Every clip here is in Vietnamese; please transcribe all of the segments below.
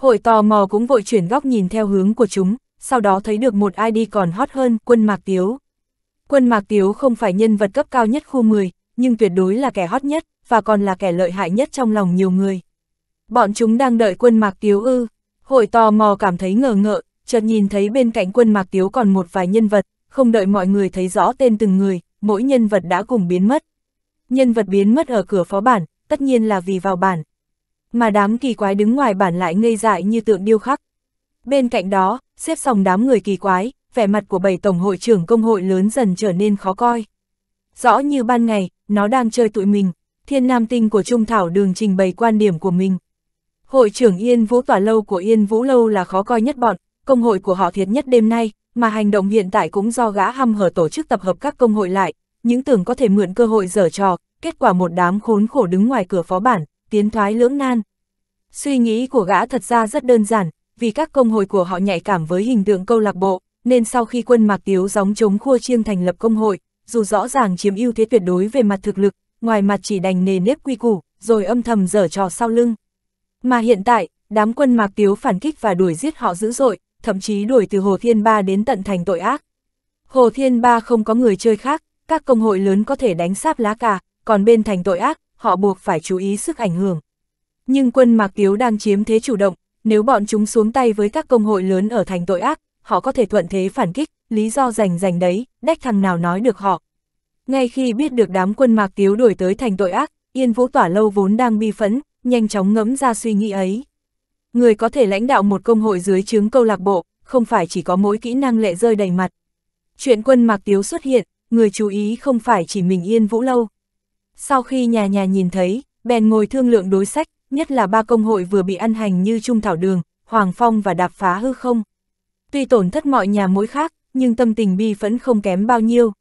Hội tò mò cũng vội chuyển góc nhìn theo hướng của chúng, sau đó thấy được một ID còn hot hơn, quân Mạc Tiếu. Quân Mạc Tiếu không phải nhân vật cấp cao nhất khu 10, nhưng tuyệt đối là kẻ hot nhất, và còn là kẻ lợi hại nhất trong lòng nhiều người. Bọn chúng đang đợi quân Mạc Tiếu ư. Hội tò mò cảm thấy ngờ ngợ, chợt nhìn thấy bên cạnh quân Mạc Tiếu còn một vài nhân vật, không đợi mọi người thấy rõ tên từng người, mỗi nhân vật đã cùng biến mất. Nhân vật biến mất ở cửa phó bản, tất nhiên là vì vào bản, mà đám kỳ quái đứng ngoài bản lại ngây dại như tượng điêu khắc. Bên cạnh đó, xếp xong đám người kỳ quái, vẻ mặt của bảy tổng hội trưởng công hội lớn dần trở nên khó coi. Rõ như ban ngày, nó đang chơi tụi mình, thiên nam tinh của Trung Thảo đường trình bày quan điểm của mình. Hội trưởng Yên Vũ Tòa Lâu của Yên Vũ Lâu là khó coi nhất bọn, công hội của họ thiệt nhất đêm nay, mà hành động hiện tại cũng do gã hăm hở tổ chức tập hợp các công hội lại, những tưởng có thể mượn cơ hội dở trò, kết quả một đám khốn khổ đứng ngoài cửa phó bản, tiến thoái lưỡng nan. Suy nghĩ của gã thật ra rất đơn giản, vì các công hội của họ nhạy cảm với hình tượng câu lạc bộ, nên sau khi quân Mạc Tiếu gióng chống khua chiêng thành lập công hội, dù rõ ràng chiếm ưu thế tuyệt đối về mặt thực lực, ngoài mặt chỉ đành nề nếp quy củ, rồi âm thầm dở trò sau lưng. Mà hiện tại, đám quân Mạc Tiếu phản kích và đuổi giết họ dữ dội, thậm chí đuổi từ Hồ Thiên Ba đến tận thành tội ác. Hồ Thiên Ba không có người chơi khác, các công hội lớn có thể đánh sáp lá cả, còn bên thành tội ác, họ buộc phải chú ý sức ảnh hưởng. Nhưng quân Mạc Tiếu đang chiếm thế chủ động, nếu bọn chúng xuống tay với các công hội lớn ở thành tội ác, họ có thể thuận thế phản kích, lý do rành rành đấy, đách thằng nào nói được họ. Ngay khi biết được đám quân Mạc Tiếu đuổi tới thành tội ác, Yên Vũ Tỏa Lâu vốn đang bi phẫn, nhanh chóng ngẫm ra suy nghĩ ấy. Người có thể lãnh đạo một công hội dưới chướng câu lạc bộ, không phải chỉ có mỗi kỹ năng lệ rơi đầy mặt. Chuyện quân Mạc Tiếu xuất hiện, người chú ý không phải chỉ mình Yên Vũ Lâu, sau khi nhà nhà nhìn thấy, bèn ngồi thương lượng đối sách, nhất là ba công hội vừa bị ăn hành như Trung Thảo Đường, Hoàng Phong và Đạp Phá Hư Không. Tuy tổn thất mọi nhà mỗi khác, nhưng tâm tình bi vẫn không kém bao nhiêu.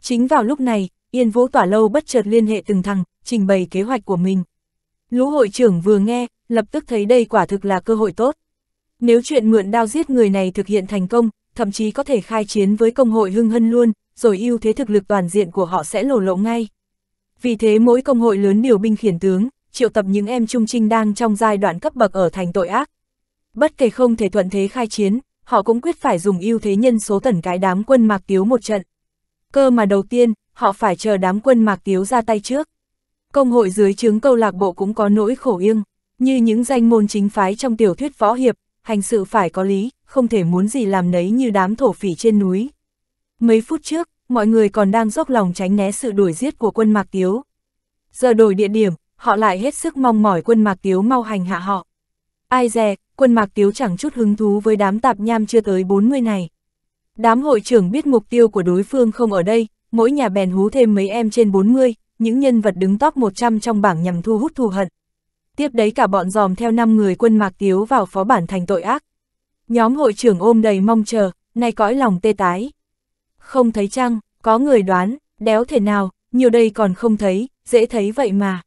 Chính vào lúc này, Yên Vũ Tỏa Lâu bất chợt liên hệ từng thằng, trình bày kế hoạch của mình. Lũ hội trưởng vừa nghe, lập tức thấy đây quả thực là cơ hội tốt. Nếu chuyện mượn đao giết người này thực hiện thành công, thậm chí có thể khai chiến với công hội hưng hân luôn, rồi ưu thế thực lực toàn diện của họ sẽ lổ lộ ngay. Vì thế mỗi công hội lớn điều binh khiển tướng, triệu tập những em trung trinh đang trong giai đoạn cấp bậc ở thành tội ác. Bất kể không thể thuận thế khai chiến, họ cũng quyết phải dùng ưu thế nhân số tẩn cái đám quân Mạc Tiếu một trận. Cơ mà đầu tiên, họ phải chờ đám quân Mạc Tiếu ra tay trước. Công hội dưới chướng câu lạc bộ cũng có nỗi khổ yên, như những danh môn chính phái trong tiểu thuyết võ hiệp, hành sự phải có lý, không thể muốn gì làm nấy như đám thổ phỉ trên núi. Mấy phút trước, mọi người còn đang dốc lòng tránh né sự đuổi giết của quân Mạc Tiếu. Giờ đổi địa điểm, họ lại hết sức mong mỏi quân Mạc Tiếu mau hành hạ họ. Ai dè, quân Mạc Tiếu chẳng chút hứng thú với đám tạp nham chưa tới 40 này. Đám hội trưởng biết mục tiêu của đối phương không ở đây, mỗi nhà bèn hú thêm mấy em trên 40, những nhân vật đứng top 100 trong bảng nhằm thu hút thù hận. Tiếp đấy cả bọn dòm theo 5 người quân Mạc Tiếu vào phó bản thành tội ác. Nhóm hội trưởng ôm đầy mong chờ, nay cõi lòng tê tái không thấy chăng, có người đoán, đéo thể nào, nhiều đây còn không thấy, dễ thấy vậy mà.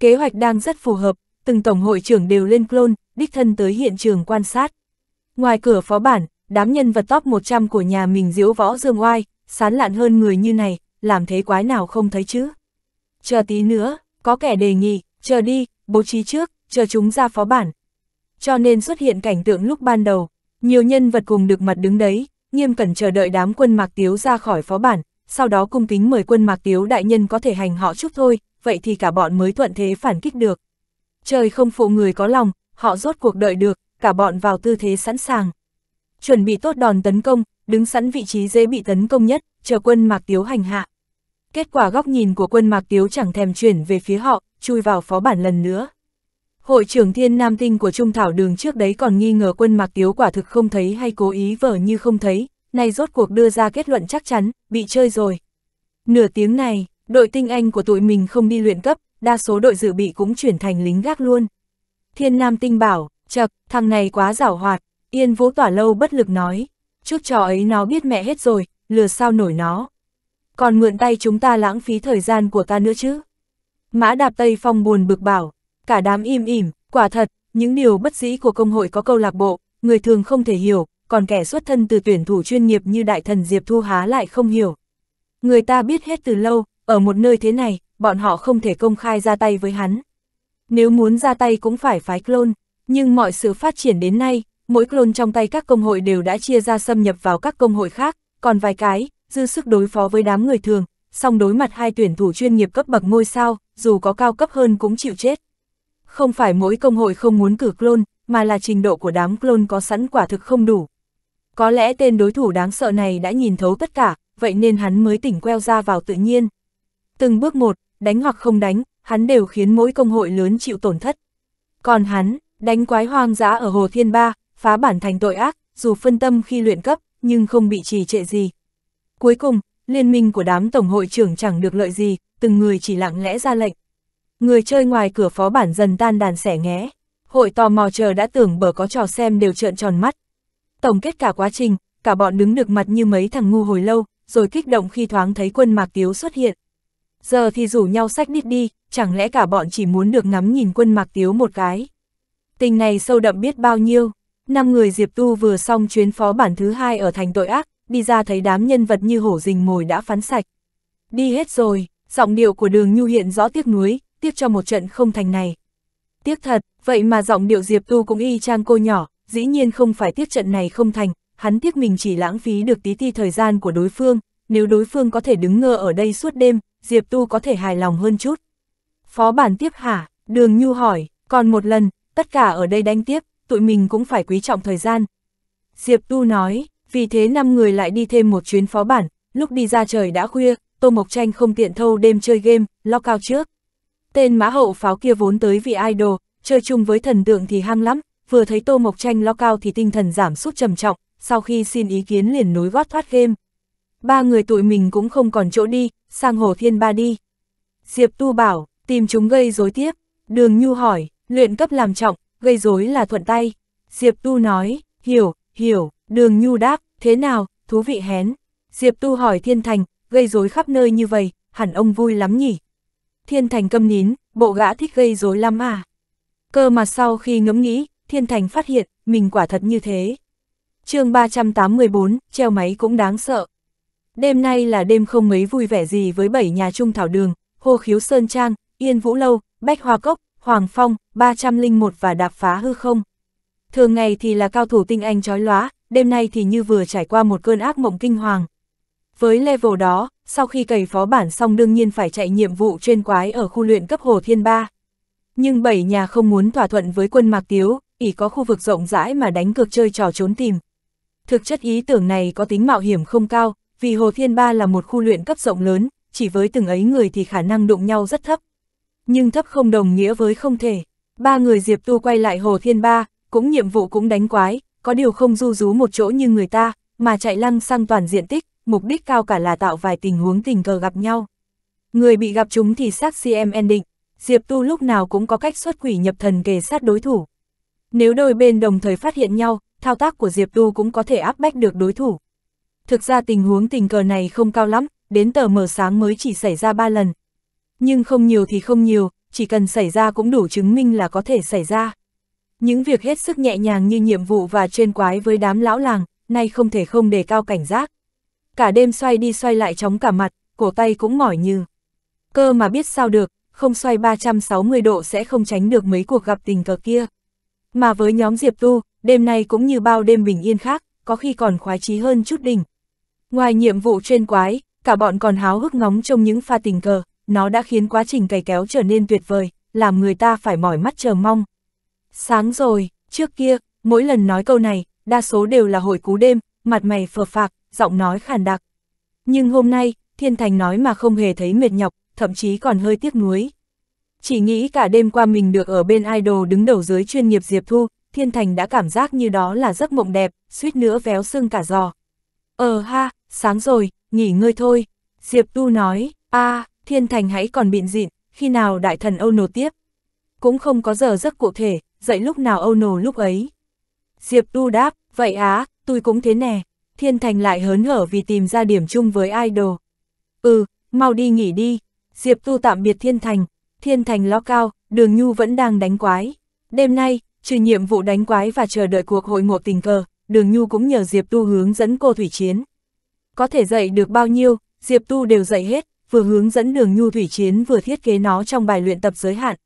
Kế hoạch đang rất phù hợp, từng tổng hội trưởng đều lên clone, đích thân tới hiện trường quan sát. Ngoài cửa phó bản, đám nhân vật top 100 của nhà mình diễu võ dương oai, sán lạn hơn người như này, làm thế quái nào không thấy chứ. Chờ tí nữa, có kẻ đề nghị, chờ đi, bố trí trước, chờ chúng ra phó bản. Cho nên xuất hiện cảnh tượng lúc ban đầu, nhiều nhân vật cùng được mặt đứng đấy, nghiêm cẩn chờ đợi đám quân Mạc Tiếu ra khỏi phó bản, sau đó cung kính mời quân Mạc Tiếu đại nhân có thể hành họ chút thôi, vậy thì cả bọn mới thuận thế phản kích được. Trời không phụ người có lòng, họ rốt cuộc đợi được, cả bọn vào tư thế sẵn sàng. Chuẩn bị tốt đòn tấn công, đứng sẵn vị trí dễ bị tấn công nhất, chờ quân Mạc Tiếu hành hạ. Kết quả góc nhìn của quân Mạc Tiếu chẳng thèm chuyển về phía họ, chui vào phó bản lần nữa. Hội trưởng thiên nam tinh của Trung Thảo Đường trước đấy còn nghi ngờ quân Mạc Tiếu quả thực không thấy hay cố ý vờ như không thấy, nay rốt cuộc đưa ra kết luận chắc chắn, bị chơi rồi. Nửa tiếng này, đội tinh anh của tụi mình không đi luyện cấp, đa số đội dự bị cũng chuyển thành lính gác luôn. Thiên Nam tinh bảo, chật, thằng này quá giảo hoạt, Yên Vũ Tỏa Lâu bất lực nói, chút trò ấy nó biết mẹ hết rồi, lừa sao nổi nó. Còn mượn tay chúng ta lãng phí thời gian của ta nữa chứ. Mã Đạp Tây Phong buồn bực bảo, cả đám im ỉm, quả thật, những điều bất dĩ của công hội có câu lạc bộ, người thường không thể hiểu, còn kẻ xuất thân từ tuyển thủ chuyên nghiệp như đại thần Diệp Thu Há lại không hiểu. Người ta biết hết từ lâu, ở một nơi thế này, bọn họ không thể công khai ra tay với hắn. Nếu muốn ra tay cũng phải phái clone, nhưng mọi sự phát triển đến nay, mỗi clone trong tay các công hội đều đã chia ra xâm nhập vào các công hội khác, còn vài cái, dư sức đối phó với đám người thường, song đối mặt hai tuyển thủ chuyên nghiệp cấp bậc ngôi sao, dù có cao cấp hơn cũng chịu chết. Không phải mỗi công hội không muốn cử clone, mà là trình độ của đám clone có sẵn quả thực không đủ. Có lẽ tên đối thủ đáng sợ này đã nhìn thấu tất cả, vậy nên hắn mới tỉnh queo ra vào tự nhiên. Từng bước một, đánh hoặc không đánh, hắn đều khiến mỗi công hội lớn chịu tổn thất. Còn hắn, đánh quái hoang dã ở Hồ Thiên Ba, phá bản thành tội ác, dù phân tâm khi luyện cấp, nhưng không bị trì trệ gì. Cuối cùng, liên minh của đám tổng hội trưởng chẳng được lợi gì, từng người chỉ lặng lẽ ra lệnh, người chơi ngoài cửa phó bản dần tan đàn xẻ nghé. Hội tò mò chờ đã tưởng bờ có trò xem đều trợn tròn mắt. Tổng kết cả quá trình, cả bọn đứng được mặt như mấy thằng ngu hồi lâu, rồi kích động khi thoáng thấy quân mạc tiếu xuất hiện. Giờ thì rủ nhau sách nít đi, chẳng lẽ cả bọn chỉ muốn được ngắm nhìn quân mạc tiếu một cái. Tình này sâu đậm biết bao nhiêu, năm người Diệp Tu vừa xong chuyến phó bản thứ hai ở thành tội ác, đi ra thấy đám nhân vật như hổ rình mồi đã phán sạch. Đi hết rồi, giọng điệu của đường nhu hiện rõ tiếc nuối, tiếc cho một trận không thành này. Tiếc thật, vậy mà giọng điệu Diệp Tu cũng y chang cô nhỏ, dĩ nhiên không phải tiếc trận này không thành, hắn tiếc mình chỉ lãng phí được tí ti thời gian của đối phương, nếu đối phương có thể đứng ngơ ở đây suốt đêm, Diệp Tu có thể hài lòng hơn chút. Phó bản tiếp hả? Đường Nhu hỏi, còn một lần, tất cả ở đây đánh tiếp, tụi mình cũng phải quý trọng thời gian. Diệp Tu nói, vì thế năm người lại đi thêm một chuyến phó bản, lúc đi ra trời đã khuya, Tô Mộc Tranh không tiện thâu đêm chơi game, lo cao trước. Tên mã hậu pháo kia vốn tới vì idol, chơi chung với thần tượng thì ham lắm, vừa thấy Tô Mộc Tranh lo cao thì tinh thần giảm sút trầm trọng, sau khi xin ý kiến liền nối gót thoát game. Ba người tụi mình cũng không còn chỗ đi, sang Hồ Thiên Ba đi. Diệp Tu bảo, tìm chúng gây rối tiếp. Đường Nhu hỏi, luyện cấp làm trọng, gây rối là thuận tay. Diệp Tu nói, hiểu, hiểu, đường Nhu đáp, thế nào, thú vị hén. Diệp Tu hỏi Thiên Thành, gây rối khắp nơi như vậy, hẳn ông vui lắm nhỉ, thiên thành câm nín, bộ gã thích gây rối lắm à. Cơ mà sau khi ngẫm nghĩ, thiên thành phát hiện, mình quả thật như thế. chương 384, treo máy cũng đáng sợ. Đêm nay là đêm không mấy vui vẻ gì với bảy nhà trung thảo đường, Hồ Khiếu Sơn Trang, Yên Vũ Lâu, Bách Hoa Cốc, Hoàng Phong, 301 và đạp phá hư không. Thường ngày thì là cao thủ tinh anh chói lóa, đêm nay thì như vừa trải qua một cơn ác mộng kinh hoàng. Với level đó, sau khi cầy phó bản xong đương nhiên phải chạy nhiệm vụ chuyên quái ở khu luyện cấp Hồ Thiên Ba. Nhưng bảy nhà không muốn thỏa thuận với quân Mạc Tiếu, ỉ có khu vực rộng rãi mà đánh cược chơi trò trốn tìm. Thực chất ý tưởng này có tính mạo hiểm không cao, vì Hồ Thiên Ba là một khu luyện cấp rộng lớn, chỉ với từng ấy người thì khả năng đụng nhau rất thấp. Nhưng thấp không đồng nghĩa với không thể. Ba người Diệp Tu quay lại Hồ Thiên Ba, cũng nhiệm vụ cũng đánh quái, có điều không du rú một chỗ như người ta, mà chạy lăng sang toàn diện tích, mục đích cao cả là tạo vài tình huống tình cờ gặp nhau. Người bị gặp chúng thì xác CMN định, Diệp Tu lúc nào cũng có cách xuất quỷ nhập thần kề sát đối thủ. Nếu đôi bên đồng thời phát hiện nhau, thao tác của Diệp Tu cũng có thể áp bách được đối thủ. Thực ra tình huống tình cờ này không cao lắm, đến tờ mờ sáng mới chỉ xảy ra 3 lần. Nhưng không nhiều thì không nhiều, chỉ cần xảy ra cũng đủ chứng minh là có thể xảy ra. Những việc hết sức nhẹ nhàng như nhiệm vụ và trên quái với đám lão làng, nay không thể không đề cao cảnh giác cả đêm xoay đi xoay lại chóng cả mặt, cổ tay cũng mỏi như. Cơ mà biết sao được, không xoay 360 độ sẽ không tránh được mấy cuộc gặp tình cờ kia. Mà với nhóm Diệp Tu, đêm nay cũng như bao đêm bình yên khác, có khi còn khoái chí hơn chút đỉnh. Ngoài nhiệm vụ trên quái, cả bọn còn háo hức ngóng trong những pha tình cờ, nó đã khiến quá trình cày kéo trở nên tuyệt vời, làm người ta phải mỏi mắt chờ mong. Sáng rồi, trước kia, mỗi lần nói câu này, đa số đều là hồi cú đêm, mặt mày phờ phạc, giọng nói khàn đặc. Nhưng hôm nay, Thiên Thành nói mà không hề thấy mệt nhọc, thậm chí còn hơi tiếc nuối. Chỉ nghĩ cả đêm qua mình được ở bên idol đứng đầu giới chuyên nghiệp Diệp Thu, Thiên Thành đã cảm giác như đó là giấc mộng đẹp, suýt nữa véo xương cả giò. Ờ ha, sáng rồi, nghỉ ngơi thôi. Diệp Thu nói, a à, Thiên Thành hãy còn bịn dịn, khi nào đại thần Âu Nồ tiếp. Cũng không có giờ giấc cụ thể, dậy lúc nào Âu Nồ lúc ấy. Diệp Tu đáp, vậy á, tôi cũng thế nè. Thiên Thành lại hớn hở vì tìm ra điểm chung với idol. Ừ, mau đi nghỉ đi. Diệp Tu tạm biệt Thiên Thành. Thiên Thành lo cao, đường Nhu vẫn đang đánh quái. Đêm nay, trừ nhiệm vụ đánh quái và chờ đợi cuộc hội ngộ tình cờ, đường Nhu cũng nhờ Diệp Tu hướng dẫn cô thủy chiến. Có thể dạy được bao nhiêu, Diệp Tu đều dạy hết, vừa hướng dẫn đường Nhu thủy chiến vừa thiết kế nó trong bài luyện tập giới hạn.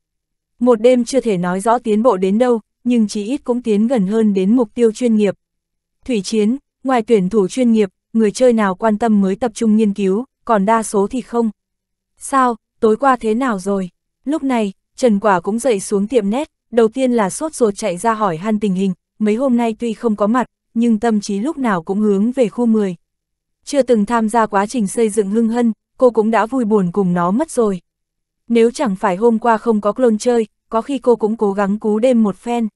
Một đêm chưa thể nói rõ tiến bộ đến đâu, nhưng chí ít cũng tiến gần hơn đến mục tiêu chuyên nghiệp. Thủy chiến, Ngoài tuyển thủ chuyên nghiệp, người chơi nào quan tâm mới tập trung nghiên cứu, còn đa số thì không. Sao, tối qua thế nào rồi? Lúc này, Trần Quả cũng dậy xuống tiệm nét, đầu tiên là sốt ruột chạy ra hỏi han tình hình, mấy hôm nay tuy không có mặt, nhưng tâm trí lúc nào cũng hướng về khu 10. Chưa từng tham gia quá trình xây dựng hưng hân, cô cũng đã vui buồn cùng nó mất rồi. Nếu chẳng phải hôm qua không có clone chơi, có khi cô cũng cố gắng cú đêm một phen.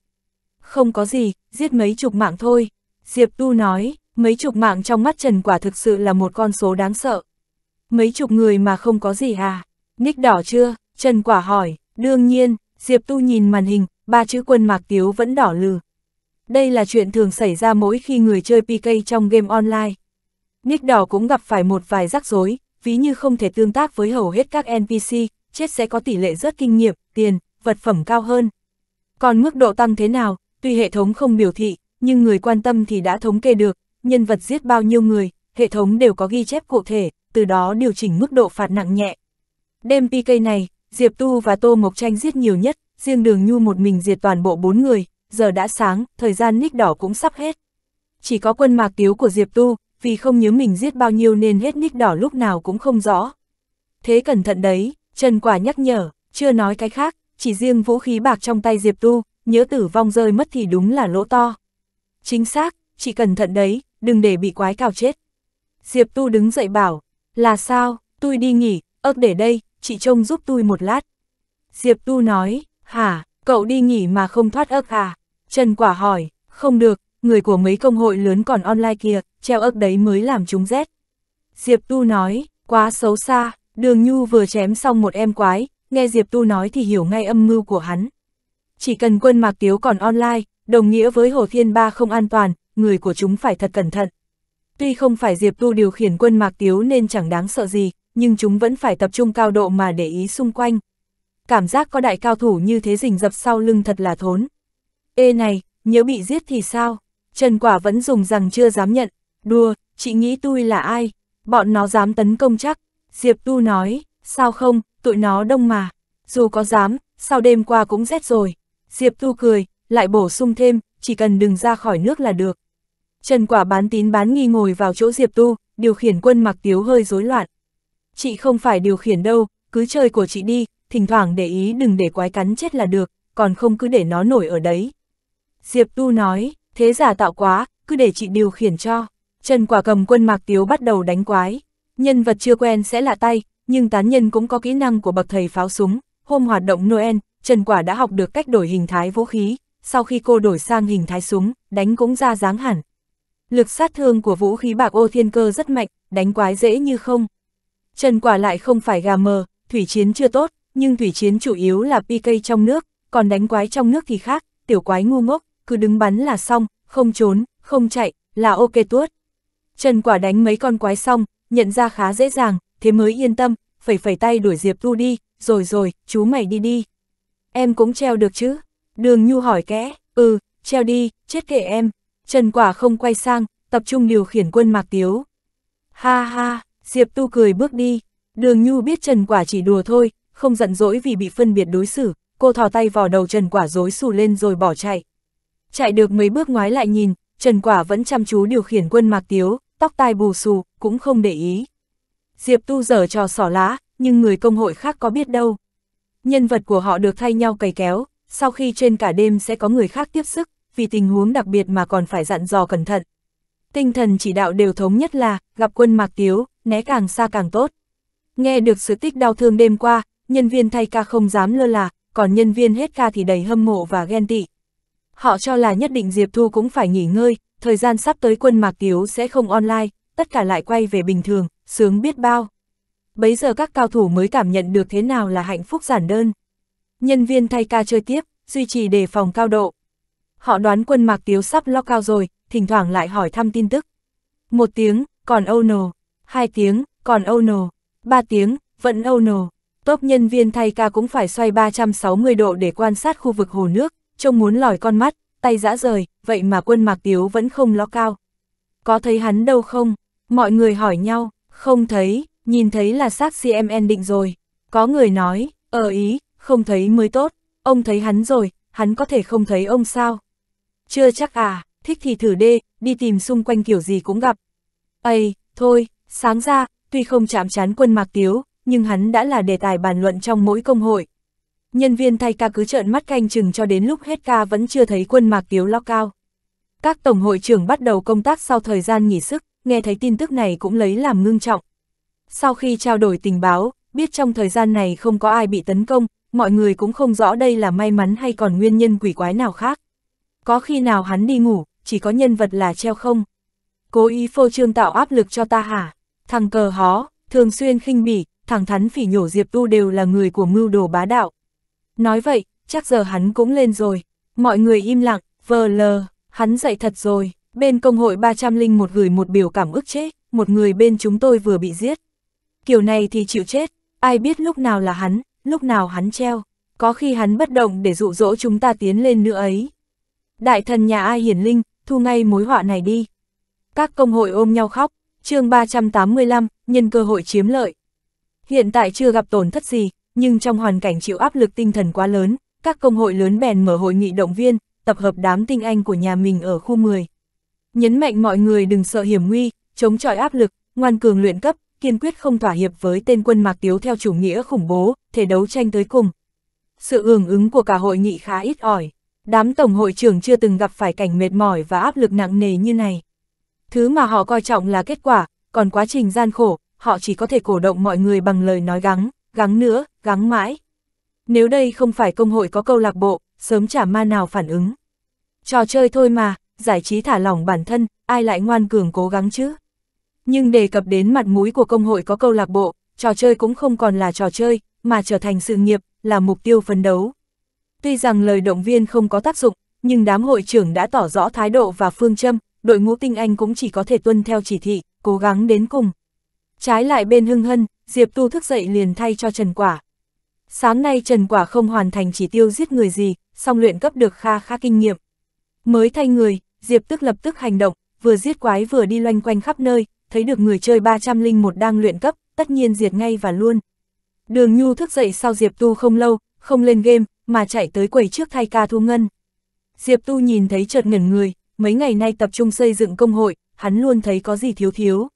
Không có gì, giết mấy chục mạng thôi. Diệp Tu nói, mấy chục mạng trong mắt Trần quả thực sự là một con số đáng sợ. Mấy chục người mà không có gì à? Nick đỏ chưa? Trần quả hỏi, đương nhiên, Diệp Tu nhìn màn hình, ba chữ quân mạc tiếu vẫn đỏ lừ. Đây là chuyện thường xảy ra mỗi khi người chơi PK trong game online. Nick đỏ cũng gặp phải một vài rắc rối, ví như không thể tương tác với hầu hết các NPC, chết sẽ có tỷ lệ rớt kinh nghiệm, tiền, vật phẩm cao hơn. Còn mức độ tăng thế nào, tuy hệ thống không biểu thị, nhưng người quan tâm thì đã thống kê được, nhân vật giết bao nhiêu người, hệ thống đều có ghi chép cụ thể, từ đó điều chỉnh mức độ phạt nặng nhẹ. Đêm PK này, Diệp Tu và Tô Mộc Tranh giết nhiều nhất, riêng Đường Nhu một mình diệt toàn bộ bốn người, giờ đã sáng, thời gian nick đỏ cũng sắp hết. Chỉ có quân mạc tiếu của Diệp Tu, vì không nhớ mình giết bao nhiêu nên hết nick đỏ lúc nào cũng không rõ. Thế cẩn thận đấy, Trần Quả nhắc nhở, chưa nói cái khác, chỉ riêng vũ khí bạc trong tay Diệp Tu, nhớ tử vong rơi mất thì đúng là lỗ to. Chính xác, chị cẩn thận đấy, đừng để bị quái cào chết. Diệp Tu đứng dậy bảo, là sao, tôi đi nghỉ, ớt để đây, chị trông giúp tôi một lát. Diệp Tu nói, hả, cậu đi nghỉ mà không thoát ớt à? Trần Quả hỏi, không được, người của mấy công hội lớn còn online kia, treo ớt đấy mới làm chúng rét. Diệp Tu nói, quá xấu xa, đường Nhu vừa chém xong một em quái, nghe Diệp Tu nói thì hiểu ngay âm mưu của hắn. Chỉ cần quân Mạc Tiếu còn online, đồng nghĩa với Hồ Thiên Ba không an toàn, người của chúng phải thật cẩn thận. Tuy không phải Diệp Tu điều khiển quân Mạc Tiếu nên chẳng đáng sợ gì, nhưng chúng vẫn phải tập trung cao độ mà để ý xung quanh. Cảm giác có đại cao thủ như thế rình dập sau lưng thật là thốn. Ê này, nhớ bị giết thì sao? Trần Quả vẫn dùng rằng chưa dám nhận. Đùa, chị nghĩ tôi là ai? Bọn nó dám tấn công chắc. Diệp Tu nói, sao không, tụi nó đông mà. Dù có dám, sau đêm qua cũng rét rồi. Diệp Tu cười, lại bổ sung thêm, chỉ cần đừng ra khỏi nước là được. Trần quả bán tín bán nghi ngồi vào chỗ Diệp Tu, điều khiển quân mặc tiếu hơi rối loạn. Chị không phải điều khiển đâu, cứ chơi của chị đi, thỉnh thoảng để ý đừng để quái cắn chết là được, còn không cứ để nó nổi ở đấy. Diệp Tu nói, thế giả tạo quá, cứ để chị điều khiển cho. Trần quả cầm quân mạc tiếu bắt đầu đánh quái. Nhân vật chưa quen sẽ lạ tay, nhưng tán nhân cũng có kỹ năng của bậc thầy pháo súng. Hôm hoạt động Noel, Trần quả đã học được cách đổi hình thái vũ khí, sau khi cô đổi sang hình thái súng, đánh cũng ra dáng hẳn. Lực sát thương của vũ khí bạc ô thiên cơ rất mạnh, đánh quái dễ như không. Trần quả lại không phải gà mờ, thủy chiến chưa tốt, nhưng thủy chiến chủ yếu là PK trong nước, còn đánh quái trong nước thì khác, tiểu quái ngu ngốc, cứ đứng bắn là xong, không trốn, không chạy, là ok tuốt. Trần quả đánh mấy con quái xong, nhận ra khá dễ dàng, thế mới yên tâm, phẩy phẩy tay đuổi Diệp Tu đi, rồi rồi, chú mày đi đi. Em cũng treo được chứ. Đường Nhu hỏi kẽ, ừ, treo đi, chết kệ em. Trần Quả không quay sang, tập trung điều khiển quân Mạc Tiếu. Ha ha, Diệp Tu cười bước đi. Đường Nhu biết Trần Quả chỉ đùa thôi, không giận dỗi vì bị phân biệt đối xử, cô thò tay vào đầu Trần Quả rối xù lên rồi bỏ chạy. Chạy được mấy bước ngoái lại nhìn, Trần Quả vẫn chăm chú điều khiển quân Mạc Tiếu, tóc tai bù xù, cũng không để ý. Diệp Tu dở trò sỏ lá, nhưng người công hội khác có biết đâu. Nhân vật của họ được thay nhau cày kéo, sau khi trên cả đêm sẽ có người khác tiếp sức, vì tình huống đặc biệt mà còn phải dặn dò cẩn thận. Tinh thần chỉ đạo đều thống nhất là, gặp quân Mạc Tiếu, né càng xa càng tốt. Nghe được sự tích đau thương đêm qua, nhân viên thay ca không dám lơ là, còn nhân viên hết ca thì đầy hâm mộ và ghen tị. Họ cho là nhất định Diệp Thu cũng phải nghỉ ngơi, thời gian sắp tới quân Mạc Tiếu sẽ không online, tất cả lại quay về bình thường, sướng biết bao. Bấy giờ các cao thủ mới cảm nhận được thế nào là hạnh phúc giản đơn. Nhân viên thay ca chơi tiếp, duy trì đề phòng cao độ. Họ đoán quân Mạc Tiếu sắp lock cao rồi, thỉnh thoảng lại hỏi thăm tin tức. Một tiếng, còn oh nồ. Hai tiếng, còn oh nồ. Ba tiếng, vẫn oh nồ. Top nhân viên thay ca cũng phải xoay 360 độ để quan sát khu vực hồ nước, trông muốn lòi con mắt, tay dã rời, vậy mà quân Mạc Tiếu vẫn không lo cao. Có thấy hắn đâu không? Mọi người hỏi nhau, không thấy, nhìn thấy là xác CMN định rồi. Có người nói, ở ờ ý, không thấy mới tốt, ông thấy hắn rồi, hắn có thể không thấy ông sao? Chưa chắc à, thích thì thử đê, đi tìm xung quanh kiểu gì cũng gặp. Ây, thôi, sáng ra, tuy không chạm chán quân mạc tiếu, nhưng hắn đã là đề tài bàn luận trong mỗi công hội. Nhân viên thay ca cứ trợn mắt canh chừng cho đến lúc hết ca vẫn chưa thấy quân mạc tiếu lo cao. Các tổng hội trưởng bắt đầu công tác sau thời gian nghỉ sức, nghe thấy tin tức này cũng lấy làm ngưng trọng. Sau khi trao đổi tình báo, biết trong thời gian này không có ai bị tấn công, mọi người cũng không rõ đây là may mắn hay còn nguyên nhân quỷ quái nào khác. Có khi nào hắn đi ngủ, chỉ có nhân vật là treo không? Cố ý phô trương tạo áp lực cho ta hả? Thằng cờ hó, thường xuyên khinh bỉ, thẳng thắn phỉ nhổ Diệp Tu đều là người của mưu đồ bá đạo. Nói vậy, chắc giờ hắn cũng lên rồi. Mọi người im lặng, vờ lờ, hắn dậy thật rồi. Bên công hội 301 gửi một biểu cảm ức chết, một người bên chúng tôi vừa bị giết. Kiểu này thì chịu chết, ai biết lúc nào là hắn, lúc nào hắn treo, có khi hắn bất động để dụ dỗ chúng ta tiến lên nữa ấy. Đại thần nhà ai hiển linh, thu ngay mối họa này đi. Các công hội ôm nhau khóc, chương 385, nhân cơ hội chiếm lợi. Hiện tại chưa gặp tổn thất gì, nhưng trong hoàn cảnh chịu áp lực tinh thần quá lớn, các công hội lớn bèn mở hội nghị động viên, tập hợp đám tinh anh của nhà mình ở khu 10. Nhấn mạnh mọi người đừng sợ hiểm nguy, chống chọi áp lực, ngoan cường luyện cấp, kiên quyết không thỏa hiệp với tên quân Mạc Tiếu theo chủ nghĩa khủng bố, thể đấu tranh tới cùng. Sự hưởng ứng của cả hội nghị khá ít ỏi. Đám tổng hội trưởng chưa từng gặp phải cảnh mệt mỏi và áp lực nặng nề như này. Thứ mà họ coi trọng là kết quả, còn quá trình gian khổ, họ chỉ có thể cổ động mọi người bằng lời nói gắng, gắng nữa, gắng mãi. Nếu đây không phải công hội có câu lạc bộ, sớm chả ma nào phản ứng. Trò chơi thôi mà, giải trí thả lỏng bản thân, ai lại ngoan cường cố gắng chứ? Nhưng đề cập đến mặt mũi của công hội có câu lạc bộ, trò chơi cũng không còn là trò chơi, mà trở thành sự nghiệp, là mục tiêu phấn đấu. Tuy rằng lời động viên không có tác dụng, nhưng đám hội trưởng đã tỏ rõ thái độ và phương châm, đội ngũ tinh anh cũng chỉ có thể tuân theo chỉ thị, cố gắng đến cùng. Trái lại bên hưng hân, Diệp Tu thức dậy liền thay cho Trần Quả. Sáng nay Trần Quả không hoàn thành chỉ tiêu giết người gì, song luyện cấp được kha khá kinh nghiệm. Mới thay người, Diệp Tức lập tức hành động, vừa giết quái vừa đi loanh quanh khắp nơi, thấy được người chơi 301 đang luyện cấp, tất nhiên diệt ngay và luôn. Đường Nhu thức dậy sau Diệp Tu không lâu, không lên game, mà chạy tới quầy trước thay ca thu ngân. Diệp Tu nhìn thấy chợt ngẩn người, mấy ngày nay tập trung xây dựng công hội, hắn luôn thấy có gì thiếu thiếu.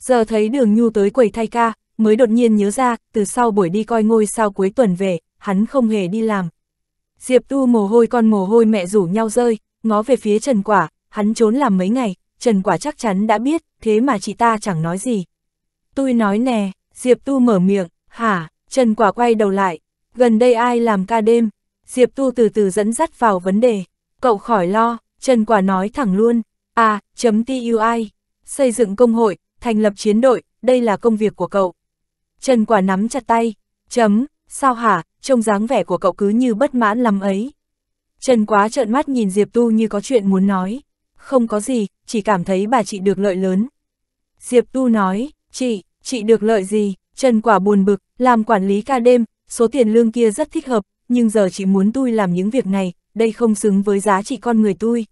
Giờ thấy đường Nhu tới quầy thay ca, mới đột nhiên nhớ ra, từ sau buổi đi coi ngôi sao cuối tuần về, hắn không hề đi làm. Diệp Tu mồ hôi con mồ hôi mẹ rủ nhau rơi, ngó về phía Trần Quả, hắn trốn làm mấy ngày, Trần Quả chắc chắn đã biết, thế mà chị ta chẳng nói gì. Tôi nói nè, Diệp Tu mở miệng, hả, Trần Quả quay đầu lại, gần đây ai làm ca đêm? Diệp Tu từ từ dẫn dắt vào vấn đề, cậu khỏi lo, Trần Quả nói thẳng luôn, à, chấm TUI, xây dựng công hội, thành lập chiến đội, đây là công việc của cậu. Trần Quả nắm chặt tay, chấm, sao hả, trông dáng vẻ của cậu cứ như bất mãn lắm ấy. Trần Quá trợn mắt nhìn Diệp Tu như có chuyện muốn nói không có gì, chỉ cảm thấy bà chị được lợi lớn. Diệp Tu nói, chị, chị được lợi gì, Trần Quả buồn bực, làm quản lý ca đêm, số tiền lương kia rất thích hợp, nhưng giờ chị muốn tôi làm những việc này, đây không xứng với giá trị con người tôi.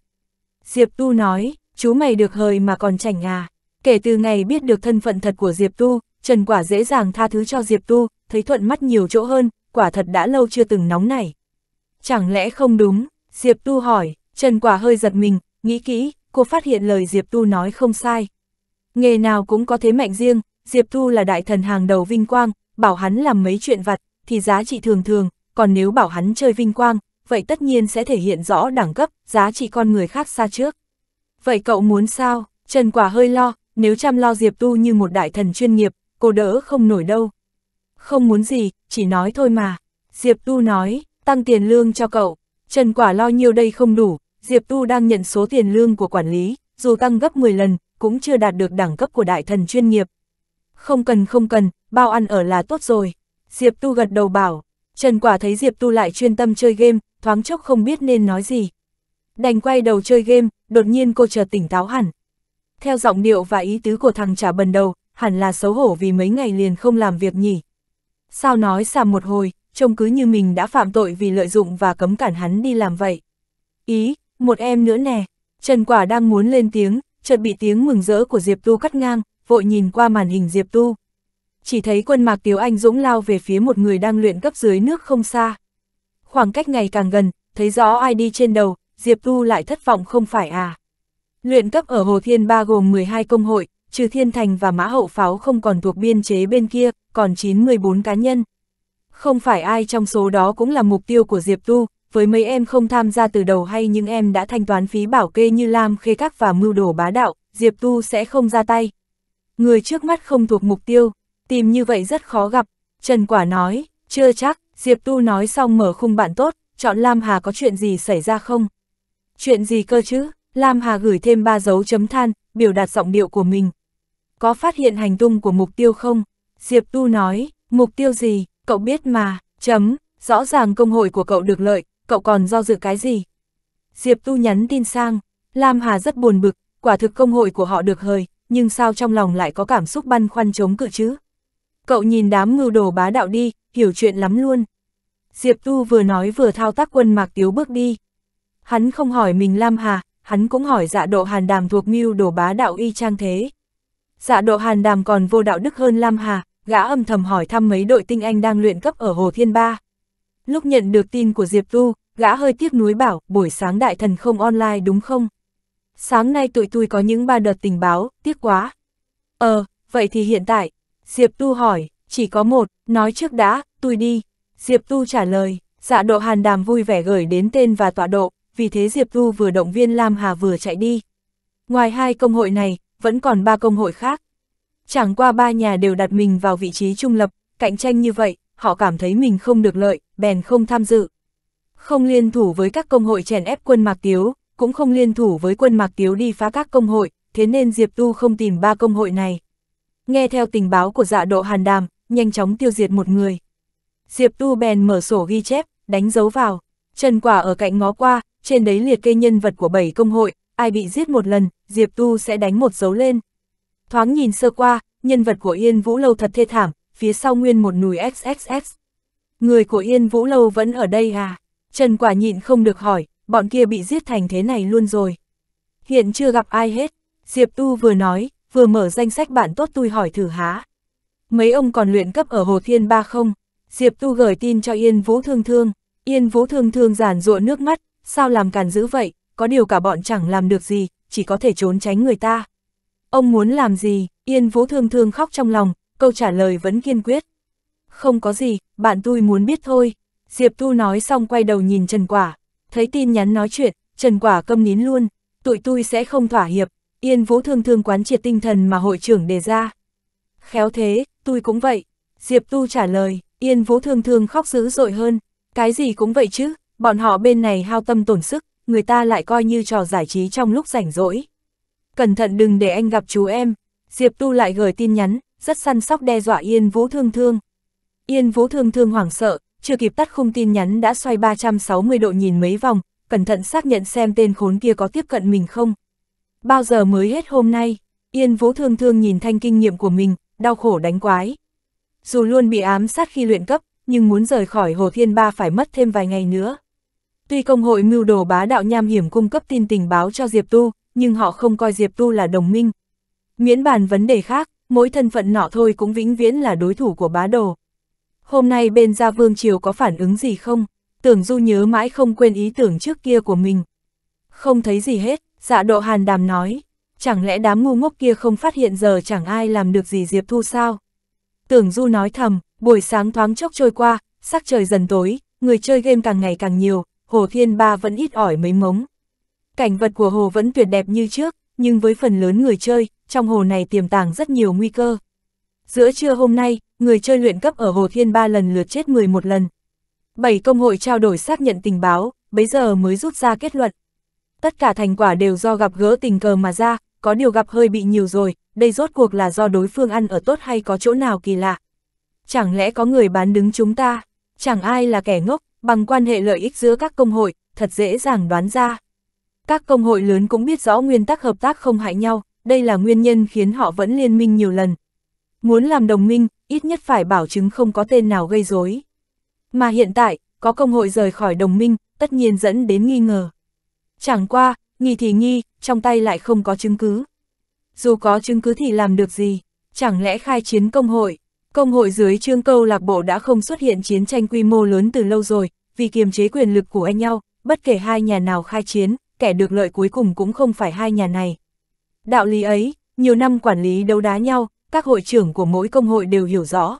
Diệp Tu nói, chú mày được hời mà còn chảnh à. Kể từ ngày biết được thân phận thật của Diệp Tu, Trần Quả dễ dàng tha thứ cho Diệp Tu, thấy thuận mắt nhiều chỗ hơn, quả thật đã lâu chưa từng nóng này. Chẳng lẽ không đúng, Diệp Tu hỏi, Trần Quả hơi giật mình, Nghĩ kỹ, cô phát hiện lời Diệp Tu nói không sai. Nghề nào cũng có thế mạnh riêng, Diệp Tu là đại thần hàng đầu vinh quang, bảo hắn làm mấy chuyện vặt, thì giá trị thường thường, còn nếu bảo hắn chơi vinh quang, vậy tất nhiên sẽ thể hiện rõ đẳng cấp, giá trị con người khác xa trước. Vậy cậu muốn sao? Trần Quả hơi lo, nếu chăm lo Diệp Tu như một đại thần chuyên nghiệp, cô đỡ không nổi đâu. Không muốn gì, chỉ nói thôi mà. Diệp Tu nói, tăng tiền lương cho cậu. Trần Quả lo nhiều đây không đủ, Diệp Tu đang nhận số tiền lương của quản lý, dù tăng gấp 10 lần, cũng chưa đạt được đẳng cấp của đại thần chuyên nghiệp. Không cần không cần, bao ăn ở là tốt rồi. Diệp Tu gật đầu bảo, Trần Quả thấy Diệp Tu lại chuyên tâm chơi game, thoáng chốc không biết nên nói gì. Đành quay đầu chơi game, đột nhiên cô chợt tỉnh táo hẳn. Theo giọng điệu và ý tứ của thằng trả bần đầu, hẳn là xấu hổ vì mấy ngày liền không làm việc nhỉ. Sao nói xàm một hồi, trông cứ như mình đã phạm tội vì lợi dụng và cấm cản hắn đi làm vậy. Ý, một em nữa nè. Trần Quả đang muốn lên tiếng, chợt bị tiếng mừng rỡ của Diệp Tu cắt ngang, vội nhìn qua màn hình Diệp Tu. Chỉ thấy quân mạc Tiếu Anh dũng lao về phía một người đang luyện cấp dưới nước không xa. Khoảng cách ngày càng gần, thấy rõ ai đi trên đầu, Diệp Tu lại thất vọng không phải à. Luyện cấp ở Hồ Thiên Ba gồm 12 công hội, trừ Thiên Thành và Mã Hậu Pháo không còn thuộc biên chế bên kia, còn 9-14 cá nhân. Không phải ai trong số đó cũng là mục tiêu của Diệp Tu, với mấy em không tham gia từ đầu hay những em đã thanh toán phí bảo kê như Lam Khê Các và Mưu Đồ Bá Đạo, Diệp Tu sẽ không ra tay. Người trước mắt không thuộc mục tiêu, tìm như vậy rất khó gặp, Trần Quả nói, chưa chắc, Diệp Tu nói xong mở khung bạn tốt, chọn Lam Hà có chuyện gì xảy ra không? Chuyện gì cơ chứ? Lam Hà gửi thêm ba dấu chấm than, biểu đạt giọng điệu của mình. Có phát hiện hành tung của mục tiêu không? Diệp Tu nói, mục tiêu gì, cậu biết mà, chấm, rõ ràng công hội của cậu được lợi, cậu còn do dự cái gì? Diệp Tu nhắn tin sang, Lam Hà rất buồn bực, quả thực công hội của họ được hời, nhưng sao trong lòng lại có cảm xúc băn khoăn chống cự chứ? Cậu nhìn đám ngưu đồ bá đạo đi, hiểu chuyện lắm luôn. Diệp Tu vừa nói vừa thao tác quân Mạc Tiếu bước đi. Hắn không hỏi mình Lam Hà, hắn cũng hỏi dạ độ hàn đàm thuộc mưu đồ bá đạo y trang thế. Dạ độ hàn đàm còn vô đạo đức hơn Lam Hà, gã âm thầm hỏi thăm mấy đội tinh anh đang luyện cấp ở Hồ Thiên Ba. Lúc nhận được tin của Diệp Tu, gã hơi tiếc nuối bảo, buổi sáng đại thần không online đúng không? Sáng nay tụi tôi có những ba đợt tình báo, tiếc quá. Ờ, vậy thì hiện tại, Diệp Tu hỏi, chỉ có một, nói trước đã, tôi đi. Diệp Tu trả lời, dạ độ hàn đàm vui vẻ gửi đến tên và tọa độ, vì thế Diệp Tu vừa động viên Lam Hà vừa chạy đi. Ngoài hai công hội này, vẫn còn ba công hội khác. Chẳng qua ba nhà đều đặt mình vào vị trí trung lập, cạnh tranh như vậy, họ cảm thấy mình không được lợi, bèn không tham dự. Không liên thủ với các công hội chèn ép quân Mạc Tiếu, cũng không liên thủ với quân Mạc Tiếu đi phá các công hội, thế nên Diệp Tu không tìm ba công hội này. Nghe theo tình báo của dạ độ hàn đàm, nhanh chóng tiêu diệt một người. Diệp Tu bèn mở sổ ghi chép, đánh dấu vào. Trần quả ở cạnh ngó qua, trên đấy liệt kê nhân vật của bảy công hội, ai bị giết một lần, Diệp Tu sẽ đánh một dấu lên. Thoáng nhìn sơ qua, nhân vật của Yên Vũ Lâu thật thê thảm, phía sau nguyên một nùi XXX. Người của Yên Vũ Lâu vẫn ở đây à? Trần Quả nhịn không được hỏi, bọn kia bị giết thành thế này luôn rồi. Hiện chưa gặp ai hết, Diệp Tu vừa nói, vừa mở danh sách bạn tốt tôi hỏi thử há. Mấy ông còn luyện cấp ở Hồ Thiên Ba không? Diệp Tu gửi tin cho Yên Vũ Thương Thương, Yên Vũ Thương Thương giản ruộng nước mắt, sao làm càn dữ vậy, có điều cả bọn chẳng làm được gì, chỉ có thể trốn tránh người ta. Ông muốn làm gì, Yên Vũ Thương Thương khóc trong lòng, câu trả lời vẫn kiên quyết không có gì, bạn tôi muốn biết thôi. Diệp Tu nói xong quay đầu nhìn Trần Quả, thấy tin nhắn nói chuyện, Trần Quả câm nín luôn, tụi tôi sẽ không thỏa hiệp, Yên Vũ thương thương quán triệt tinh thần mà hội trưởng đề ra. Khéo thế, tôi cũng vậy. Diệp Tu trả lời, Yên Vũ thương thương khóc dữ dội hơn, cái gì cũng vậy chứ, bọn họ bên này hao tâm tổn sức, người ta lại coi như trò giải trí trong lúc rảnh rỗi. Cẩn thận đừng để anh gặp chú em, Diệp Tu lại gửi tin nhắn, rất săn sóc đe dọa Yên Vũ thương thương. Yên Vũ thương thương hoảng sợ, chưa kịp tắt khung tin nhắn đã xoay 360 độ nhìn mấy vòng, cẩn thận xác nhận xem tên khốn kia có tiếp cận mình không. Bao giờ mới hết hôm nay, Yên Vũ thương thương nhìn thanh kinh nghiệm của mình, đau khổ đánh quái. Dù luôn bị ám sát khi luyện cấp, nhưng muốn rời khỏi Hồ Thiên Ba phải mất thêm vài ngày nữa. Tuy công hội mưu đồ bá đạo nham hiểm cung cấp tin tình báo cho Diệp Tu, nhưng họ không coi Diệp Tu là đồng minh. Miễn bàn vấn đề khác, mỗi thân phận nọ thôi cũng vĩnh viễn là đối thủ của bá đồ hôm nay bên gia vương triều có phản ứng gì không? Tưởng Du nhớ mãi không quên ý tưởng trước kia của mình. Không thấy gì hết, dạ độ hàn đàm nói, chẳng lẽ đám ngu ngốc kia không phát hiện giờ chẳng ai làm được gì Diệp Thu sao? Tưởng Du nói thầm, buổi sáng thoáng chốc trôi qua, sắc trời dần tối, người chơi game càng ngày càng nhiều, Hồ Thiên Ba vẫn ít ỏi mấy mống. Cảnh vật của hồ vẫn tuyệt đẹp như trước, nhưng với phần lớn người chơi, trong hồ này tiềm tàng rất nhiều nguy cơ. Giữa trưa hôm nay, người chơi luyện cấp ở Hồ Thiên ba lần lượt chết 11 lần. Bảy công hội trao đổi xác nhận tình báo, bấy giờ mới rút ra kết luận. Tất cả thành quả đều do gặp gỡ tình cờ mà ra, có điều gặp hơi bị nhiều rồi, đây rốt cuộc là do đối phương ăn ở tốt hay có chỗ nào kỳ lạ. Chẳng lẽ có người bán đứng chúng ta, chẳng ai là kẻ ngốc, bằng quan hệ lợi ích giữa các công hội, thật dễ dàng đoán ra. Các công hội lớn cũng biết rõ nguyên tắc hợp tác không hại nhau, đây là nguyên nhân khiến họ vẫn liên minh nhiều lần, Muốn làm đồng minh, ít nhất phải bảo chứng không có tên nào gây rối. Mà hiện tại, có công hội rời khỏi đồng minh, tất nhiên dẫn đến nghi ngờ. Chẳng qua, nghi thì nghi, trong tay lại không có chứng cứ. Dù có chứng cứ thì làm được gì, chẳng lẽ khai chiến công hội? Công hội dưới trương câu lạc bộ đã không xuất hiện chiến tranh quy mô lớn từ lâu rồi, vì kiềm chế quyền lực của anh nhau, bất kể hai nhà nào khai chiến, kẻ được lợi cuối cùng cũng không phải hai nhà này. Đạo lý ấy, nhiều năm quản lý đấu đá nhau, các hội trưởng của mỗi công hội đều hiểu rõ.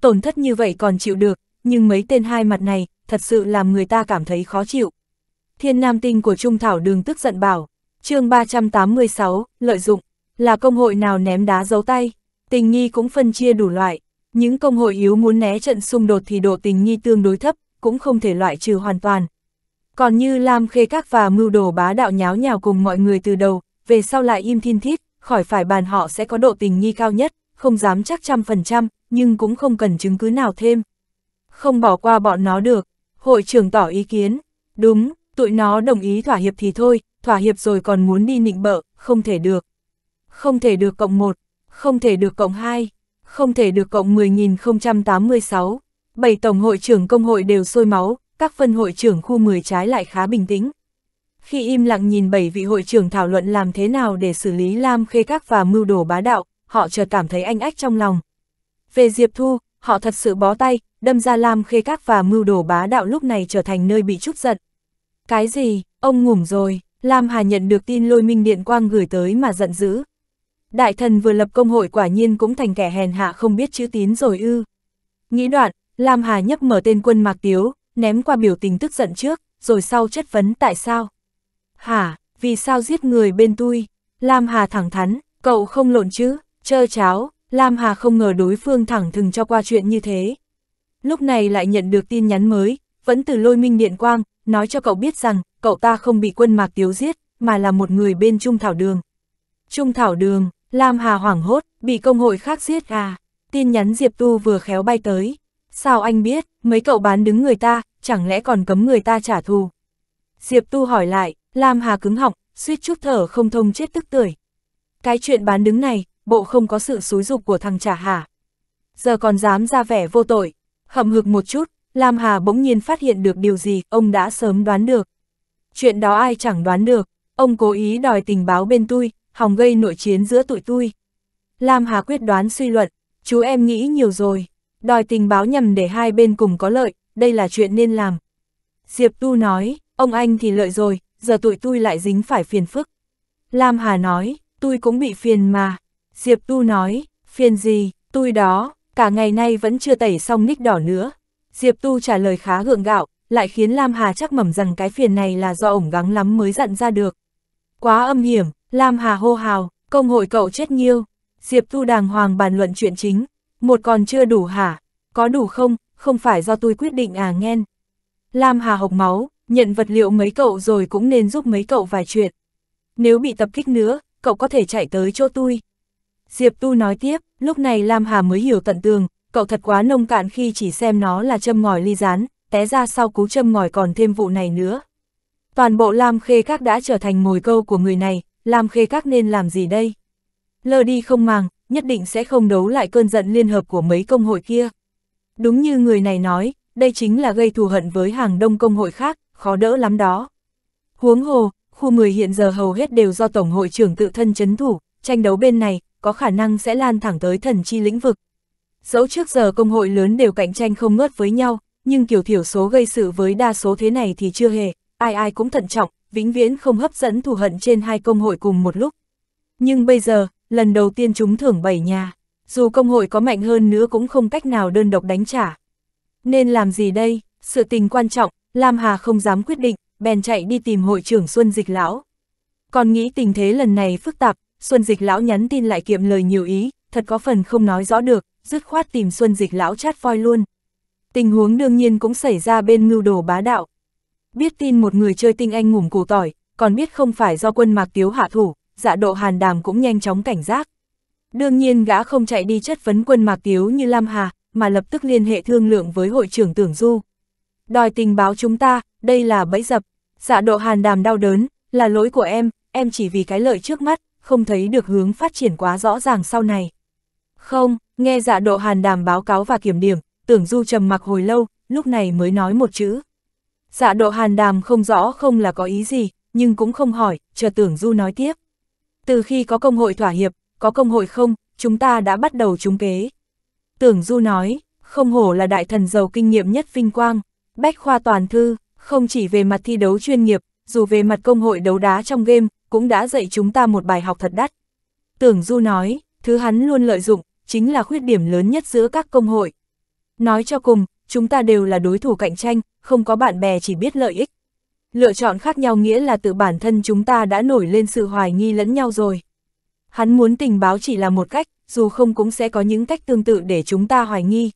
Tổn thất như vậy còn chịu được, nhưng mấy tên hai mặt này, thật sự làm người ta cảm thấy khó chịu. Thiên Nam Tinh của Trung Thảo Đường tức giận bảo, chương 386, lợi dụng, là công hội nào ném đá giấu tay, tình nghi cũng phân chia đủ loại. Những công hội yếu muốn né trận xung đột thì độ tình nghi tương đối thấp, cũng không thể loại trừ hoàn toàn. Còn như Lam Khê Các và Mưu Đồ Bá Đạo nháo nhào cùng mọi người từ đầu, về sau lại im thiên thiết, khỏi phải bàn họ sẽ có độ tình nghi cao nhất, không dám chắc trăm phần trăm, nhưng cũng không cần chứng cứ nào thêm. Không bỏ qua bọn nó được, hội trưởng tỏ ý kiến, đúng, tụi nó đồng ý thỏa hiệp thì thôi, thỏa hiệp rồi còn muốn đi nịnh bợ, không thể được. Không thể được cộng 1, không thể được cộng 2, không thể được cộng 10.086. Bảy tổng hội trưởng công hội đều sôi máu, các phân hội trưởng khu 10 trái lại khá bình tĩnh khi im lặng nhìn bảy vị hội trưởng thảo luận làm thế nào để xử lý Lam Khê Các và mưu đồ bá đạo, họ chợt cảm thấy anh ách trong lòng. Về Diệp Thu, họ thật sự bó tay, đâm ra Lam Khê Các và mưu đồ bá đạo lúc này trở thành nơi bị chút giận. Cái gì, ông ngủm rồi, Lam Hà nhận được tin lôi minh điện quang gửi tới mà giận dữ. Đại thần vừa lập công hội quả nhiên cũng thành kẻ hèn hạ không biết chữ tín rồi ư. Nghĩ đoạn, Lam Hà nhấp mở tên quân Mạc Tiếu, ném qua biểu tình tức giận trước, rồi sau chất vấn tại sao. Hả, vì sao giết người bên tôi? Lam Hà thẳng thắn, cậu không lộn chứ, chơ cháo, Lam Hà không ngờ đối phương thẳng thừng cho qua chuyện như thế. Lúc này lại nhận được tin nhắn mới, vẫn từ lôi minh điện quang, nói cho cậu biết rằng, cậu ta không bị quân mạc tiếu giết, mà là một người bên Trung Thảo Đường. Trung Thảo Đường, Lam Hà hoảng hốt, bị công hội khác giết à. Tin nhắn Diệp Tu vừa khéo bay tới. Sao anh biết, mấy cậu bán đứng người ta, chẳng lẽ còn cấm người ta trả thù? Diệp Tu hỏi lại, Lam Hà cứng họng, suýt chút thở không thông chết tức tưởi. Cái chuyện bán đứng này, bộ không có sự xúi dục của thằng trả hà. Giờ còn dám ra vẻ vô tội, hậm hực một chút, Lam Hà bỗng nhiên phát hiện được điều gì ông đã sớm đoán được. Chuyện đó ai chẳng đoán được, ông cố ý đòi tình báo bên tôi, hòng gây nội chiến giữa tụi tôi. Lam Hà quyết đoán suy luận, chú em nghĩ nhiều rồi, đòi tình báo nhằm để hai bên cùng có lợi, đây là chuyện nên làm. Diệp Tu nói, ông anh thì lợi rồi, giờ tụi tôi lại dính phải phiền phức. Lam Hà nói, tôi cũng bị phiền mà. Diệp Tu nói, phiền gì, tôi đó, cả ngày nay vẫn chưa tẩy xong nick đỏ nữa. Diệp Tu trả lời khá gượng gạo, lại khiến Lam Hà chắc mẩm rằng cái phiền này là do ổng gắng lắm mới dặn ra được. Quá âm hiểm, Lam Hà hô hào, công hội cậu chết nhiêu. Diệp Tu đàng hoàng bàn luận chuyện chính, một còn chưa đủ hả, có đủ không, không phải do tôi quyết định à nghen. Lam Hà hộc máu, nhận vật liệu mấy cậu rồi cũng nên giúp mấy cậu vài chuyện. Nếu bị tập kích nữa, cậu có thể chạy tới chỗ tôi. Diệp Tu nói tiếp, lúc này Lam Hà mới hiểu tận tường, cậu thật quá nông cạn khi chỉ xem nó là châm ngòi ly rán, té ra sau cú châm ngòi còn thêm vụ này nữa. Toàn bộ Lam Khê Các đã trở thành mồi câu của người này, Lam Khê Các nên làm gì đây? Lơ đi không màng, nhất định sẽ không đấu lại cơn giận liên hợp của mấy công hội kia. Đúng như người này nói, đây chính là gây thù hận với hàng đông công hội khác, khó đỡ lắm đó. Huống hồ, khu 10 hiện giờ hầu hết đều do Tổng hội trưởng tự thân chấn thủ, tranh đấu bên này có khả năng sẽ lan thẳng tới thần chi lĩnh vực. Dẫu trước giờ công hội lớn đều cạnh tranh không ngớt với nhau, nhưng kiểu thiểu số gây sự với đa số thế này thì chưa hề, ai ai cũng thận trọng, vĩnh viễn không hấp dẫn thù hận trên hai công hội cùng một lúc. Nhưng bây giờ, lần đầu tiên chúng thưởng bảy nhà, dù công hội có mạnh hơn nữa cũng không cách nào đơn độc đánh trả. Nên làm gì đây, sự tình quan trọng, Lam Hà không dám quyết định, bèn chạy đi tìm hội trưởng Xuân Dịch Lão. Còn nghĩ tình thế lần này phức tạp, Xuân Dịch Lão nhắn tin lại kiệm lời nhiều ý, thật có phần không nói rõ được, dứt khoát tìm Xuân Dịch Lão chát phoi luôn. Tình huống đương nhiên cũng xảy ra bên ngưu đồ bá đạo. Biết tin một người chơi tinh anh ngủm củ tỏi, còn biết không phải do quân mạc tiếu hạ thủ, dạ độ hàn đàm cũng nhanh chóng cảnh giác. Đương nhiên gã không chạy đi chất vấn quân mạc tiếu như Lam Hà, mà lập tức liên hệ thương lượng với hội trưởng Tưởng Du đòi tình báo chúng ta, đây là bẫy dập. Dạ độ hàn đàm đau đớn, là lỗi của em, em chỉ vì cái lợi trước mắt, không thấy được hướng phát triển quá rõ ràng sau này. Không, nghe dạ độ hàn đàm báo cáo và kiểm điểm, tưởng du trầm mặc hồi lâu, lúc này mới nói một chữ. Dạ độ hàn đàm không rõ không là có ý gì, nhưng cũng không hỏi, chờ tưởng du nói tiếp. Từ khi có công hội thỏa hiệp, có công hội không, chúng ta đã bắt đầu trúng kế. Tưởng du nói, không hổ là đại thần giàu kinh nghiệm nhất vinh quang. Bách khoa toàn thư, không chỉ về mặt thi đấu chuyên nghiệp, dù về mặt công hội đấu đá trong game, cũng đã dạy chúng ta một bài học thật đắt. Tưởng Du nói, thứ hắn luôn lợi dụng, chính là khuyết điểm lớn nhất giữa các công hội. Nói cho cùng, chúng ta đều là đối thủ cạnh tranh, không có bạn bè chỉ biết lợi ích. Lựa chọn khác nhau nghĩa là tự bản thân chúng ta đã nổi lên sự hoài nghi lẫn nhau rồi. Hắn muốn tình báo chỉ là một cách, dù không cũng sẽ có những cách tương tự để chúng ta hoài nghi.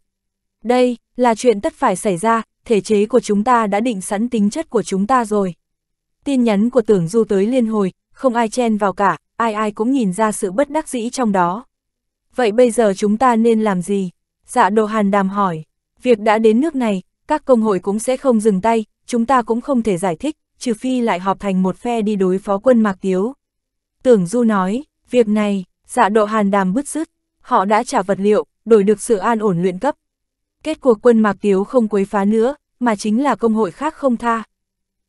Đây, là chuyện tất phải xảy ra, thể chế của chúng ta đã định sẵn tính chất của chúng ta rồi. Tin nhắn của tưởng du tới liên hồi, không ai chen vào cả, ai ai cũng nhìn ra sự bất đắc dĩ trong đó. Vậy bây giờ chúng ta nên làm gì? Dạ đồ hàn đàm hỏi, việc đã đến nước này, các công hội cũng sẽ không dừng tay, chúng ta cũng không thể giải thích, trừ phi lại họp thành một phe đi đối phó quân Mạc Tiếu. Tưởng Du nói, việc này, dạ độ hàn đàm bứt rứt, họ đã trả vật liệu, đổi được sự an ổn luyện cấp, kết cuộc quân Mạc Tiếu không quấy phá nữa, mà chính là công hội khác không tha.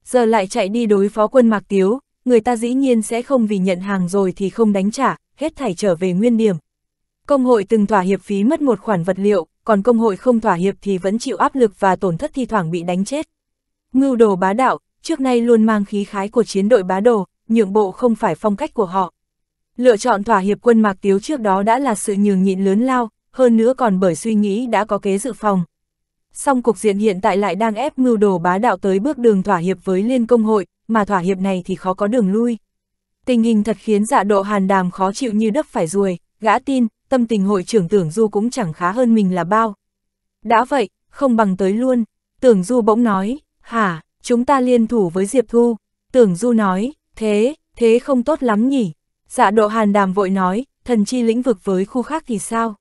Giờ lại chạy đi đối phó quân Mạc Tiếu, người ta dĩ nhiên sẽ không vì nhận hàng rồi thì không đánh trả, hết thảy trở về nguyên điểm. Công hội từng thỏa hiệp phí mất một khoản vật liệu, còn công hội không thỏa hiệp thì vẫn chịu áp lực và tổn thất thi thoảng bị đánh chết. Ngưu đồ bá đạo, trước nay luôn mang khí khái của chiến đội bá đồ, nhượng bộ không phải phong cách của họ. Lựa chọn thỏa hiệp quân Mạc Tiếu trước đó đã là sự nhường nhịn lớn lao, hơn nữa còn bởi suy nghĩ đã có kế dự phòng. Song cục diện hiện tại lại đang ép mưu đồ bá đạo tới bước đường thỏa hiệp với Liên Công Hội, mà thỏa hiệp này thì khó có đường lui. Tình hình thật khiến dạ độ hàn đàm khó chịu như đấp phải ruồi, gã tin, tâm tình hội trưởng tưởng du cũng chẳng khá hơn mình là bao. Đã vậy, không bằng tới luôn, tưởng du bỗng nói, hả, chúng ta liên thủ với Diệp Thu, tưởng du nói, thế, thế không tốt lắm nhỉ, dạ độ hàn đàm vội nói, thần chi lĩnh vực với khu khác thì sao?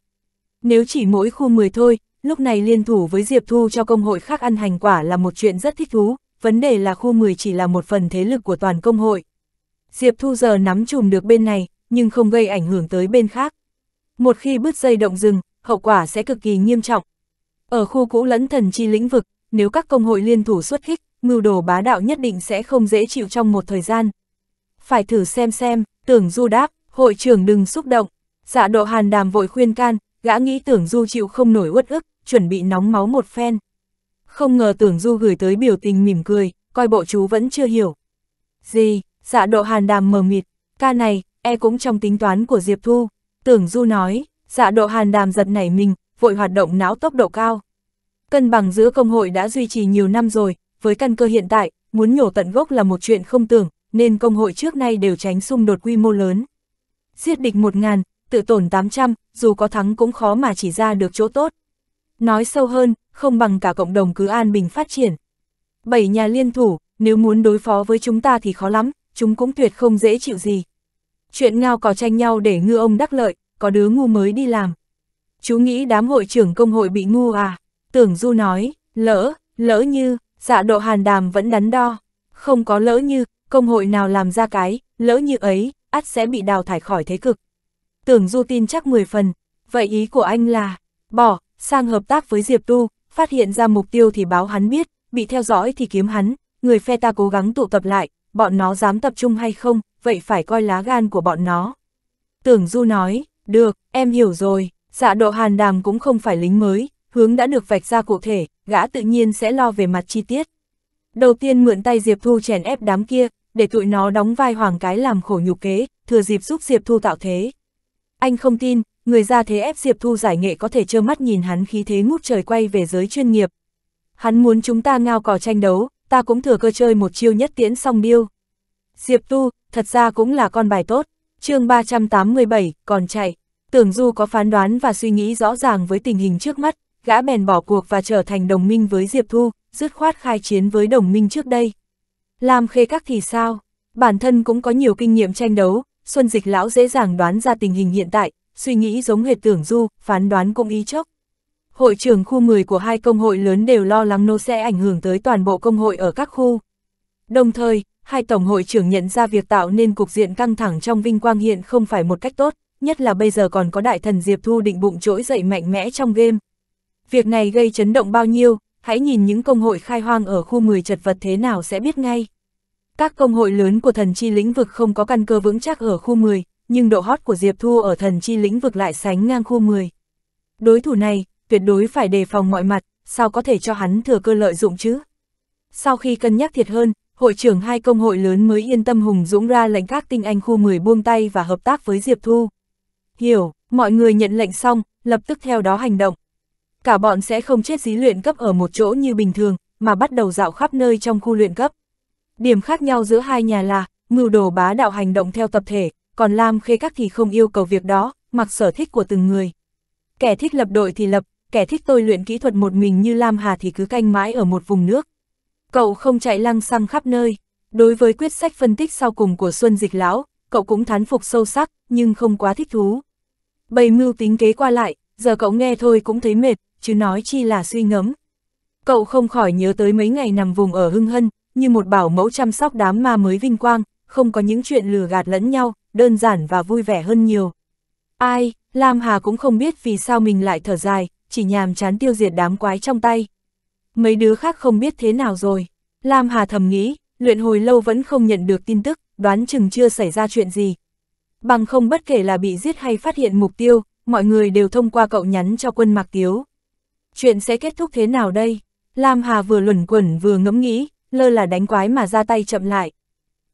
Nếu chỉ mỗi khu 10 thôi, lúc này liên thủ với Diệp Thu cho công hội khác ăn hành quả là một chuyện rất thích thú, vấn đề là khu 10 chỉ là một phần thế lực của toàn công hội. Diệp Thu giờ nắm chùm được bên này, nhưng không gây ảnh hưởng tới bên khác. Một khi bứt dây động rừng, hậu quả sẽ cực kỳ nghiêm trọng. Ở khu cũ lẫn thần chi lĩnh vực, nếu các công hội liên thủ xuất khích, mưu đồ bá đạo nhất định sẽ không dễ chịu trong một thời gian. Phải thử xem xem, tưởng du đáp, hội trưởng đừng xúc động. Dạ độ hàn đàm vội khuyên can, Gã nghĩ tưởng du chịu không nổi uất ức, chuẩn bị nóng máu một phen. Không ngờ tưởng du gửi tới biểu tình mỉm cười, coi bộ chú vẫn chưa hiểu. Gì, dạ độ hàn đàm mờ mịt, ca này, e cũng trong tính toán của Diệp Thu. Tưởng du nói, dạ độ hàn đàm giật nảy mình, vội hoạt động não tốc độ cao. Cân bằng giữa công hội đã duy trì nhiều năm rồi, với căn cơ hiện tại, muốn nhổ tận gốc là một chuyện không tưởng, nên công hội trước nay đều tránh xung đột quy mô lớn. Giết địch một ngàn, tự tổn 800, dù có thắng cũng khó mà chỉ ra được chỗ tốt. Nói sâu hơn, không bằng cả cộng đồng cứ an bình phát triển. Bảy nhà liên thủ, nếu muốn đối phó với chúng ta thì khó lắm, chúng cũng tuyệt không dễ chịu gì. Chuyện ngao có tranh nhau để ngư ông đắc lợi, có đứa ngu mới đi làm. Chú nghĩ đám hội trưởng công hội bị ngu à? Tưởng Du nói, lỡ, lỡ như, dạ độ hàn đàm vẫn đắn đo. Không có lỡ như, công hội nào làm ra cái, lỡ như ấy, ắt sẽ bị đào thải khỏi thế cực tưởng du tin chắc 10 phần, vậy ý của anh là, bỏ, sang hợp tác với Diệp Tu, phát hiện ra mục tiêu thì báo hắn biết, bị theo dõi thì kiếm hắn, người phe ta cố gắng tụ tập lại, bọn nó dám tập trung hay không, vậy phải coi lá gan của bọn nó. Tưởng Du nói, được, em hiểu rồi, dạ độ hàn đàm cũng không phải lính mới, hướng đã được vạch ra cụ thể, gã tự nhiên sẽ lo về mặt chi tiết. Đầu tiên mượn tay Diệp Thu chèn ép đám kia, để tụi nó đóng vai hoàng cái làm khổ nhục kế, thừa dịp giúp Diệp Thu tạo thế. Anh không tin, người ra thế ép Diệp Thu giải nghệ có thể trơ mắt nhìn hắn khí thế ngút trời quay về giới chuyên nghiệp. Hắn muốn chúng ta ngao cò tranh đấu, ta cũng thừa cơ chơi một chiêu nhất tiễn song điêu. Diệp Thu thật ra cũng là con bài tốt, chương 387, còn chạy. Tưởng Du có phán đoán và suy nghĩ rõ ràng với tình hình trước mắt, gã bèn bỏ cuộc và trở thành đồng minh với Diệp Thu, dứt khoát khai chiến với đồng minh trước đây. Làm khê các thì sao? Bản thân cũng có nhiều kinh nghiệm tranh đấu, Xuân Dịch lão dễ dàng đoán ra tình hình hiện tại, suy nghĩ giống hệt tưởng du, phán đoán cũng ý chốc. Hội trưởng khu 10 của hai công hội lớn đều lo lắng nô sẽ ảnh hưởng tới toàn bộ công hội ở các khu. Đồng thời, hai tổng hội trưởng nhận ra việc tạo nên cục diện căng thẳng trong vinh quang hiện không phải một cách tốt, nhất là bây giờ còn có đại thần Diệp Thu định bụng trỗi dậy mạnh mẽ trong game. Việc này gây chấn động bao nhiêu, hãy nhìn những công hội khai hoang ở khu 10 chật vật thế nào sẽ biết ngay. Các công hội lớn của thần chi lĩnh vực không có căn cơ vững chắc ở khu 10, nhưng độ hot của Diệp Thu ở thần chi lĩnh vực lại sánh ngang khu 10. Đối thủ này, tuyệt đối phải đề phòng mọi mặt, sao có thể cho hắn thừa cơ lợi dụng chứ? Sau khi cân nhắc thiệt hơn, hội trưởng hai công hội lớn mới yên tâm hùng dũng ra lệnh các tinh anh khu 10 buông tay và hợp tác với Diệp Thu. Hiểu, mọi người nhận lệnh xong, lập tức theo đó hành động. Cả bọn sẽ không chết dí luyện cấp ở một chỗ như bình thường, mà bắt đầu dạo khắp nơi trong khu luyện cấp. Điểm khác nhau giữa hai nhà là, mưu đồ bá đạo hành động theo tập thể, còn Lam Khê Các thì không yêu cầu việc đó, mặc sở thích của từng người. Kẻ thích lập đội thì lập, kẻ thích tôi luyện kỹ thuật một mình như Lam Hà thì cứ canh mãi ở một vùng nước. Cậu không chạy lăng xăng khắp nơi. Đối với quyết sách phân tích sau cùng của Xuân Dịch Lão, cậu cũng thán phục sâu sắc, nhưng không quá thích thú. Bày mưu tính kế qua lại, giờ cậu nghe thôi cũng thấy mệt, chứ nói chi là suy ngẫm. Cậu không khỏi nhớ tới mấy ngày nằm vùng ở Hưng Hân, như một bảo mẫu chăm sóc đám ma mới vinh quang, không có những chuyện lừa gạt lẫn nhau, đơn giản và vui vẻ hơn nhiều. Ai, Lam Hà cũng không biết vì sao mình lại thở dài, chỉ nhàm chán tiêu diệt đám quái trong tay. Mấy đứa khác không biết thế nào rồi. Lam Hà thầm nghĩ, luyện hồi lâu vẫn không nhận được tin tức, đoán chừng chưa xảy ra chuyện gì. Bằng không bất kể là bị giết hay phát hiện mục tiêu, mọi người đều thông qua cậu nhắn cho quân Mặc Tiếu. Chuyện sẽ kết thúc thế nào đây? Lam Hà vừa luẩn quẩn vừa ngẫm nghĩ, lơ là đánh quái mà ra tay chậm lại.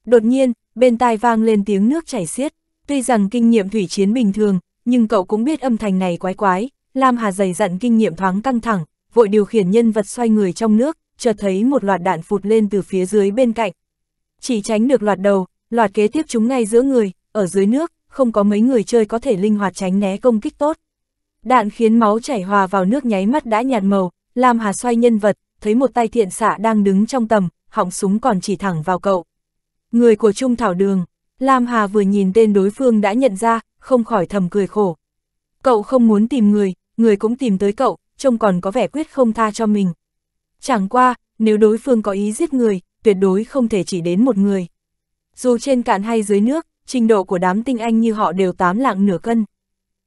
Đột nhiên, bên tai vang lên tiếng nước chảy xiết, tuy rằng kinh nghiệm thủy chiến bình thường, nhưng cậu cũng biết âm thanh này quái quái, Lam Hà dày dặn kinh nghiệm thoáng căng thẳng, vội điều khiển nhân vật xoay người trong nước, chợt thấy một loạt đạn phụt lên từ phía dưới bên cạnh. Chỉ tránh được loạt đầu, loạt kế tiếp chúng ngay giữa người, ở dưới nước, không có mấy người chơi có thể linh hoạt tránh né công kích tốt. Đạn khiến máu chảy hòa vào nước nháy mắt đã nhạt màu, Lam Hà xoay nhân vật, thấy một tay thiện xạ đang đứng trong tầm, họng súng còn chỉ thẳng vào cậu. Người của Trung Thảo Đường, Lam Hà vừa nhìn tên đối phương đã nhận ra, không khỏi thầm cười khổ. Cậu không muốn tìm người, người cũng tìm tới cậu, trông còn có vẻ quyết không tha cho mình. Chẳng qua, nếu đối phương có ý giết người, tuyệt đối không thể chỉ đến một người. Dù trên cạn hay dưới nước, trình độ của đám tinh anh như họ đều tám lạng nửa cân.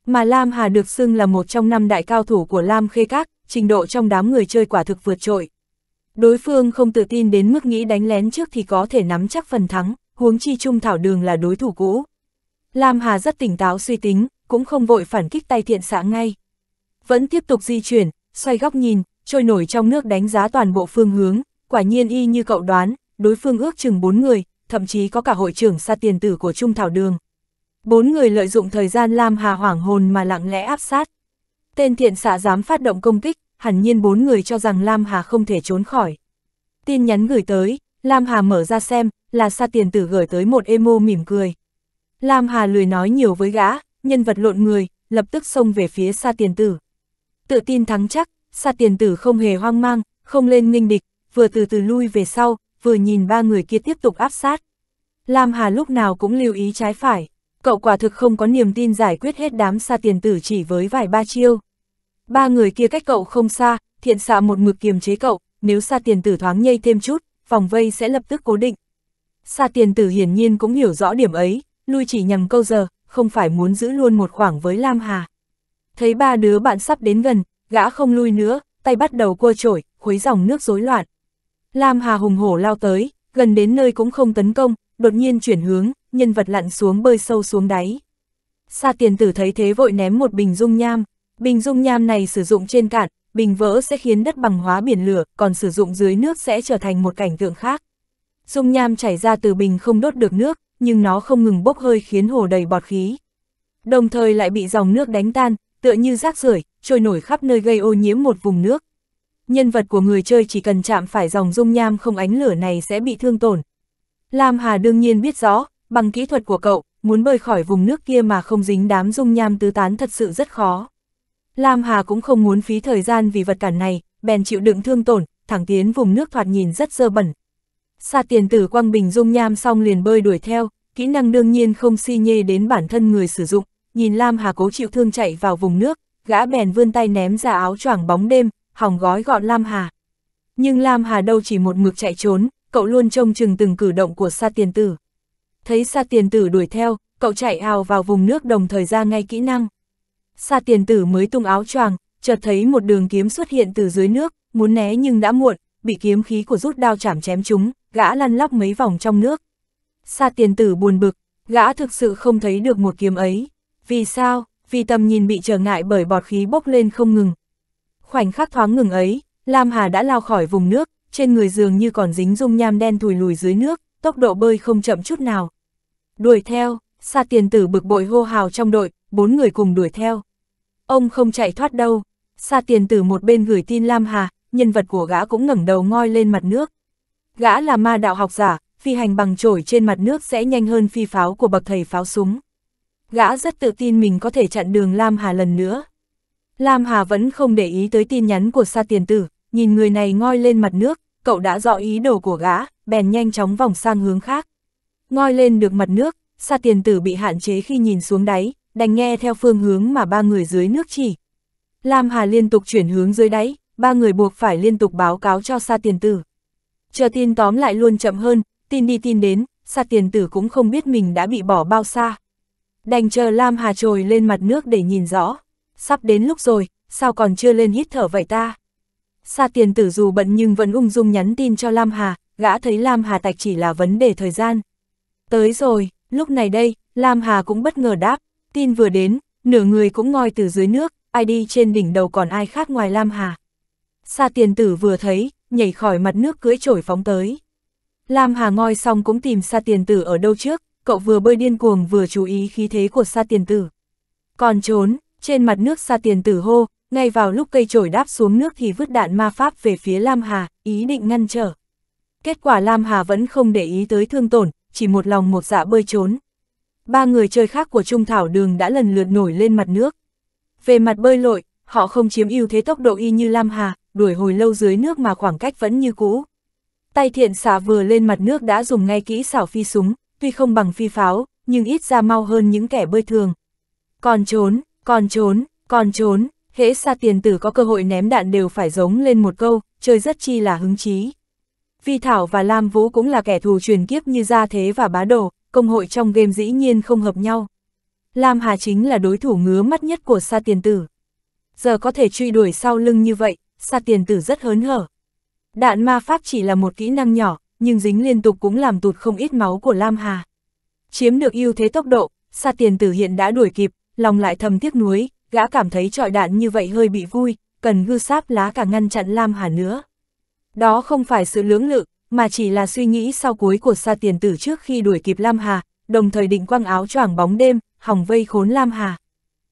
Mà Lam Hà được xưng là một trong năm đại cao thủ của Lam Khê Các, trình độ trong đám người chơi quả thực vượt trội. Đối phương không tự tin đến mức nghĩ đánh lén trước thì có thể nắm chắc phần thắng, huống chi Trung Thảo Đường là đối thủ cũ. Lam Hà rất tỉnh táo suy tính, cũng không vội phản kích tay thiện xã ngay. Vẫn tiếp tục di chuyển, xoay góc nhìn, trôi nổi trong nước đánh giá toàn bộ phương hướng, quả nhiên y như cậu đoán, đối phương ước chừng 4 người, thậm chí có cả hội trưởng xa tiền tử của Trung Thảo Đường. Bốn người lợi dụng thời gian Lam Hà hoảng hồn mà lặng lẽ áp sát. Tên thiện Xã dám phát động công kích, hẳn nhiên bốn người cho rằng Lam Hà không thể trốn khỏi. Tin nhắn gửi tới, Lam Hà mở ra xem, là Sa Tiền Tử gửi tới một emo mỉm cười. Lam Hà lười nói nhiều với gã, nhân vật lộn người, lập tức xông về phía Sa Tiền Tử. Tự tin thắng chắc, Sa Tiền Tử không hề hoang mang, không lên nghênh địch, vừa từ từ lui về sau, vừa nhìn ba người kia tiếp tục áp sát. Lam Hà lúc nào cũng lưu ý trái phải, cậu quả thực không có niềm tin giải quyết hết đám Sa Tiền Tử chỉ với vài ba chiêu. Ba người kia cách cậu không xa, thiện xạ một mực kiềm chế cậu, nếu xa tiền tử thoáng nhây thêm chút, vòng vây sẽ lập tức cố định. Xa tiền tử hiển nhiên cũng hiểu rõ điểm ấy, lui chỉ nhằm câu giờ, không phải muốn giữ luôn một khoảng với Lam Hà. Thấy ba đứa bạn sắp đến gần, gã không lui nữa, tay bắt đầu cua trổi, khuấy dòng nước rối loạn. Lam Hà hùng hổ lao tới, gần đến nơi cũng không tấn công, đột nhiên chuyển hướng, nhân vật lặn xuống bơi sâu xuống đáy. Sa tiền tử thấy thế vội ném một bình dung nham. Bình dung nham này sử dụng trên cạn, bình vỡ sẽ khiến đất bằng hóa biển lửa, còn sử dụng dưới nước sẽ trở thành một cảnh tượng khác. Dung nham chảy ra từ bình không đốt được nước, nhưng nó không ngừng bốc hơi khiến hồ đầy bọt khí. Đồng thời lại bị dòng nước đánh tan, tựa như rác rưởi, trôi nổi khắp nơi gây ô nhiễm một vùng nước. Nhân vật của người chơi chỉ cần chạm phải dòng dung nham không ánh lửa này sẽ bị thương tổn. Lam Hà đương nhiên biết rõ, bằng kỹ thuật của cậu, muốn bơi khỏi vùng nước kia mà không dính đám dung nham tứ tán thật sự rất khó. Lam Hà cũng không muốn phí thời gian vì vật cản này, bèn chịu đựng thương tổn, thẳng tiến vùng nước thoạt nhìn rất dơ bẩn. Sa tiền tử quang bình dung nham xong liền bơi đuổi theo, kỹ năng đương nhiên không si nhê đến bản thân người sử dụng, nhìn Lam Hà cố chịu thương chạy vào vùng nước, gã bèn vươn tay ném ra áo choàng bóng đêm, hỏng gói gọn Lam Hà. Nhưng Lam Hà đâu chỉ một mực chạy trốn, cậu luôn trông chừng từng cử động của Sa tiền tử. Thấy Sa tiền tử đuổi theo, cậu chạy ào vào vùng nước đồng thời ra ngay kỹ năng. Sa tiền tử mới tung áo choàng, chợt thấy một đường kiếm xuất hiện từ dưới nước, muốn né nhưng đã muộn, bị kiếm khí của rút đao chảm chém chúng, gã lăn lóc mấy vòng trong nước. Sa tiền tử buồn bực, gã thực sự không thấy được một kiếm ấy. Vì sao? Vì tầm nhìn bị trở ngại bởi bọt khí bốc lên không ngừng. Khoảnh khắc thoáng ngừng ấy, Lam Hà đã lao khỏi vùng nước, trên người dường như còn dính dung nham đen thùi lùi dưới nước, tốc độ bơi không chậm chút nào. Đuổi theo, sa tiền tử bực bội hô hào trong đội, bốn người cùng đuổi theo. Ông không chạy thoát đâu, sa tiền tử một bên gửi tin Lam Hà, nhân vật của gã cũng ngẩng đầu ngoi lên mặt nước. Gã là ma đạo học giả, phi hành bằng trổi trên mặt nước sẽ nhanh hơn phi pháo của bậc thầy pháo súng. Gã rất tự tin mình có thể chặn đường Lam Hà lần nữa. Lam Hà vẫn không để ý tới tin nhắn của Sa Tiền Tử, nhìn người này ngoi lên mặt nước, cậu đã dọ ý đồ của gã, bèn nhanh chóng vòng sang hướng khác. Ngoi lên được mặt nước, Sa Tiền Tử bị hạn chế khi nhìn xuống đáy, đành nghe theo phương hướng mà ba người dưới nước chỉ. Lam Hà liên tục chuyển hướng dưới đáy, ba người buộc phải liên tục báo cáo cho Sa Tiền Tử. Chờ tin tóm lại luôn chậm hơn, tin đi tin đến, Sa Tiền Tử cũng không biết mình đã bị bỏ bao xa. Đành chờ Lam Hà trồi lên mặt nước để nhìn rõ. Sắp đến lúc rồi, sao còn chưa lên hít thở vậy ta? Sa Tiền Tử dù bận nhưng vẫn ung dung nhắn tin cho Lam Hà, gã thấy Lam Hà tạch chỉ là vấn đề thời gian. Tới rồi, lúc này đây, Lam Hà cũng bất ngờ đáp, Tin vừa đến, nửa người cũng ngoi từ dưới nước, ai đi trên đỉnh đầu còn ai khác ngoài Lam Hà. Sa tiền tử vừa thấy, nhảy khỏi mặt nước cưỡi trổi phóng tới. Lam Hà ngoi xong cũng tìm Sa tiền tử ở đâu trước, cậu vừa bơi điên cuồng vừa chú ý khí thế của Sa tiền tử. Còn trốn, trên mặt nước Sa tiền tử hô, ngay vào lúc cây trổi đáp xuống nước thì vứt đạn ma pháp về phía Lam Hà, ý định ngăn trở. Kết quả Lam Hà vẫn không để ý tới thương tổn, chỉ một lòng một dạ bơi trốn ba người chơi khác của Trung Thảo Đường đã lần lượt nổi lên mặt nước. Về mặt bơi lội, họ không chiếm ưu thế tốc độ y như Lam Hà, đuổi hồi lâu dưới nước mà khoảng cách vẫn như cũ. Tay thiện xạ vừa lên mặt nước đã dùng ngay kỹ xảo phi súng, tuy không bằng phi pháo, nhưng ít ra mau hơn những kẻ bơi thường. Còn trốn, còn trốn, còn trốn, hễ xa tiền tử có cơ hội ném đạn đều phải giống lên một câu, chơi rất chi là hứng chí. Vi Thảo và Lam Vũ cũng là kẻ thù truyền kiếp như gia thế và bá đồ, công hội trong game dĩ nhiên không hợp nhau. Lam Hà chính là đối thủ ngứa mắt nhất của Sa Tiền Tử. Giờ có thể truy đuổi sau lưng như vậy, Sa Tiền Tử rất hớn hở. Đạn ma pháp chỉ là một kỹ năng nhỏ, nhưng dính liên tục cũng làm tụt không ít máu của Lam Hà. Chiếm được ưu thế tốc độ, Sa Tiền Tử hiện đã đuổi kịp, lòng lại thầm tiếc nuối, gã cảm thấy trọi đạn như vậy hơi bị vui, cần hư sáp lá cả ngăn chặn Lam Hà nữa. Đó không phải sự lưỡng lự, mà chỉ là suy nghĩ sau cuối của Sa Tiền Tử trước khi đuổi kịp Lam Hà, đồng thời định quăng áo choàng bóng đêm, hỏng vây khốn Lam Hà.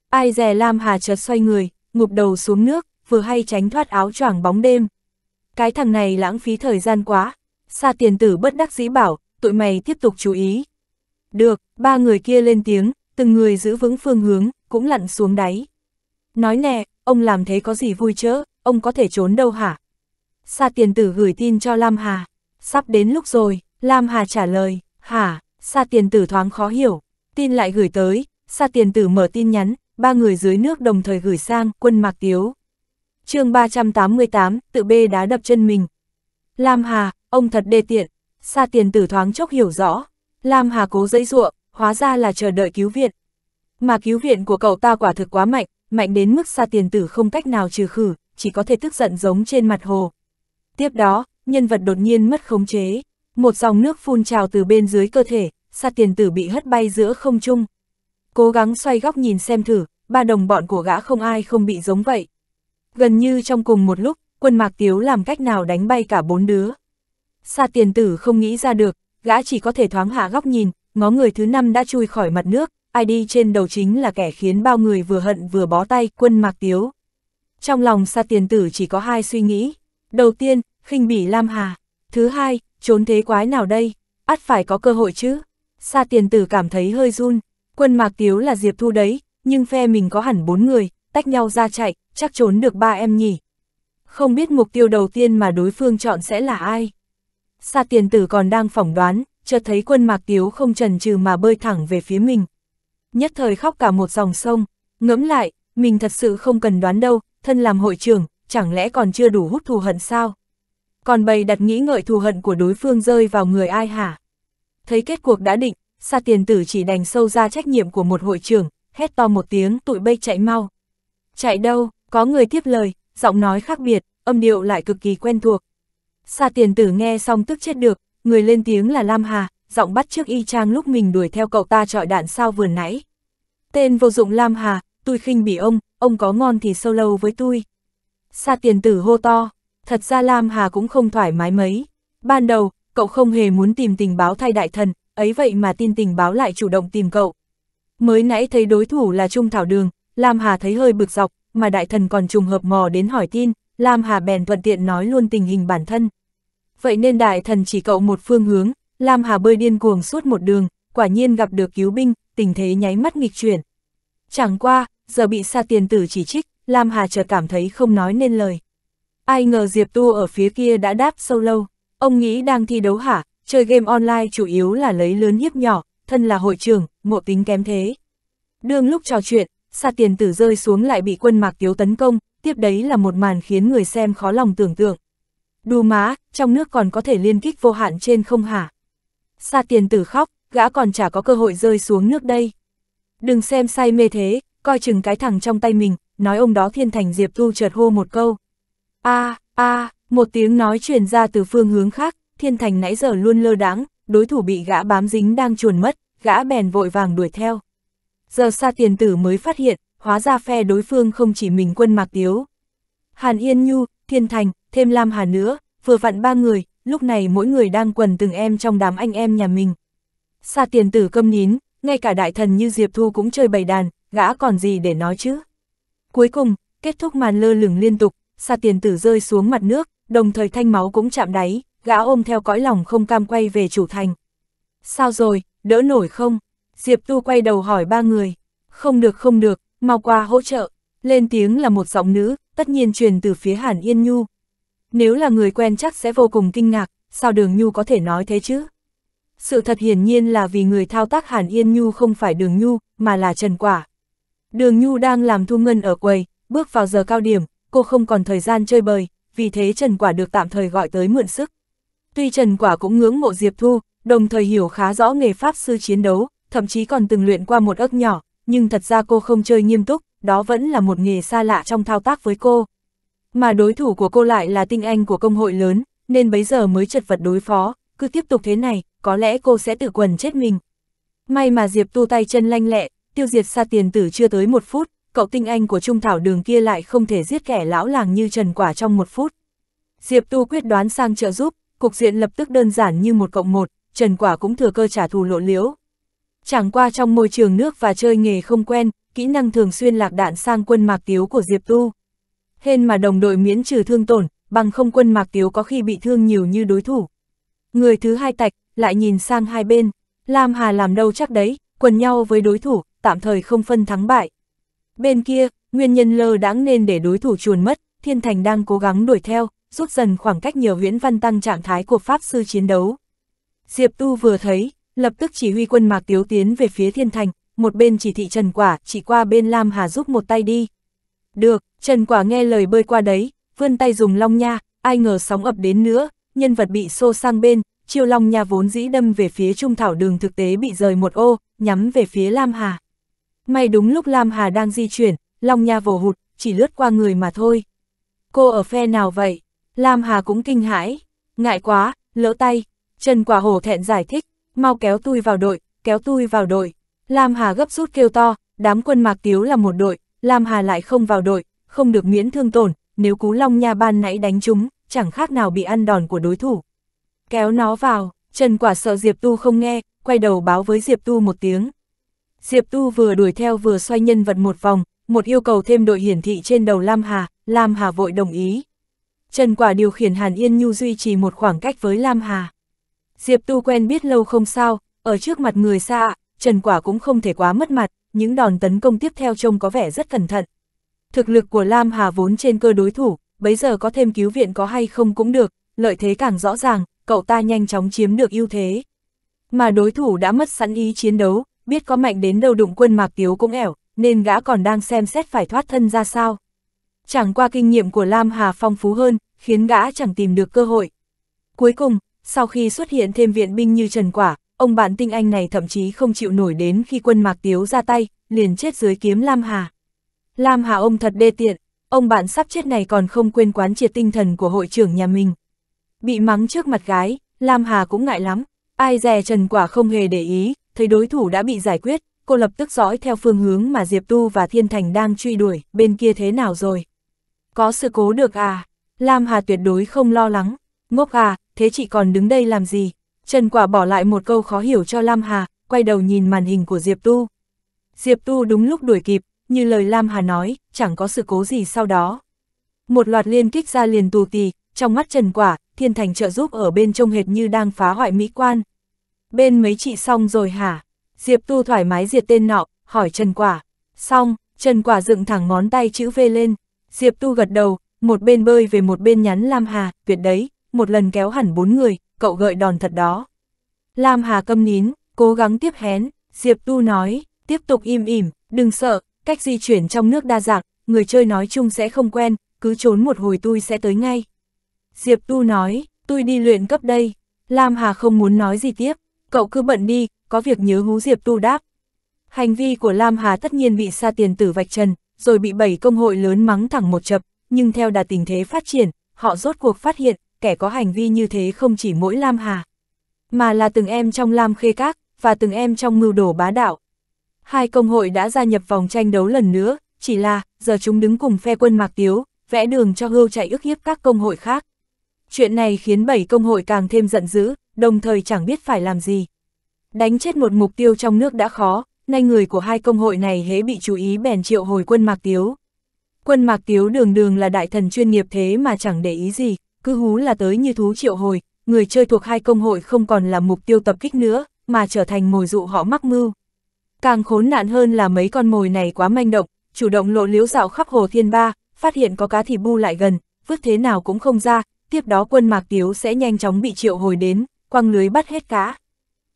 Ai dè Lam Hà chợt xoay người, ngụp đầu xuống nước, vừa hay tránh thoát áo choàng bóng đêm. Cái thằng này lãng phí thời gian quá, Sa Tiền Tử bất đắc dĩ bảo, tụi mày tiếp tục chú ý. Được, ba người kia lên tiếng, từng người giữ vững phương hướng, cũng lặn xuống đáy. Nói nè, ông làm thế có gì vui chớ, ông có thể trốn đâu hả? Sa tiền tử gửi tin cho Lam Hà. Sắp đến lúc rồi, Lam Hà trả lời, hả, Sa tiền tử thoáng khó hiểu, tin lại gửi tới, Sa tiền tử mở tin nhắn, ba người dưới nước đồng thời gửi sang quân mạc tiếu. chương 388, tự bê đá đập chân mình. Lam Hà, ông thật đê tiện, Sa tiền tử thoáng chốc hiểu rõ, Lam Hà cố dẫy ruộng, hóa ra là chờ đợi cứu viện. Mà cứu viện của cậu ta quả thực quá mạnh, mạnh đến mức Sa tiền tử không cách nào trừ khử, chỉ có thể tức giận giống trên mặt hồ. Tiếp đó, nhân vật đột nhiên mất khống chế, một dòng nước phun trào từ bên dưới cơ thể, Sa tiền tử bị hất bay giữa không trung. Cố gắng xoay góc nhìn xem thử, ba đồng bọn của gã không ai không bị giống vậy. Gần như trong cùng một lúc, quân mạc tiếu làm cách nào đánh bay cả bốn đứa. Sa tiền tử không nghĩ ra được, gã chỉ có thể thoáng hạ góc nhìn, ngó người thứ năm đã chui khỏi mặt nước, ai đi trên đầu chính là kẻ khiến bao người vừa hận vừa bó tay quân mạc tiếu. Trong lòng sa tiền tử chỉ có hai suy nghĩ. Đầu tiên, khinh bỉ Lam Hà. Thứ hai, trốn thế quái nào đây, ắt phải có cơ hội chứ. Sa tiền tử cảm thấy hơi run, quân mạc tiếu là Diệp Thu đấy, nhưng phe mình có hẳn bốn người, tách nhau ra chạy, chắc trốn được ba em nhỉ. Không biết mục tiêu đầu tiên mà đối phương chọn sẽ là ai. Sa tiền tử còn đang phỏng đoán, chợt thấy quân mạc tiếu không chần chừ mà bơi thẳng về phía mình. Nhất thời khóc cả một dòng sông, ngẫm lại, mình thật sự không cần đoán đâu, thân làm hội trưởng, chẳng lẽ còn chưa đủ hút thù hận sao? còn bày đặt nghĩ ngợi thù hận của đối phương rơi vào người ai hả? Thấy kết cuộc đã định, Sa tiền tử chỉ đành sâu ra trách nhiệm của một hội trưởng, hét to một tiếng tụi bây chạy mau. Chạy đâu, có người tiếp lời, giọng nói khác biệt, âm điệu lại cực kỳ quen thuộc. Sa tiền tử nghe xong tức chết được, người lên tiếng là Lam Hà, giọng bắt trước y trang lúc mình đuổi theo cậu ta trọi đạn sao vừa nãy. Tên vô dụng Lam Hà, tôi khinh bỉ ông, ông có ngon thì sâu lâu với tôi. Sa tiền tử hô to, thật ra Lam Hà cũng không thoải mái mấy. Ban đầu, cậu không hề muốn tìm tình báo thay đại thần, ấy vậy mà tin tình báo lại chủ động tìm cậu. Mới nãy thấy đối thủ là Trung Thảo Đường, Lam Hà thấy hơi bực dọc, mà đại thần còn trùng hợp mò đến hỏi tin, Lam Hà bèn thuận tiện nói luôn tình hình bản thân. Vậy nên đại thần chỉ cậu một phương hướng, Lam Hà bơi điên cuồng suốt một đường, quả nhiên gặp được cứu binh, tình thế nháy mắt nghịch chuyển. Chẳng qua, giờ bị sa tiền tử chỉ trích, Lam Hà chợt cảm thấy không nói nên lời. Ai ngờ Diệp Tu ở phía kia đã đáp sâu lâu, ông nghĩ đang thi đấu hả, chơi game online chủ yếu là lấy lớn hiếp nhỏ, thân là hội trưởng, ngộ tính kém thế. Đương lúc trò chuyện, xa tiền tử rơi xuống lại bị quân mạc tiếu tấn công, tiếp đấy là một màn khiến người xem khó lòng tưởng tượng. Đù má, trong nước còn có thể liên kích vô hạn trên không hả? Sa tiền tử khóc, gã còn chả có cơ hội rơi xuống nước đây. Đừng xem say mê thế, coi chừng cái thằng trong tay mình, nói ông đó thiên thành Diệp Tu chợt hô một câu a à, a à, một tiếng nói truyền ra từ phương hướng khác, thiên thành nãy giờ luôn lơ đáng, đối thủ bị gã bám dính đang chuồn mất, gã bèn vội vàng đuổi theo. Giờ xa tiền tử mới phát hiện, hóa ra phe đối phương không chỉ mình quân mạc tiếu. Hàn Yên Nhu, Thiên Thành, thêm Lam Hà nữa, vừa vặn ba người, lúc này mỗi người đang quần từng em trong đám anh em nhà mình. Xa tiền tử câm nín, ngay cả đại thần như Diệp Thu cũng chơi bày đàn, gã còn gì để nói chứ. Cuối cùng, kết thúc màn lơ lửng liên tục, xa tiền tử rơi xuống mặt nước, đồng thời thanh máu cũng chạm đáy, gã ôm theo cõi lòng không cam quay về chủ thành. Sao rồi, đỡ nổi không? Diệp Tu quay đầu hỏi ba người. Không được không được, mau qua hỗ trợ. Lên tiếng là một giọng nữ, tất nhiên truyền từ phía Hàn Yên Nhu. Nếu là người quen chắc sẽ vô cùng kinh ngạc, sao Đường Nhu có thể nói thế chứ? Sự thật hiển nhiên là vì người thao tác Hàn Yên Nhu không phải Đường Nhu, mà là Trần Quả. Đường Nhu đang làm thu ngân ở quầy, bước vào giờ cao điểm, cô không còn thời gian chơi bời, vì thế Trần Quả được tạm thời gọi tới mượn sức. Tuy Trần Quả cũng ngưỡng mộ Diệp Thu, đồng thời hiểu khá rõ nghề pháp sư chiến đấu, thậm chí còn từng luyện qua một ớt nhỏ, nhưng thật ra cô không chơi nghiêm túc, đó vẫn là một nghề xa lạ trong thao tác với cô. Mà đối thủ của cô lại là tinh anh của công hội lớn, nên bấy giờ mới chật vật đối phó, cứ tiếp tục thế này, có lẽ cô sẽ tự quần chết mình. May mà Diệp tu tay chân lanh lẹ, tiêu diệt xa tiền tử chưa tới một phút, cậu tinh anh của trung thảo đường kia lại không thể giết kẻ lão làng như trần quả trong một phút. Diệp Tu quyết đoán sang trợ giúp, cục diện lập tức đơn giản như một cộng một, trần quả cũng thừa cơ trả thù lộ liễu. Chẳng qua trong môi trường nước và chơi nghề không quen, kỹ năng thường xuyên lạc đạn sang quân mạc tiếu của Diệp Tu. Hên mà đồng đội miễn trừ thương tổn, bằng không quân mạc tiếu có khi bị thương nhiều như đối thủ. Người thứ hai tạch, lại nhìn sang hai bên, Lam Hà làm đâu chắc đấy, quần nhau với đối thủ, tạm thời không phân thắng bại. Bên kia, nguyên nhân lơ đáng nên để đối thủ chuồn mất, Thiên Thành đang cố gắng đuổi theo, rút dần khoảng cách nhờ huyễn văn tăng trạng thái của Pháp Sư chiến đấu. Diệp Tu vừa thấy, lập tức chỉ huy quân Mạc Tiếu tiến về phía Thiên Thành, một bên chỉ thị Trần Quả chỉ qua bên Lam Hà giúp một tay đi. Được, Trần Quả nghe lời bơi qua đấy, vươn tay dùng long nha, ai ngờ sóng ập đến nữa, nhân vật bị xô sang bên, chiêu long nha vốn dĩ đâm về phía trung thảo đường thực tế bị rời một ô, nhắm về phía Lam Hà. May đúng lúc Lam Hà đang di chuyển, Long Nha vồ hụt, chỉ lướt qua người mà thôi. Cô ở phe nào vậy? Lam Hà cũng kinh hãi. Ngại quá, lỡ tay. Trần Quả Hổ thẹn giải thích, mau kéo tôi vào đội, kéo tôi vào đội. Lam Hà gấp rút kêu to, đám quân Mạc Tiếu là một đội, Lam Hà lại không vào đội, không được miễn thương tổn, nếu cú Long Nha ban nãy đánh chúng, chẳng khác nào bị ăn đòn của đối thủ. Kéo nó vào, Trần Quả sợ Diệp Tu không nghe, quay đầu báo với Diệp Tu một tiếng. Diệp Tu vừa đuổi theo vừa xoay nhân vật một vòng, một yêu cầu thêm đội hiển thị trên đầu Lam Hà, Lam Hà vội đồng ý. Trần Quả điều khiển Hàn Yên Nhu duy trì một khoảng cách với Lam Hà. Diệp Tu quen biết lâu không sao, ở trước mặt người xa, Trần Quả cũng không thể quá mất mặt, những đòn tấn công tiếp theo trông có vẻ rất cẩn thận. Thực lực của Lam Hà vốn trên cơ đối thủ, bấy giờ có thêm cứu viện có hay không cũng được, lợi thế càng rõ ràng, cậu ta nhanh chóng chiếm được ưu thế. Mà đối thủ đã mất sẵn ý chiến đấu, biết có mạnh đến đâu đụng quân Mạc Tiếu cũng ẻo, nên gã còn đang xem xét phải thoát thân ra sao. Chẳng qua kinh nghiệm của Lam Hà phong phú hơn, khiến gã chẳng tìm được cơ hội. Cuối cùng, sau khi xuất hiện thêm viện binh như Trần Quả, ông bạn tinh anh này thậm chí không chịu nổi đến khi quân Mạc Tiếu ra tay, liền chết dưới kiếm Lam Hà. Lam Hà ông thật đê tiện, ông bạn sắp chết này còn không quên quán triệt tinh thần của hội trưởng nhà mình. Bị mắng trước mặt gái, Lam Hà cũng ngại lắm, ai dè Trần Quả không hề để ý, thấy đối thủ đã bị giải quyết, cô lập tức dõi theo phương hướng mà Diệp Tu và Thiên Thành đang truy đuổi, bên kia thế nào rồi? Có sự cố được à? Lam Hà tuyệt đối không lo lắng. Ngốc à, thế chị còn đứng đây làm gì? Trần Quả bỏ lại một câu khó hiểu cho Lam Hà, quay đầu nhìn màn hình của Diệp Tu. Diệp Tu đúng lúc đuổi kịp, như lời Lam Hà nói, chẳng có sự cố gì sau đó. Một loạt liên kích ra liền tù tì, trong mắt Trần Quả, Thiên Thành trợ giúp ở bên trông hệt như đang phá hoại mỹ quan, bên mấy chị xong rồi hả? Diệp Tu thoải mái diệt tên nọ, hỏi Trần Quả. Xong, Trần Quả dựng thẳng ngón tay chữ V lên. Diệp Tu gật đầu, một bên bơi về một bên nhắn Lam Hà, tuyệt đấy, một lần kéo hẳn bốn người, cậu gợi đòn thật đó. Lam Hà câm nín, cố gắng tiếp hén, Diệp Tu nói, tiếp tục im ỉm, đừng sợ, cách di chuyển trong nước đa dạng, người chơi nói chung sẽ không quen, cứ trốn một hồi tôi sẽ tới ngay. Diệp Tu nói, tôi đi luyện cấp đây, Lam Hà không muốn nói gì tiếp, cậu cứ bận đi, có việc nhớ hú Diệp Tu đáp. Hành vi của Lam Hà tất nhiên bị sa tiền tử vạch trần, rồi bị bảy công hội lớn mắng thẳng một chập, nhưng theo đà tình thế phát triển, họ rốt cuộc phát hiện, kẻ có hành vi như thế không chỉ mỗi Lam Hà, mà là từng em trong Lam Khê Các, và từng em trong mưu Đổ bá đạo. Hai công hội đã gia nhập vòng tranh đấu lần nữa, chỉ là, giờ chúng đứng cùng phe quân Mạc Tiếu, vẽ đường cho hưu chạy ức hiếp các công hội khác. Chuyện này khiến bảy công hội càng thêm giận dữ, đồng thời chẳng biết phải làm gì. Đánh chết một mục tiêu trong nước đã khó, nay người của hai công hội này hễ bị chú ý bèn triệu hồi quân Mạc Tiếu. Quân Mạc Tiếu đường đường là đại thần chuyên nghiệp thế mà chẳng để ý gì, cứ hú là tới như thú triệu hồi, người chơi thuộc hai công hội không còn là mục tiêu tập kích nữa, mà trở thành mồi dụ họ mắc mưu. Càng khốn nạn hơn là mấy con mồi này quá manh động, chủ động lộ liễu dạo khắp hồ thiên ba, phát hiện có cá thì bu lại gần, vứt thế nào cũng không ra, tiếp đó quân Mạc Tiếu sẽ nhanh chóng bị triệu hồi đến, quăng lưới bắt hết cá.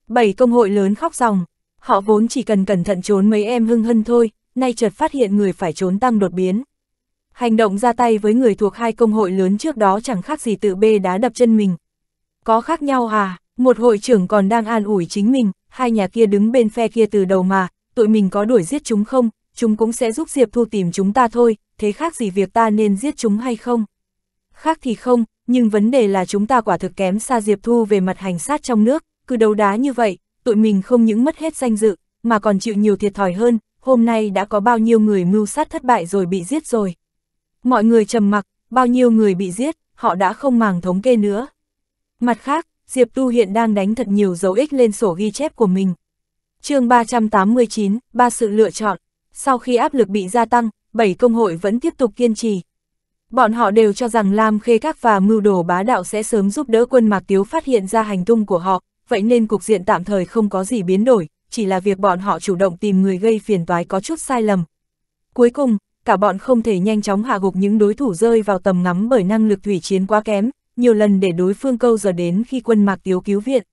Bảy công hội lớn khóc ròng, họ vốn chỉ cần cẩn thận trốn mấy em hưng hân thôi, nay chợt phát hiện người phải trốn tăng đột biến. Hành động ra tay với người thuộc hai công hội lớn trước đó chẳng khác gì tự bê đá đập chân mình. Có khác nhau à, một hội trưởng còn đang an ủi chính mình, hai nhà kia đứng bên phe kia từ đầu mà, tụi mình có đuổi giết chúng không, chúng cũng sẽ giúp Diệp Thu tìm chúng ta thôi, thế khác gì việc ta nên giết chúng hay không? Khác thì không, nhưng vấn đề là chúng ta quả thực kém xa Diệp Thu về mặt hành sát trong nước, cứ đấu đá như vậy, tụi mình không những mất hết danh dự, mà còn chịu nhiều thiệt thòi hơn, hôm nay đã có bao nhiêu người mưu sát thất bại rồi bị giết rồi. Mọi người trầm mặc, bao nhiêu người bị giết, họ đã không màng thống kê nữa. Mặt khác, Diệp Tu hiện đang đánh thật nhiều dấu ích lên sổ ghi chép của mình. chương 389, ba sự lựa chọn. Sau khi áp lực bị gia tăng, bảy công hội vẫn tiếp tục kiên trì, Bọn họ đều cho rằng Lam Khê Các và mưu đồ bá đạo sẽ sớm giúp đỡ quân Mạc Tiếu phát hiện ra hành tung của họ, vậy nên cục diện tạm thời không có gì biến đổi, chỉ là việc bọn họ chủ động tìm người gây phiền toái có chút sai lầm. Cuối cùng, cả bọn không thể nhanh chóng hạ gục những đối thủ rơi vào tầm ngắm bởi năng lực thủy chiến quá kém, nhiều lần để đối phương câu giờ đến khi quân Mạc Tiếu cứu viện.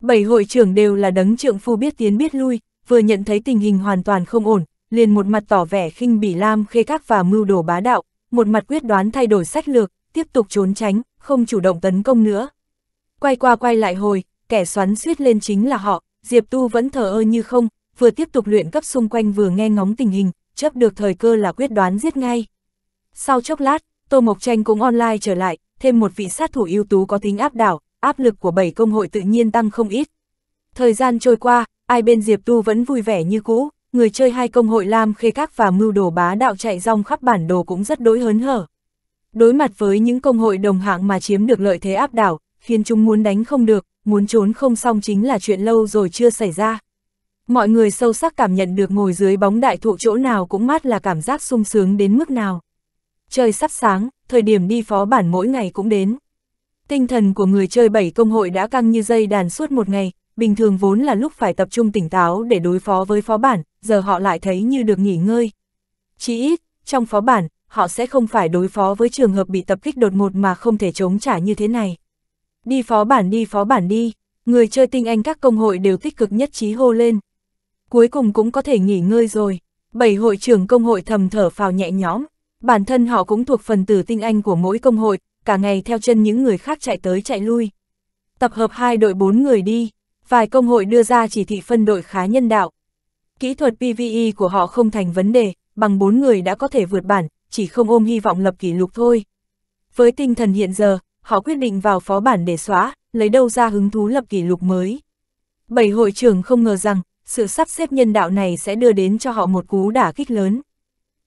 Bảy hội trưởng đều là đấng trượng phu biết tiến biết lui, vừa nhận thấy tình hình hoàn toàn không ổn, liền một mặt tỏ vẻ khinh bỉ Lam Khê Các và mưu đồ bá đạo, một mặt quyết đoán thay đổi sách lược, tiếp tục trốn tránh, không chủ động tấn công nữa. Quay qua quay lại hồi, kẻ xoắn suýt lên chính là họ, Diệp Tu vẫn thờ ơ như không, vừa tiếp tục luyện cấp xung quanh vừa nghe ngóng tình hình, chấp được thời cơ là quyết đoán giết ngay. Sau chốc lát, Tô Mộc Tranh cũng online trở lại, thêm một vị sát thủ ưu tú có tính áp đảo, áp lực của bảy công hội tự nhiên tăng không ít. Thời gian trôi qua, ai bên Diệp Tu vẫn vui vẻ như cũ, người chơi hai công hội Lam Khê Các và Mưu Đồ Bá Đạo chạy rong khắp bản đồ cũng rất đối hớn hở. Đối mặt với những công hội đồng hạng mà chiếm được lợi thế áp đảo, khiến chúng muốn đánh không được, muốn trốn không xong chính là chuyện lâu rồi chưa xảy ra. Mọi người sâu sắc cảm nhận được ngồi dưới bóng đại thụ chỗ nào cũng mát là cảm giác sung sướng đến mức nào. Trời sắp sáng, thời điểm đi phó bản mỗi ngày cũng đến. Tinh thần của người chơi bảy công hội đã căng như dây đàn suốt một ngày, bình thường vốn là lúc phải tập trung tỉnh táo để đối phó với phó bản, giờ họ lại thấy như được nghỉ ngơi. Chỉ ít, trong phó bản, họ sẽ không phải đối phó với trường hợp bị tập kích đột ngột mà không thể chống trả như thế này. Đi phó bản đi phó bản đi, người chơi tinh anh các công hội đều tích cực nhất trí hô lên. Cuối cùng cũng có thể nghỉ ngơi rồi, bảy hội trưởng công hội thầm thở phào nhẹ nhõm, bản thân họ cũng thuộc phần tử tinh anh của mỗi công hội, cả ngày theo chân những người khác chạy tới chạy lui. Tập hợp hai đội bốn người đi, vài công hội đưa ra chỉ thị phân đội khá nhân đạo, Kỹ thuật PVE của họ không thành vấn đề, bằng bốn người đã có thể vượt bản, chỉ không ôm hy vọng lập kỷ lục thôi. Với tinh thần hiện giờ, họ quyết định vào phó bản để xóa, lấy đâu ra hứng thú lập kỷ lục mới. Bảy hội trưởng không ngờ rằng, sự sắp xếp nhân đạo này sẽ đưa đến cho họ một cú đả kích lớn.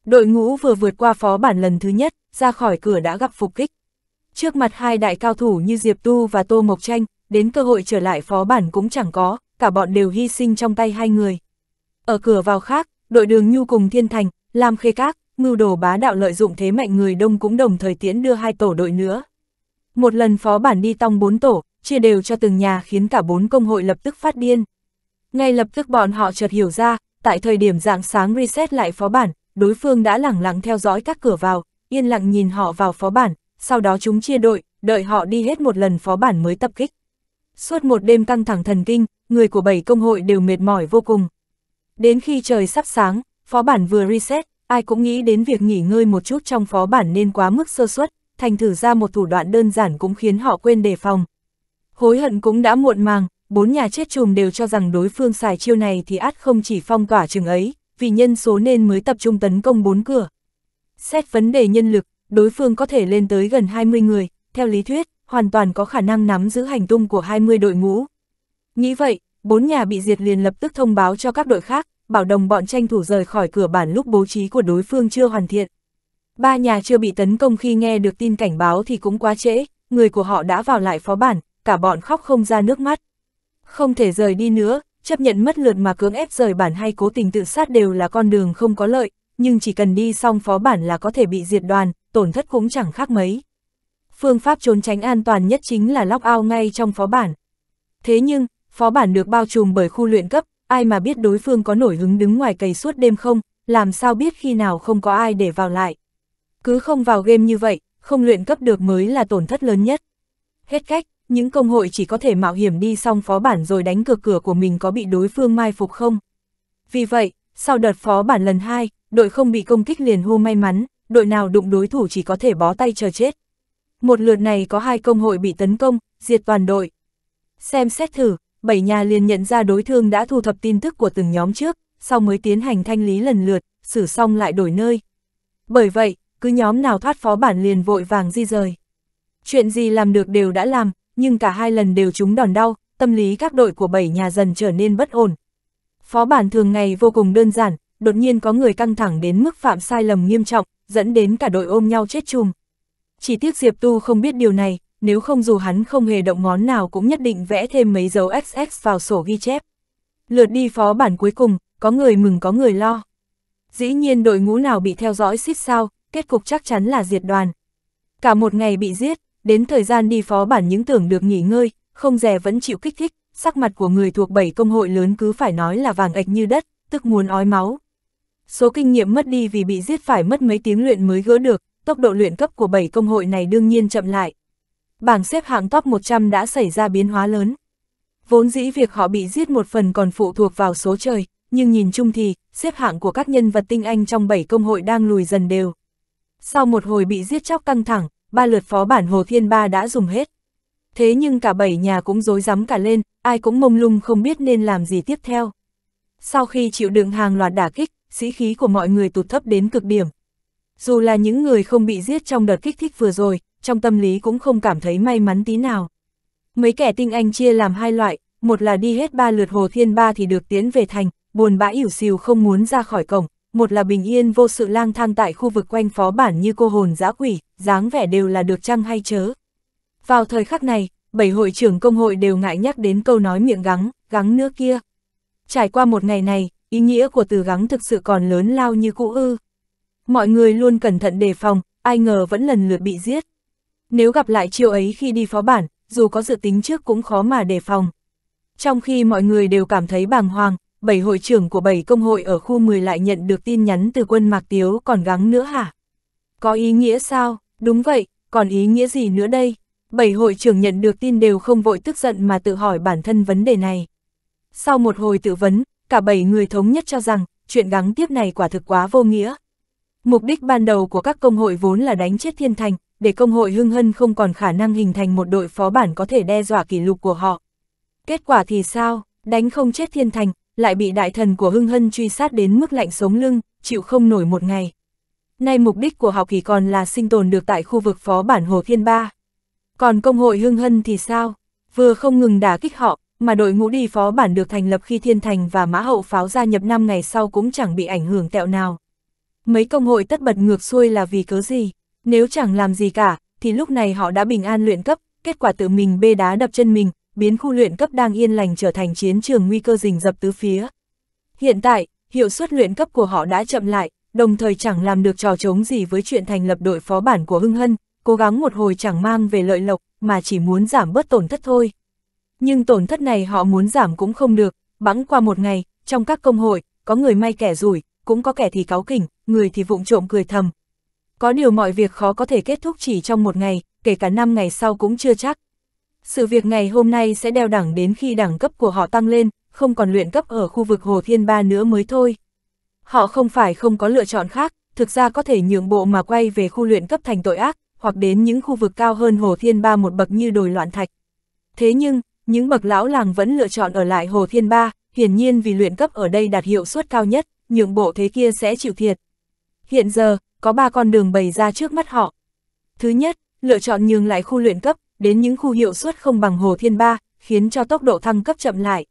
Đội ngũ vừa vượt qua phó bản lần thứ nhất, ra khỏi cửa đã gặp phục kích. Trước mặt hai đại cao thủ như Diệp Tu và Tô Mộc Tranh, đến cơ hội trở lại phó bản cũng chẳng có, cả bọn đều hy sinh trong tay hai người. Ở cửa vào khác, đội đường Nhu cùng Thiên Thành, làm khê các, mưu đồ bá đạo lợi dụng thế mạnh người đông cũng đồng thời tiễn đưa hai tổ đội nữa. Một lần phó bản đi tong bốn tổ, chia đều cho từng nhà khiến cả bốn công hội lập tức phát điên. Ngay lập tức bọn họ chợt hiểu ra, tại thời điểm dạng sáng reset lại phó bản, đối phương đã lẳng lặng theo dõi các cửa vào, yên lặng nhìn họ vào phó bản, sau đó chúng chia đội, đợi họ đi hết một lần phó bản mới tập kích. Suốt một đêm căng thẳng thần kinh, người của bảy công hội đều mệt mỏi vô cùng. Đến khi trời sắp sáng, phó bản vừa reset, ai cũng nghĩ đến việc nghỉ ngơi một chút trong phó bản nên quá mức sơ suất, thành thử ra một thủ đoạn đơn giản cũng khiến họ quên đề phòng. Hối hận cũng đã muộn màng, bốn nhà chết chùm đều cho rằng đối phương xài chiêu này thì át không chỉ phong tỏa chừng ấy, vì nhân số nên mới tập trung tấn công bốn cửa. Xét vấn đề nhân lực, đối phương có thể lên tới gần 20 người, theo lý thuyết, hoàn toàn có khả năng nắm giữ hành tung của 20 đội ngũ. Nghĩ vậy, bốn nhà bị diệt liền lập tức thông báo cho các đội khác, bảo đồng bọn tranh thủ rời khỏi cửa bản lúc bố trí của đối phương chưa hoàn thiện. Ba nhà chưa bị tấn công khi nghe được tin cảnh báo thì cũng quá trễ, người của họ đã vào lại phó bản, cả bọn khóc không ra nước mắt. Không thể rời đi nữa, chấp nhận mất lượt mà cưỡng ép rời bản hay cố tình tự sát đều là con đường không có lợi, nhưng chỉ cần đi xong phó bản là có thể bị diệt đoàn, tổn thất cũng chẳng khác mấy. Phương pháp trốn tránh an toàn nhất chính là lóc ao ngay trong phó bản. Thế nhưng, phó bản được bao trùm bởi khu luyện cấp, ai mà biết đối phương có nổi hứng đứng ngoài cày suốt đêm không, làm sao biết khi nào không có ai để vào lại. Cứ không vào game như vậy, không luyện cấp được mới là tổn thất lớn nhất. Hết cách, những công hội chỉ có thể mạo hiểm đi xong phó bản rồi đánh cửa cửa của mình có bị đối phương mai phục không. Vì vậy, sau đợt phó bản lần 2, đội không bị công kích liền hô may mắn, đội nào đụng đối thủ chỉ có thể bó tay chờ chết. Một lượt này có hai công hội bị tấn công, diệt toàn đội. Xem xét thử, bảy nhà liền nhận ra đối thương đã thu thập tin tức của từng nhóm trước, sau mới tiến hành thanh lý lần lượt, xử xong lại đổi nơi. Bởi vậy, cứ nhóm nào thoát phó bản liền vội vàng di rời. Chuyện gì làm được đều đã làm, nhưng cả hai lần đều trúng đòn đau, tâm lý các đội của bảy nhà dần trở nên bất ổn. Phó bản thường ngày vô cùng đơn giản, đột nhiên có người căng thẳng đến mức phạm sai lầm nghiêm trọng, dẫn đến cả đội ôm nhau chết chung. Chỉ tiếc Diệp Tu không biết điều này, nếu không dù hắn không hề động ngón nào cũng nhất định vẽ thêm mấy dấu XX vào sổ ghi chép. Lượt đi phó bản cuối cùng, có người mừng có người lo. Dĩ nhiên đội ngũ nào bị theo dõi xít sao, kết cục chắc chắn là diệt đoàn. Cả một ngày bị giết, đến thời gian đi phó bản những tưởng được nghỉ ngơi, không dè vẫn chịu kích thích, sắc mặt của người thuộc bảy công hội lớn cứ phải nói là vàng ạch như đất, tức muốn ói máu. Số kinh nghiệm mất đi vì bị giết phải mất mấy tiếng luyện mới gỡ được, tốc độ luyện cấp của bảy công hội này đương nhiên chậm lại, bảng xếp hạng top 100 đã xảy ra biến hóa lớn. Vốn dĩ việc họ bị giết một phần còn phụ thuộc vào số trời, nhưng nhìn chung thì, xếp hạng của các nhân vật tinh anh trong 7 công hội đang lùi dần đều. Sau một hồi bị giết chóc căng thẳng, ba lượt phó bản Hồ Thiên Ba đã dùng hết. Thế nhưng cả bảy nhà cũng rối rắm cả lên, ai cũng mông lung không biết nên làm gì tiếp theo. Sau khi chịu đựng hàng loạt đả kích, sĩ khí của mọi người tụt thấp đến cực điểm. Dù là những người không bị giết trong đợt kích thích vừa rồi, trong tâm lý cũng không cảm thấy may mắn tí nào. Mấy kẻ tinh anh chia làm hai loại, một là đi hết ba lượt Hồ Thiên Ba thì được tiến về thành, buồn bã ỉu xìu không muốn ra khỏi cổng, một là bình yên vô sự lang thang tại khu vực quanh phó bản như cô hồn dã quỷ, dáng vẻ đều là được chăng hay chớ. Vào thời khắc này, bảy hội trưởng công hội đều ngại nhắc đến câu nói miệng gắng, gắng nữa kia. Trải qua một ngày này, ý nghĩa của từ gắng thực sự còn lớn lao như cũ ư. Mọi người luôn cẩn thận đề phòng, ai ngờ vẫn lần lượt bị giết. Nếu gặp lại chiêu ấy khi đi phó bản, dù có dự tính trước cũng khó mà đề phòng. Trong khi mọi người đều cảm thấy bàng hoàng, bảy hội trưởng của bảy công hội ở khu 10 lại nhận được tin nhắn từ quân Mạc Tiếu còn gắng nữa hả? Có ý nghĩa sao? Đúng vậy, còn ý nghĩa gì nữa đây? Bảy hội trưởng nhận được tin đều không vội tức giận mà tự hỏi bản thân vấn đề này. Sau một hồi tự vấn, cả bảy người thống nhất cho rằng, chuyện gắng tiếp này quả thực quá vô nghĩa. Mục đích ban đầu của các công hội vốn là đánh chết thiên thành, để công hội hưng hân không còn khả năng hình thành một đội phó bản có thể đe dọa kỷ lục của họ. Kết quả thì sao, đánh không chết thiên thành, lại bị đại thần của hưng hân truy sát đến mức lạnh sống lưng, chịu không nổi một ngày. Nay mục đích của học kỳ còn là sinh tồn được tại khu vực phó bản Hồ Thiên Ba. Còn công hội hưng hân thì sao, vừa không ngừng đả kích họ, mà đội ngũ đi phó bản được thành lập khi Thiên Thành và Mã Hậu pháo gia nhập năm ngày sau cũng chẳng bị ảnh hưởng tẹo nào. Mấy công hội tất bật ngược xuôi là vì cớ gì? Nếu chẳng làm gì cả, thì lúc này họ đã bình an luyện cấp, kết quả tự mình bê đá đập chân mình, biến khu luyện cấp đang yên lành trở thành chiến trường nguy cơ rình dập tứ phía. Hiện tại, hiệu suất luyện cấp của họ đã chậm lại, đồng thời chẳng làm được trò chống gì với chuyện thành lập đội phó bản của Hưng Hân, cố gắng một hồi chẳng mang về lợi lộc, mà chỉ muốn giảm bớt tổn thất thôi. Nhưng tổn thất này họ muốn giảm cũng không được, bẵng qua một ngày, trong các công hội, có người may kẻ rủi, cũng có kẻ thì cáu kỉnh, người thì vụng trộm cười thầm, có điều mọi việc khó có thể kết thúc chỉ trong một ngày, kể cả năm ngày sau cũng chưa chắc. Sự việc ngày hôm nay sẽ đeo đẳng đến khi đẳng cấp của họ tăng lên, không còn luyện cấp ở khu vực Hồ Thiên Ba nữa mới thôi. Họ không phải không có lựa chọn khác, thực ra có thể nhượng bộ mà quay về khu luyện cấp thành tội ác, hoặc đến những khu vực cao hơn Hồ Thiên Ba một bậc như đồi loạn thạch. Thế nhưng, những bậc lão làng vẫn lựa chọn ở lại Hồ Thiên Ba, hiển nhiên vì luyện cấp ở đây đạt hiệu suất cao nhất, nhượng bộ thế kia sẽ chịu thiệt. Hiện giờ, có ba con đường bày ra trước mắt họ. Thứ nhất, lựa chọn nhường lại khu luyện cấp, đến những khu hiệu suất không bằng Hồ Thiên Ba, khiến cho tốc độ thăng cấp chậm lại.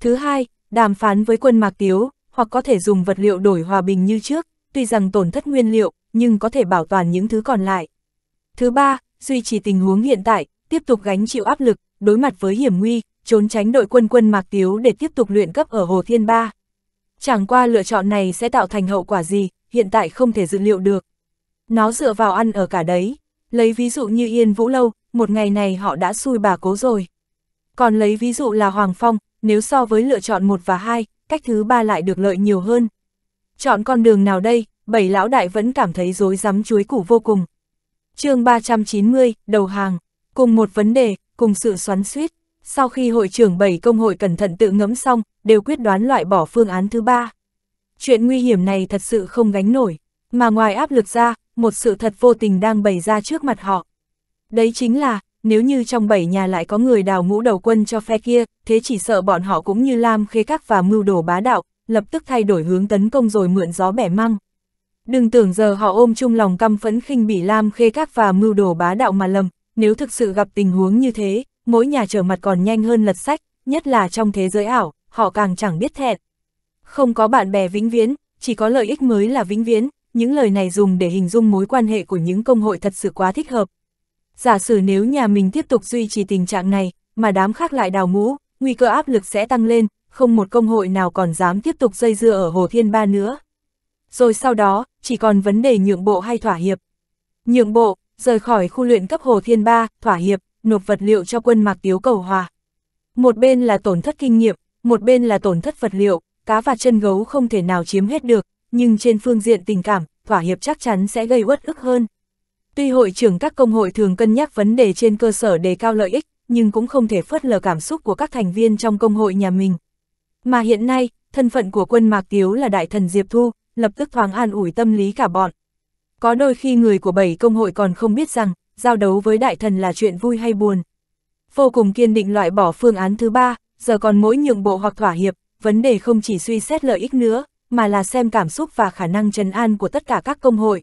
Thứ hai, đàm phán với quân Mạc Tiếu, hoặc có thể dùng vật liệu đổi hòa bình như trước, tuy rằng tổn thất nguyên liệu, nhưng có thể bảo toàn những thứ còn lại. Thứ ba, duy trì tình huống hiện tại, tiếp tục gánh chịu áp lực, đối mặt với hiểm nguy, trốn tránh đội quân quân Mạc Tiếu để tiếp tục luyện cấp ở Hồ Thiên Ba. Chẳng qua lựa chọn này sẽ tạo thành hậu quả gì, hiện tại không thể dự liệu được. Nó dựa vào ăn ở cả đấy. Lấy ví dụ như Yên Vũ Lâu, một ngày này họ đã xui bà cố rồi. Còn lấy ví dụ là Hoàng Phong, nếu so với lựa chọn 1 và 2, cách thứ ba lại được lợi nhiều hơn. Chọn con đường nào đây, bảy lão đại vẫn cảm thấy rối rắm chuối củ vô cùng. chương 390, đầu hàng, cùng một vấn đề, cùng sự xoắn suýt. Sau khi hội trưởng bảy công hội cẩn thận tự ngẫm xong, đều quyết đoán loại bỏ phương án thứ ba chuyện nguy hiểm này thật sự không gánh nổi, mà ngoài áp lực ra, một sự thật vô tình đang bày ra trước mặt họ. Đấy chính là, nếu như trong bảy nhà lại có người đào ngũ đầu quân cho phe kia, thế chỉ sợ bọn họ cũng như Lam Khê Các và mưu đồ bá đạo, lập tức thay đổi hướng tấn công rồi mượn gió bẻ măng. Đừng tưởng giờ họ ôm chung lòng căm phẫn khinh bỉ Lam Khê Các và mưu đồ bá đạo mà lầm, nếu thực sự gặp tình huống như thế, mỗi nhà trở mặt còn nhanh hơn lật sách, nhất là trong thế giới ảo, họ càng chẳng biết thẹn. Không có bạn bè vĩnh viễn, chỉ có lợi ích mới là vĩnh viễn, những lời này dùng để hình dung mối quan hệ của những công hội thật sự quá thích hợp. Giả sử nếu nhà mình tiếp tục duy trì tình trạng này, mà đám khác lại đào mũ, nguy cơ áp lực sẽ tăng lên, không một công hội nào còn dám tiếp tục dây dưa ở Hồ Thiên Ba nữa. Rồi sau đó, chỉ còn vấn đề nhượng bộ hay thỏa hiệp. Nhượng bộ, rời khỏi khu luyện cấp Hồ Thiên Ba, thỏa hiệp, nộp vật liệu cho quân Mạc Tiếu Cầu Hòa. Một bên là tổn thất kinh nghiệm, một bên là tổn thất vật liệu, cá và chân gấu không thể nào chiếm hết được, nhưng trên phương diện tình cảm, thỏa hiệp chắc chắn sẽ gây uất ức hơn. Tuy hội trưởng các công hội thường cân nhắc vấn đề trên cơ sở đề cao lợi ích, nhưng cũng không thể phớt lờ cảm xúc của các thành viên trong công hội nhà mình. Mà hiện nay, thân phận của quân Mạc Tiếu là đại thần Diệp Thu, lập tức thoáng an ủi tâm lý cả bọn. Có đôi khi người của bảy công hội còn không biết rằng, giao đấu với đại thần là chuyện vui hay buồn. Vô cùng kiên định loại bỏ phương án thứ ba, giờ còn mỗi nhượng bộ hoặc thỏa hiệp, vấn đề không chỉ suy xét lợi ích nữa, mà là xem cảm xúc và khả năng trấn an của tất cả các công hội.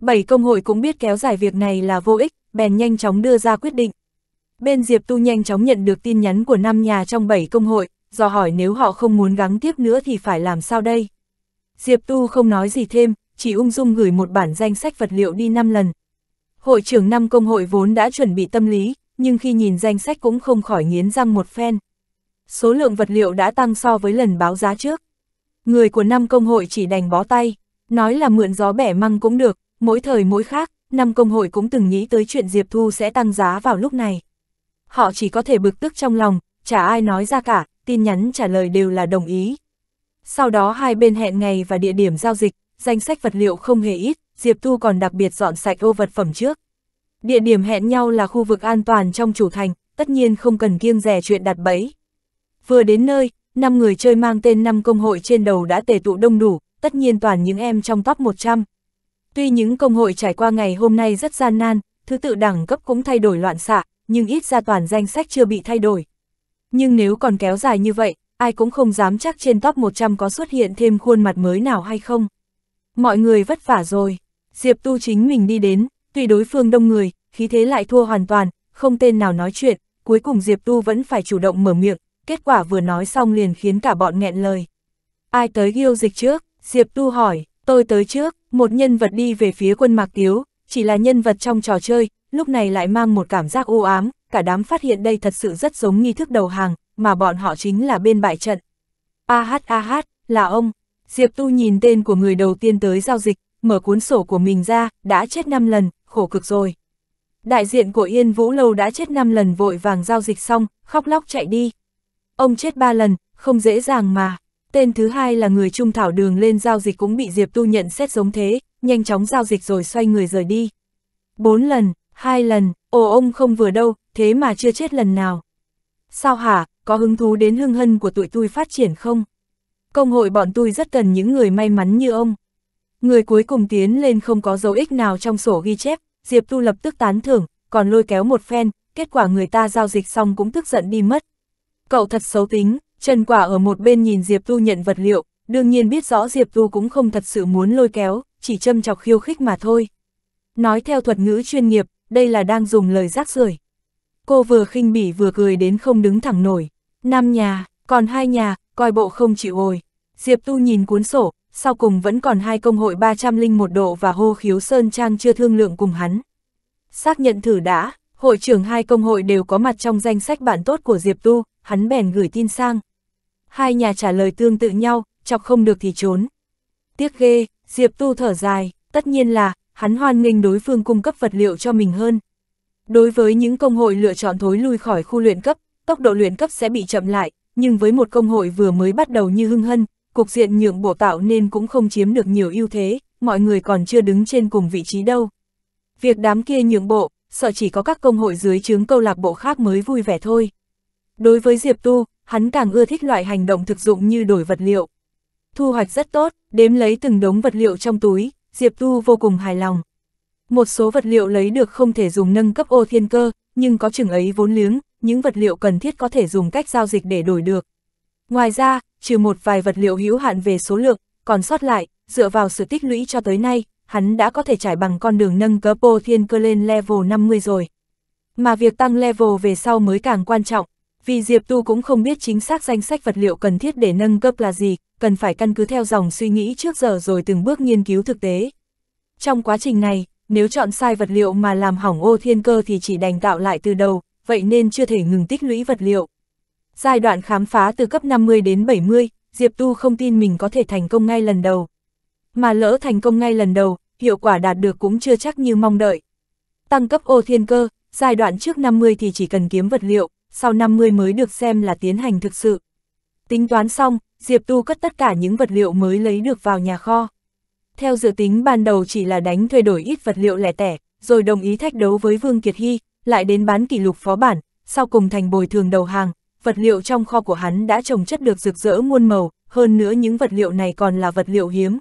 Bảy công hội cũng biết kéo dài việc này là vô ích, bèn nhanh chóng đưa ra quyết định. Bên Diệp Tu nhanh chóng nhận được tin nhắn của năm nhà trong bảy công hội, do hỏi nếu họ không muốn gắng tiếp nữa thì phải làm sao đây. Diệp Tu không nói gì thêm, chỉ ung dung gửi một bản danh sách vật liệu đi 5 lần. Hội trưởng năm công hội vốn đã chuẩn bị tâm lý, nhưng khi nhìn danh sách cũng không khỏi nghiến răng một phen số lượng vật liệu đã tăng so với lần báo giá trước. Người của năm công hội chỉ đành bó tay, nói là mượn gió bẻ măng cũng được, mỗi thời mỗi khác, năm công hội cũng từng nghĩ tới chuyện Diệp Thu sẽ tăng giá vào lúc này. Họ chỉ có thể bực tức trong lòng, chả ai nói ra cả, tin nhắn trả lời đều là đồng ý. Sau đó hai bên hẹn ngày và địa điểm giao dịch, danh sách vật liệu không hề ít, Diệp Thu còn đặc biệt dọn sạch ô vật phẩm trước. Địa điểm hẹn nhau là khu vực an toàn trong chủ thành, tất nhiên không cần kiêng rẻ chuyện đặt bẫy. Vừa đến nơi, 5 người chơi mang tên 5 công hội trên đầu đã tề tụ đông đủ, tất nhiên toàn những em trong top 100. Tuy những công hội trải qua ngày hôm nay rất gian nan, thứ tự đẳng cấp cũng thay đổi loạn xạ, nhưng ít ra toàn danh sách chưa bị thay đổi. Nhưng nếu còn kéo dài như vậy, ai cũng không dám chắc trên top 100 có xuất hiện thêm khuôn mặt mới nào hay không. Mọi người vất vả rồi, Diệp Tu chính mình đi đến, tuy đối phương đông người, khí thế lại thua hoàn toàn, không tên nào nói chuyện, cuối cùng Diệp Tu vẫn phải chủ động mở miệng, kết quả vừa nói xong liền khiến cả bọn nghẹn lời. Ai tới ghiêu dịch trước? Diệp Tu hỏi, tôi tới trước, một nhân vật đi về phía quân Mạc Tiếu, chỉ là nhân vật trong trò chơi, lúc này lại mang một cảm giác u ám, cả đám phát hiện đây thật sự rất giống nghi thức đầu hàng, mà bọn họ chính là bên bại trận. A hát là ông. Diệp Tu nhìn tên của người đầu tiên tới giao dịch, mở cuốn sổ của mình ra, đã chết 5 lần, khổ cực rồi. Đại diện của Yên Vũ Lâu đã chết 5 lần vội vàng giao dịch xong, khóc lóc chạy đi. Ông chết ba lần, không dễ dàng mà. Tên thứ hai là người trung thảo đường lên giao dịch cũng bị Diệp Tu nhận xét giống thế, nhanh chóng giao dịch rồi xoay người rời đi. Bốn lần, hai lần, ồ ông không vừa đâu, thế mà chưa chết lần nào. Sao hả, có hứng thú đến hưng hân của tụi tôi phát triển không? Công hội bọn tôi rất cần những người may mắn như ông. Người cuối cùng tiến lên không có dấu ích nào trong sổ ghi chép, Diệp Tu lập tức tán thưởng, còn lôi kéo một phen, kết quả người ta giao dịch xong cũng tức giận đi mất cậu thật xấu tính, Trần Quả ở một bên nhìn Diệp Tu nhận vật liệu, đương nhiên biết rõ Diệp Tu cũng không thật sự muốn lôi kéo, chỉ châm chọc khiêu khích mà thôi. Nói theo thuật ngữ chuyên nghiệp, đây là đang dùng lời rác rưởi. Cô vừa khinh bỉ vừa cười đến không đứng thẳng nổi. Năm nhà, còn hai nhà, coi bộ không chịu hồi. Diệp Tu nhìn cuốn sổ, sau cùng vẫn còn hai công hội 301 độ và hô khiếu Sơn Trang chưa thương lượng cùng hắn. Xác nhận thử đã, hội trưởng hai công hội đều có mặt trong danh sách bạn tốt của Diệp Tu, hắn bèn gửi tin sang. Hai nhà trả lời tương tự nhau, chọc không được thì trốn. Tiếc ghê, Diệp Tu thở dài, tất nhiên là, hắn hoan nghênh đối phương cung cấp vật liệu cho mình hơn. Đối với những công hội lựa chọn thối lui khỏi khu luyện cấp, tốc độ luyện cấp sẽ bị chậm lại, nhưng với một công hội vừa mới bắt đầu như hưng hân, cục diện nhượng bộ tạo nên cũng không chiếm được nhiều ưu thế, mọi người còn chưa đứng trên cùng vị trí đâu. Việc đám kia nhượng bộ, sợ chỉ có các công hội dưới chướng câu lạc bộ khác mới vui vẻ thôi. Đối với Diệp Tu, hắn càng ưa thích loại hành động thực dụng như đổi vật liệu. Thu hoạch rất tốt, đếm lấy từng đống vật liệu trong túi, Diệp Tu vô cùng hài lòng. Một số vật liệu lấy được không thể dùng nâng cấp ô thiên cơ, nhưng có chừng ấy vốn liếng, những vật liệu cần thiết có thể dùng cách giao dịch để đổi được. Ngoài ra, trừ một vài vật liệu hữu hạn về số lượng, còn sót lại, dựa vào sự tích lũy cho tới nay, hắn đã có thể trải bằng con đường nâng cấp ô thiên cơ lên level 50 rồi. Mà việc tăng level về sau mới càng quan trọng, vì Diệp Tu cũng không biết chính xác danh sách vật liệu cần thiết để nâng cấp là gì, cần phải căn cứ theo dòng suy nghĩ trước giờ rồi từng bước nghiên cứu thực tế. Trong quá trình này, nếu chọn sai vật liệu mà làm hỏng ô thiên cơ thì chỉ đành tạo lại từ đầu, vậy nên chưa thể ngừng tích lũy vật liệu. Giai đoạn khám phá từ cấp 50 đến 70, Diệp Tu không tin mình có thể thành công ngay lần đầu. Mà lỡ thành công ngay lần đầu, hiệu quả đạt được cũng chưa chắc như mong đợi. Tăng cấp ô thiên cơ, giai đoạn trước 50 thì chỉ cần kiếm vật liệu, sau 50 mới được xem là tiến hành thực sự. Tính toán xong, Diệp Tu cất tất cả những vật liệu mới lấy được vào nhà kho. Theo dự tính ban đầu chỉ là đánh thuê đổi ít vật liệu lẻ tẻ, rồi đồng ý thách đấu với Vương Kiệt Hy, lại đến bán kỷ lục phó bản, sau cùng thành bồi thường đầu hàng, vật liệu trong kho của hắn đã trồng chất được rực rỡ muôn màu, hơn nữa những vật liệu này còn là vật liệu hiếm.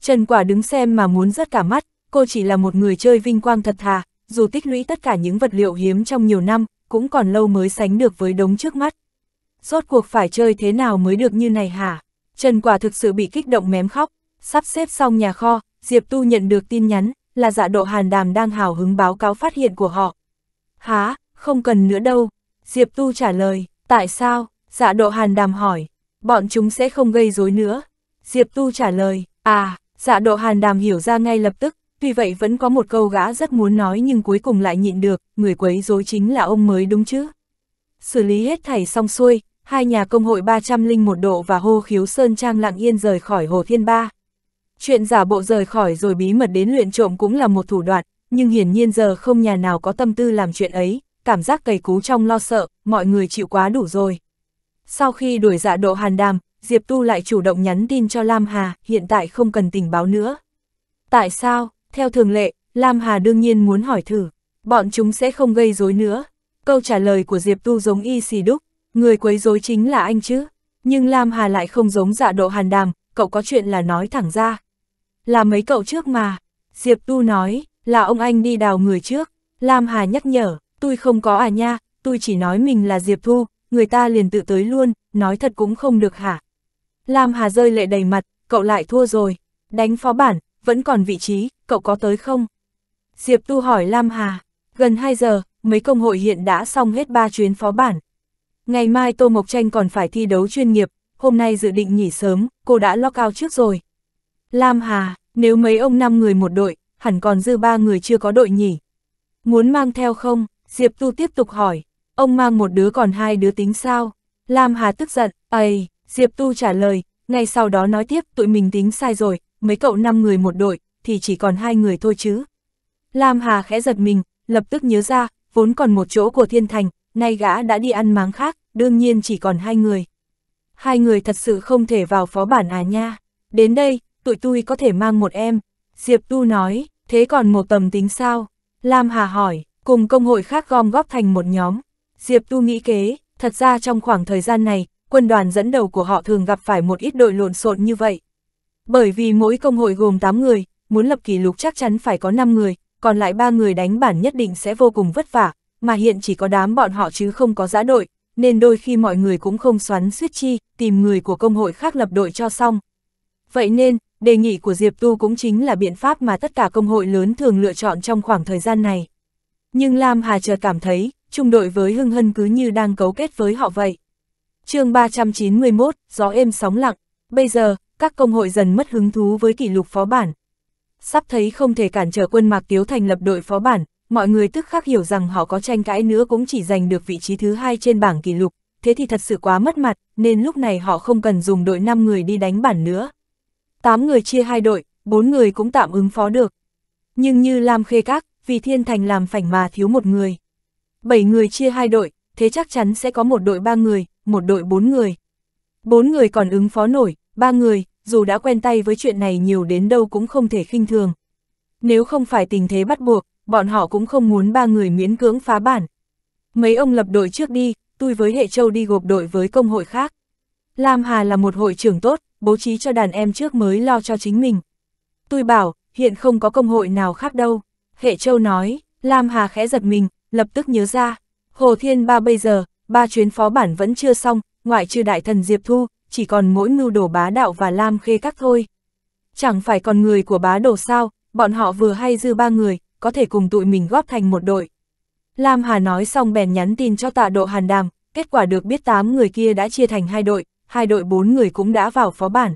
Trần Quả đứng xem mà muốn rớt cả mắt, cô chỉ là một người chơi vinh quang thật thà, dù tích lũy tất cả những vật liệu hiếm trong nhiều năm, cũng còn lâu mới sánh được với đống trước mắt. Rốt cuộc phải chơi thế nào mới được như này hả? Trần quả thực sự bị kích động mém khóc, sắp xếp xong nhà kho, Diệp Tu nhận được tin nhắn, là dạ độ hàn đàm đang hào hứng báo cáo phát hiện của họ. Há, không cần nữa đâu. Diệp Tu trả lời, tại sao? Dạ độ hàn đàm hỏi, bọn chúng sẽ không gây rối nữa. Diệp Tu trả lời, à, dạ độ hàn đàm hiểu ra ngay lập tức, Tuy vậy vẫn có một câu gã rất muốn nói nhưng cuối cùng lại nhịn được, người quấy rối chính là ông mới đúng chứ. Xử lý hết thảy xong xuôi, hai nhà công hội 301 độ và hô khiếu Sơn Trang lặng yên rời khỏi Hồ Thiên Ba. Chuyện giả bộ rời khỏi rồi bí mật đến luyện trộm cũng là một thủ đoạn, nhưng hiển nhiên giờ không nhà nào có tâm tư làm chuyện ấy, cảm giác cầy cú trong lo sợ, mọi người chịu quá đủ rồi. Sau khi đuổi dạ độ hàn đàm, Diệp Tu lại chủ động nhắn tin cho Lam Hà, hiện tại không cần tình báo nữa. Tại sao, theo thường lệ, Lam Hà đương nhiên muốn hỏi thử, bọn chúng sẽ không gây rối nữa. Câu trả lời của Diệp Tu giống y xì đúc, người quấy rối chính là anh chứ. Nhưng Lam Hà lại không giống dạ độ hàn đàm, cậu có chuyện là nói thẳng ra. Là mấy cậu trước mà, Diệp Tu nói, là ông anh đi đào người trước. Lam Hà nhắc nhở, tôi không có à nha, tôi chỉ nói mình là Diệp Thu, người ta liền tự tới luôn, nói thật cũng không được hả. Lam Hà rơi lệ đầy mặt, cậu lại thua rồi, đánh phó bản, vẫn còn vị trí, cậu có tới không? Diệp Tu hỏi Lam Hà, gần 2 giờ, mấy công hội hiện đã xong hết 3 chuyến phó bản. Ngày mai Tô Mộc Tranh còn phải thi đấu chuyên nghiệp, hôm nay dự định nghỉ sớm, cô đã lo cao trước rồi. Lam Hà, nếu mấy ông 5 người một đội, hẳn còn dư 3 người chưa có đội nhỉ? Muốn mang theo không? Diệp Tu tiếp tục hỏi, ông mang một đứa còn hai đứa tính sao? Lam Hà tức giận, ầy, Diệp Tu trả lời, ngay sau đó nói tiếp tụi mình tính sai rồi, mấy cậu 5 người một đội, thì chỉ còn hai người thôi chứ. Lam Hà khẽ giật mình, lập tức nhớ ra, vốn còn một chỗ của thiên thành, nay gã đã đi ăn máng khác, đương nhiên chỉ còn hai người. Hai người thật sự không thể vào phó bản à nha. Đến đây, tụi tôi có thể mang một em. Diệp Tu nói, thế còn một tầm tính sao? Lam Hà hỏi, cùng công hội khác gom góp thành một nhóm. Diệp Tu nghĩ kế, thật ra trong khoảng thời gian này, quân đoàn dẫn đầu của họ thường gặp phải một ít đội lộn xộn như vậy. Bởi vì mỗi công hội gồm 8 người, muốn lập kỷ lục chắc chắn phải có 5 người, còn lại ba người đánh bản nhất định sẽ vô cùng vất vả, mà hiện chỉ có đám bọn họ chứ không có giã đội, nên đôi khi mọi người cũng không xoắn suýt chi, tìm người của công hội khác lập đội cho xong. Vậy nên, đề nghị của Diệp Tu cũng chính là biện pháp mà tất cả công hội lớn thường lựa chọn trong khoảng thời gian này. Nhưng Lam Hà chợt cảm thấy, trung đội với Hưng Hân cứ như đang cấu kết với họ vậy. chương 391, gió êm sóng lặng, bây giờ, các công hội dần mất hứng thú với kỷ lục phó bản, sắp thấy không thể cản trở quân Mạc Tiếu thành lập đội phó bản, mọi người tức khắc hiểu rằng họ có tranh cãi nữa cũng chỉ giành được vị trí thứ hai trên bảng kỷ lục, thế thì thật sự quá mất mặt, nên lúc này họ không cần dùng đội 5 người đi đánh bản nữa. 8 người chia hai đội, 4 người cũng tạm ứng phó được. Nhưng như Lam Khê Các, vì Thiên Thành làm phảnh mà thiếu một người. 7 người chia hai đội, thế chắc chắn sẽ có một đội 3 người, một đội 4 người. 4 người còn ứng phó nổi, 3 người, dù đã quen tay với chuyện này nhiều đến đâu cũng không thể khinh thường. Nếu không phải tình thế bắt buộc, bọn họ cũng không muốn ba người miễn cưỡng phá bản. Mấy ông lập đội trước đi, tôi với hệ châu đi gộp đội với công hội khác. Lam Hà là một hội trưởng tốt, bố trí cho đàn em trước mới lo cho chính mình. Tôi bảo, hiện không có công hội nào khác đâu. Hệ châu nói, Lam Hà khẽ giật mình, lập tức nhớ ra. Hồ Thiên Ba bây giờ, ba chuyến phó bản vẫn chưa xong, ngoại trừ đại thần Diệp Thu, chỉ còn mỗi ngưu đồ bá đạo và lam khê các thôi. Chẳng phải còn người của bá đồ sao, bọn họ vừa hay dư ba người, có thể cùng tụi mình góp thành một đội. Lam Hà nói xong bèn nhắn tin cho tạ độ hàn đàm, kết quả được biết tám người kia đã chia thành hai đội, hai đội bốn người cũng đã vào phó bản.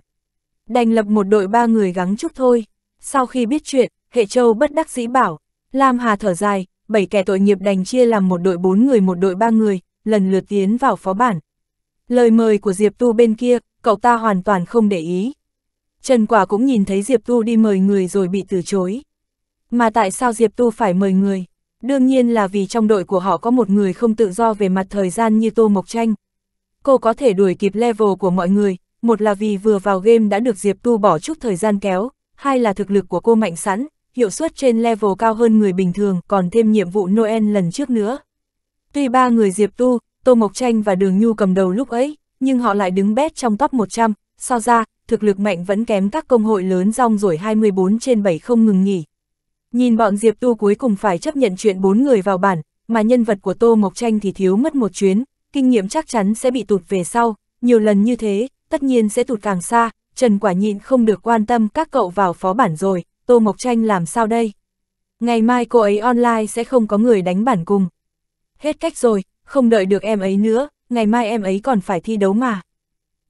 Đành lập một đội ba người gắng chút thôi. Sau khi biết chuyện, Hệ Châu bất đắc dĩ bảo, Lam Hà thở dài, bảy kẻ tội nghiệp đành chia làm một đội bốn người một đội ba người, lần lượt tiến vào phó bản. Lời mời của Diệp Tu bên kia, cậu ta hoàn toàn không để ý. Trần Quả cũng nhìn thấy Diệp Tu đi mời người rồi bị từ chối. Mà tại sao Diệp Tu phải mời người? Đương nhiên là vì trong đội của họ có một người không tự do về mặt thời gian như Tô Mộc Tranh. Cô có thể đuổi kịp level của mọi người, một là vì vừa vào game đã được Diệp Tu bỏ chút thời gian kéo, hai là thực lực của cô mạnh sẵn, hiệu suất trên level cao hơn người bình thường còn thêm nhiệm vụ Noel lần trước nữa. Tuy ba người Diệp Tu, Tô Mộc Tranh và Đường Nhu cầm đầu lúc ấy, nhưng họ lại đứng bét trong top 100, so ra, thực lực mạnh vẫn kém các công hội lớn rong rổi 24 trên 7 không ngừng nghỉ. Nhìn bọn Diệp Tu cuối cùng phải chấp nhận chuyện bốn người vào bản, mà nhân vật của Tô Mộc Tranh thì thiếu mất một chuyến, kinh nghiệm chắc chắn sẽ bị tụt về sau, nhiều lần như thế, tất nhiên sẽ tụt càng xa, Trần Quả nhịn không được quan tâm các cậu vào phó bản rồi, Tô Mộc Tranh làm sao đây? Ngày mai cô ấy online sẽ không có người đánh bản cùng. Hết cách rồi, không đợi được em ấy nữa, ngày mai em ấy còn phải thi đấu mà.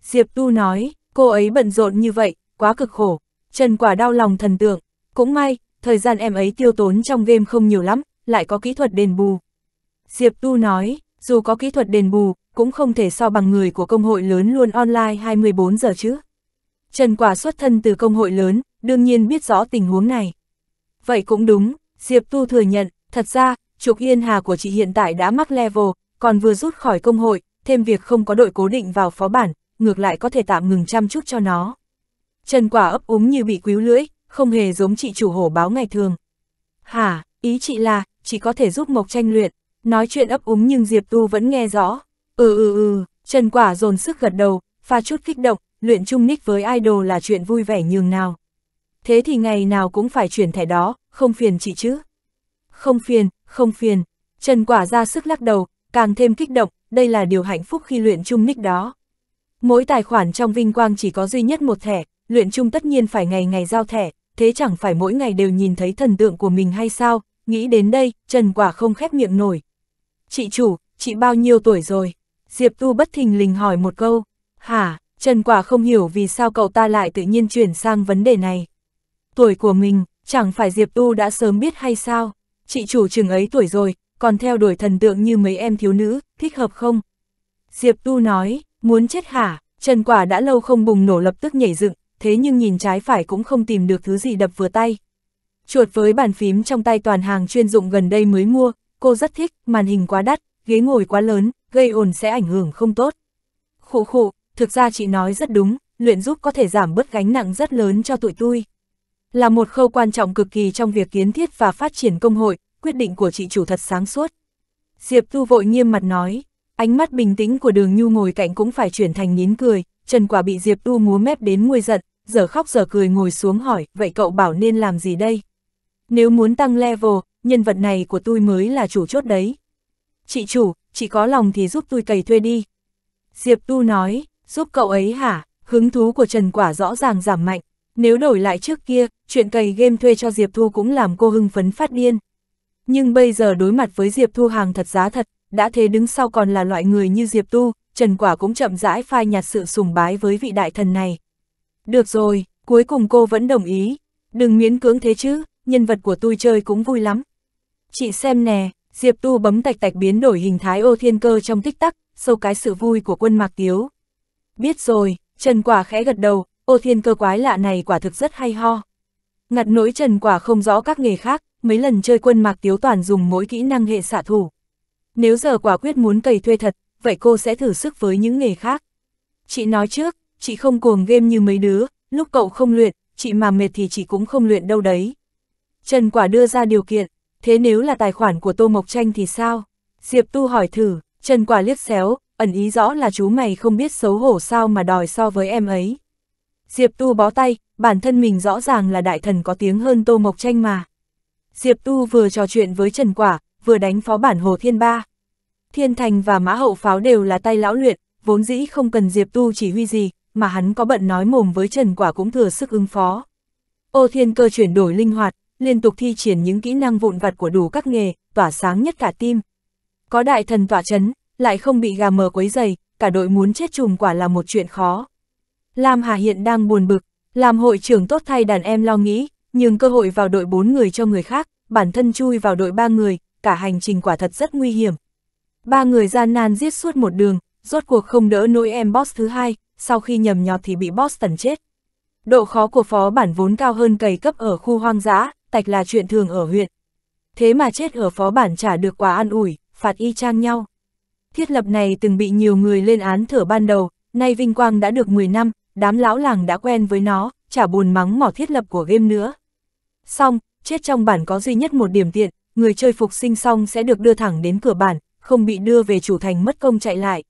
Diệp Tu nói, cô ấy bận rộn như vậy, quá cực khổ, Trần Quả đau lòng thần tượng, cũng may, thời gian em ấy tiêu tốn trong game không nhiều lắm, lại có kỹ thuật đền bù. Diệp Tu nói, dù có kỹ thuật đền bù, cũng không thể so bằng người của công hội lớn luôn online 24 giờ chứ. Trần Quả xuất thân từ công hội lớn, đương nhiên biết rõ tình huống này. Vậy cũng đúng, Diệp Tu thừa nhận, thật ra, trục yên hà của chị hiện tại đã mắc level, còn vừa rút khỏi công hội, thêm việc không có đội cố định vào phó bản, ngược lại có thể tạm ngừng chăm chút cho nó. Trần quả ấp úng như bị quíu lưỡi, không hề giống chị chủ hổ báo ngày thường. Hả, ý chị là, chị có thể giúp Mộc tranh luyện, nói chuyện ấp úng nhưng Diệp Tu vẫn nghe rõ. Ừ ừ ừ, Trần quả dồn sức gật đầu, pha chút kích động, luyện chung nick với idol là chuyện vui vẻ nhường nào. Thế thì ngày nào cũng phải chuyển thẻ đó, không phiền chị chứ. Không phiền, không phiền. Trần quả ra sức lắc đầu, càng thêm kích động, đây là điều hạnh phúc khi luyện chung nick đó. Mỗi tài khoản trong Vinh Quang chỉ có duy nhất một thẻ, luyện chung tất nhiên phải ngày ngày giao thẻ, thế chẳng phải mỗi ngày đều nhìn thấy thần tượng của mình hay sao, nghĩ đến đây, Trần Quả không khép miệng nổi. Chị chủ, chị bao nhiêu tuổi rồi? Diệp Tu bất thình lình hỏi một câu. Hả, Trần Quả không hiểu vì sao cậu ta lại tự nhiên chuyển sang vấn đề này. Tuổi của mình, chẳng phải Diệp Tu đã sớm biết hay sao? Chị chủ chừng ấy tuổi rồi, còn theo đuổi thần tượng như mấy em thiếu nữ, thích hợp không? Diệp Tu nói, muốn chết hả? Trần Quả đã lâu không bùng nổ lập tức nhảy dựng, thế nhưng nhìn trái phải cũng không tìm được thứ gì đập vừa tay. Chuột với bàn phím trong tay toàn hàng chuyên dụng gần đây mới mua, cô rất thích, màn hình quá đắt, ghế ngồi quá lớn, gây ồn sẽ ảnh hưởng không tốt. Khụ khụ, thực ra chị nói rất đúng, luyện giúp có thể giảm bớt gánh nặng rất lớn cho tụi tôi. Là một khâu quan trọng cực kỳ trong việc kiến thiết và phát triển công hội, quyết định của chị chủ thật sáng suốt. Diệp Tu vội nghiêm mặt nói, ánh mắt bình tĩnh của đường nhu ngồi cạnh cũng phải chuyển thành nín cười, Trần Quả bị Diệp Tu múa mép đến nguôi giận, giờ khóc giờ cười ngồi xuống hỏi, vậy cậu bảo nên làm gì đây? Nếu muốn tăng level, nhân vật này của tôi mới là chủ chốt đấy. Chị chủ, chị có lòng thì giúp tôi cày thuê đi. Diệp Tu nói, giúp cậu ấy hả? Hứng thú của Trần Quả rõ ràng giảm mạnh. Nếu đổi lại trước kia, chuyện cày game thuê cho Diệp Thu cũng làm cô hưng phấn phát điên. Nhưng bây giờ đối mặt với Diệp Thu Hàng thật giá thật, đã thế đứng sau còn là loại người như Diệp Tu, Trần Quả cũng chậm rãi phai nhạt sự sùng bái với vị đại thần này. Được rồi, cuối cùng cô vẫn đồng ý. Đừng miễn cưỡng thế chứ, nhân vật của tôi chơi cũng vui lắm. Chị xem nè, Diệp Tu bấm tạch tạch biến đổi hình thái ô thiên cơ trong tích tắc, sâu cái sự vui của quân Mạc Tiếu. Biết rồi, Trần Quả khẽ gật đầu, ô thiên cơ quái lạ này quả thực rất hay ho. Ngặt nỗi Trần Quả không rõ các nghề khác, mấy lần chơi quân mạc tiếu toàn dùng mỗi kỹ năng hệ xạ thủ. Nếu giờ quả quyết muốn cày thuê thật, vậy cô sẽ thử sức với những nghề khác. Chị nói trước, chị không cuồng game như mấy đứa, lúc cậu không luyện, chị mà mệt thì chị cũng không luyện đâu đấy. Trần Quả đưa ra điều kiện, thế nếu là tài khoản của Tô Mộc Tranh thì sao? Diệp Tu hỏi thử, Trần Quả liếc xéo, ẩn ý rõ là chú mày không biết xấu hổ sao mà đòi so với em ấy. Diệp Tu bó tay, bản thân mình rõ ràng là đại thần có tiếng hơn Tô Mộc Tranh mà. Diệp Tu vừa trò chuyện với Trần Quả, vừa đánh phó bản Hồ Thiên Ba. Thiên Thành và Mã Hậu Pháo đều là tay lão luyện, vốn dĩ không cần Diệp Tu chỉ huy gì, mà hắn có bận nói mồm với Trần Quả cũng thừa sức ứng phó. Ô Thiên Cơ chuyển đổi linh hoạt, liên tục thi triển những kỹ năng vụn vặt của đủ các nghề, tỏa sáng nhất cả tim. Có đại thần tỏa chấn, lại không bị gà mờ quấy dày, cả đội muốn chết chùm quả là một chuyện khó. Lam Hà hiện đang buồn bực, làm hội trưởng tốt thay đàn em lo nghĩ, nhường cơ hội vào đội bốn người cho người khác, bản thân chui vào đội ba người, cả hành trình quả thật rất nguy hiểm. Ba người gian nan giết suốt một đường, rốt cuộc không đỡ nỗi em boss thứ hai, sau khi nhầm nhọt thì bị boss tần chết. Độ khó của phó bản vốn cao hơn cầy cấp ở khu hoang dã, tạch là chuyện thường ở huyện. Thế mà chết ở phó bản trả được quá an ủi, phạt y chang nhau. Thiết lập này từng bị nhiều người lên án thở ban đầu, nay vinh quang đã được 10 năm, đám lão làng đã quen với nó, chả buồn mắng mỏ thiết lập của game nữa. Xong, chết trong bản có duy nhất một điểm tiện, người chơi phục sinh xong sẽ được đưa thẳng đến cửa bản, không bị đưa về chủ thành mất công chạy lại.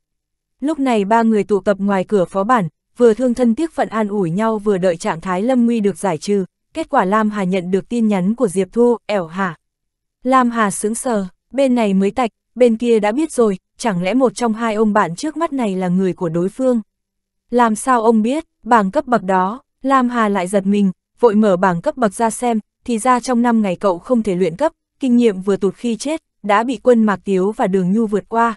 Lúc này ba người tụ tập ngoài cửa phó bản, vừa thương thân tiếc phận an ủi nhau vừa đợi trạng thái Lâm Nguy được giải trừ, kết quả Lam Hà nhận được tin nhắn của Diệp Thu, ẻo hả. Lam Hà sướng sờ, bên này mới tạch, bên kia đã biết rồi, chẳng lẽ một trong hai ông bạn trước mắt này là người của đối phương? Làm sao ông biết, bảng cấp bậc đó, Lam Hà lại giật mình, vội mở bảng cấp bậc ra xem, thì ra trong năm ngày cậu không thể luyện cấp, kinh nghiệm vừa tụt khi chết, đã bị quân Mạc Tiếu và Đường Nhu vượt qua.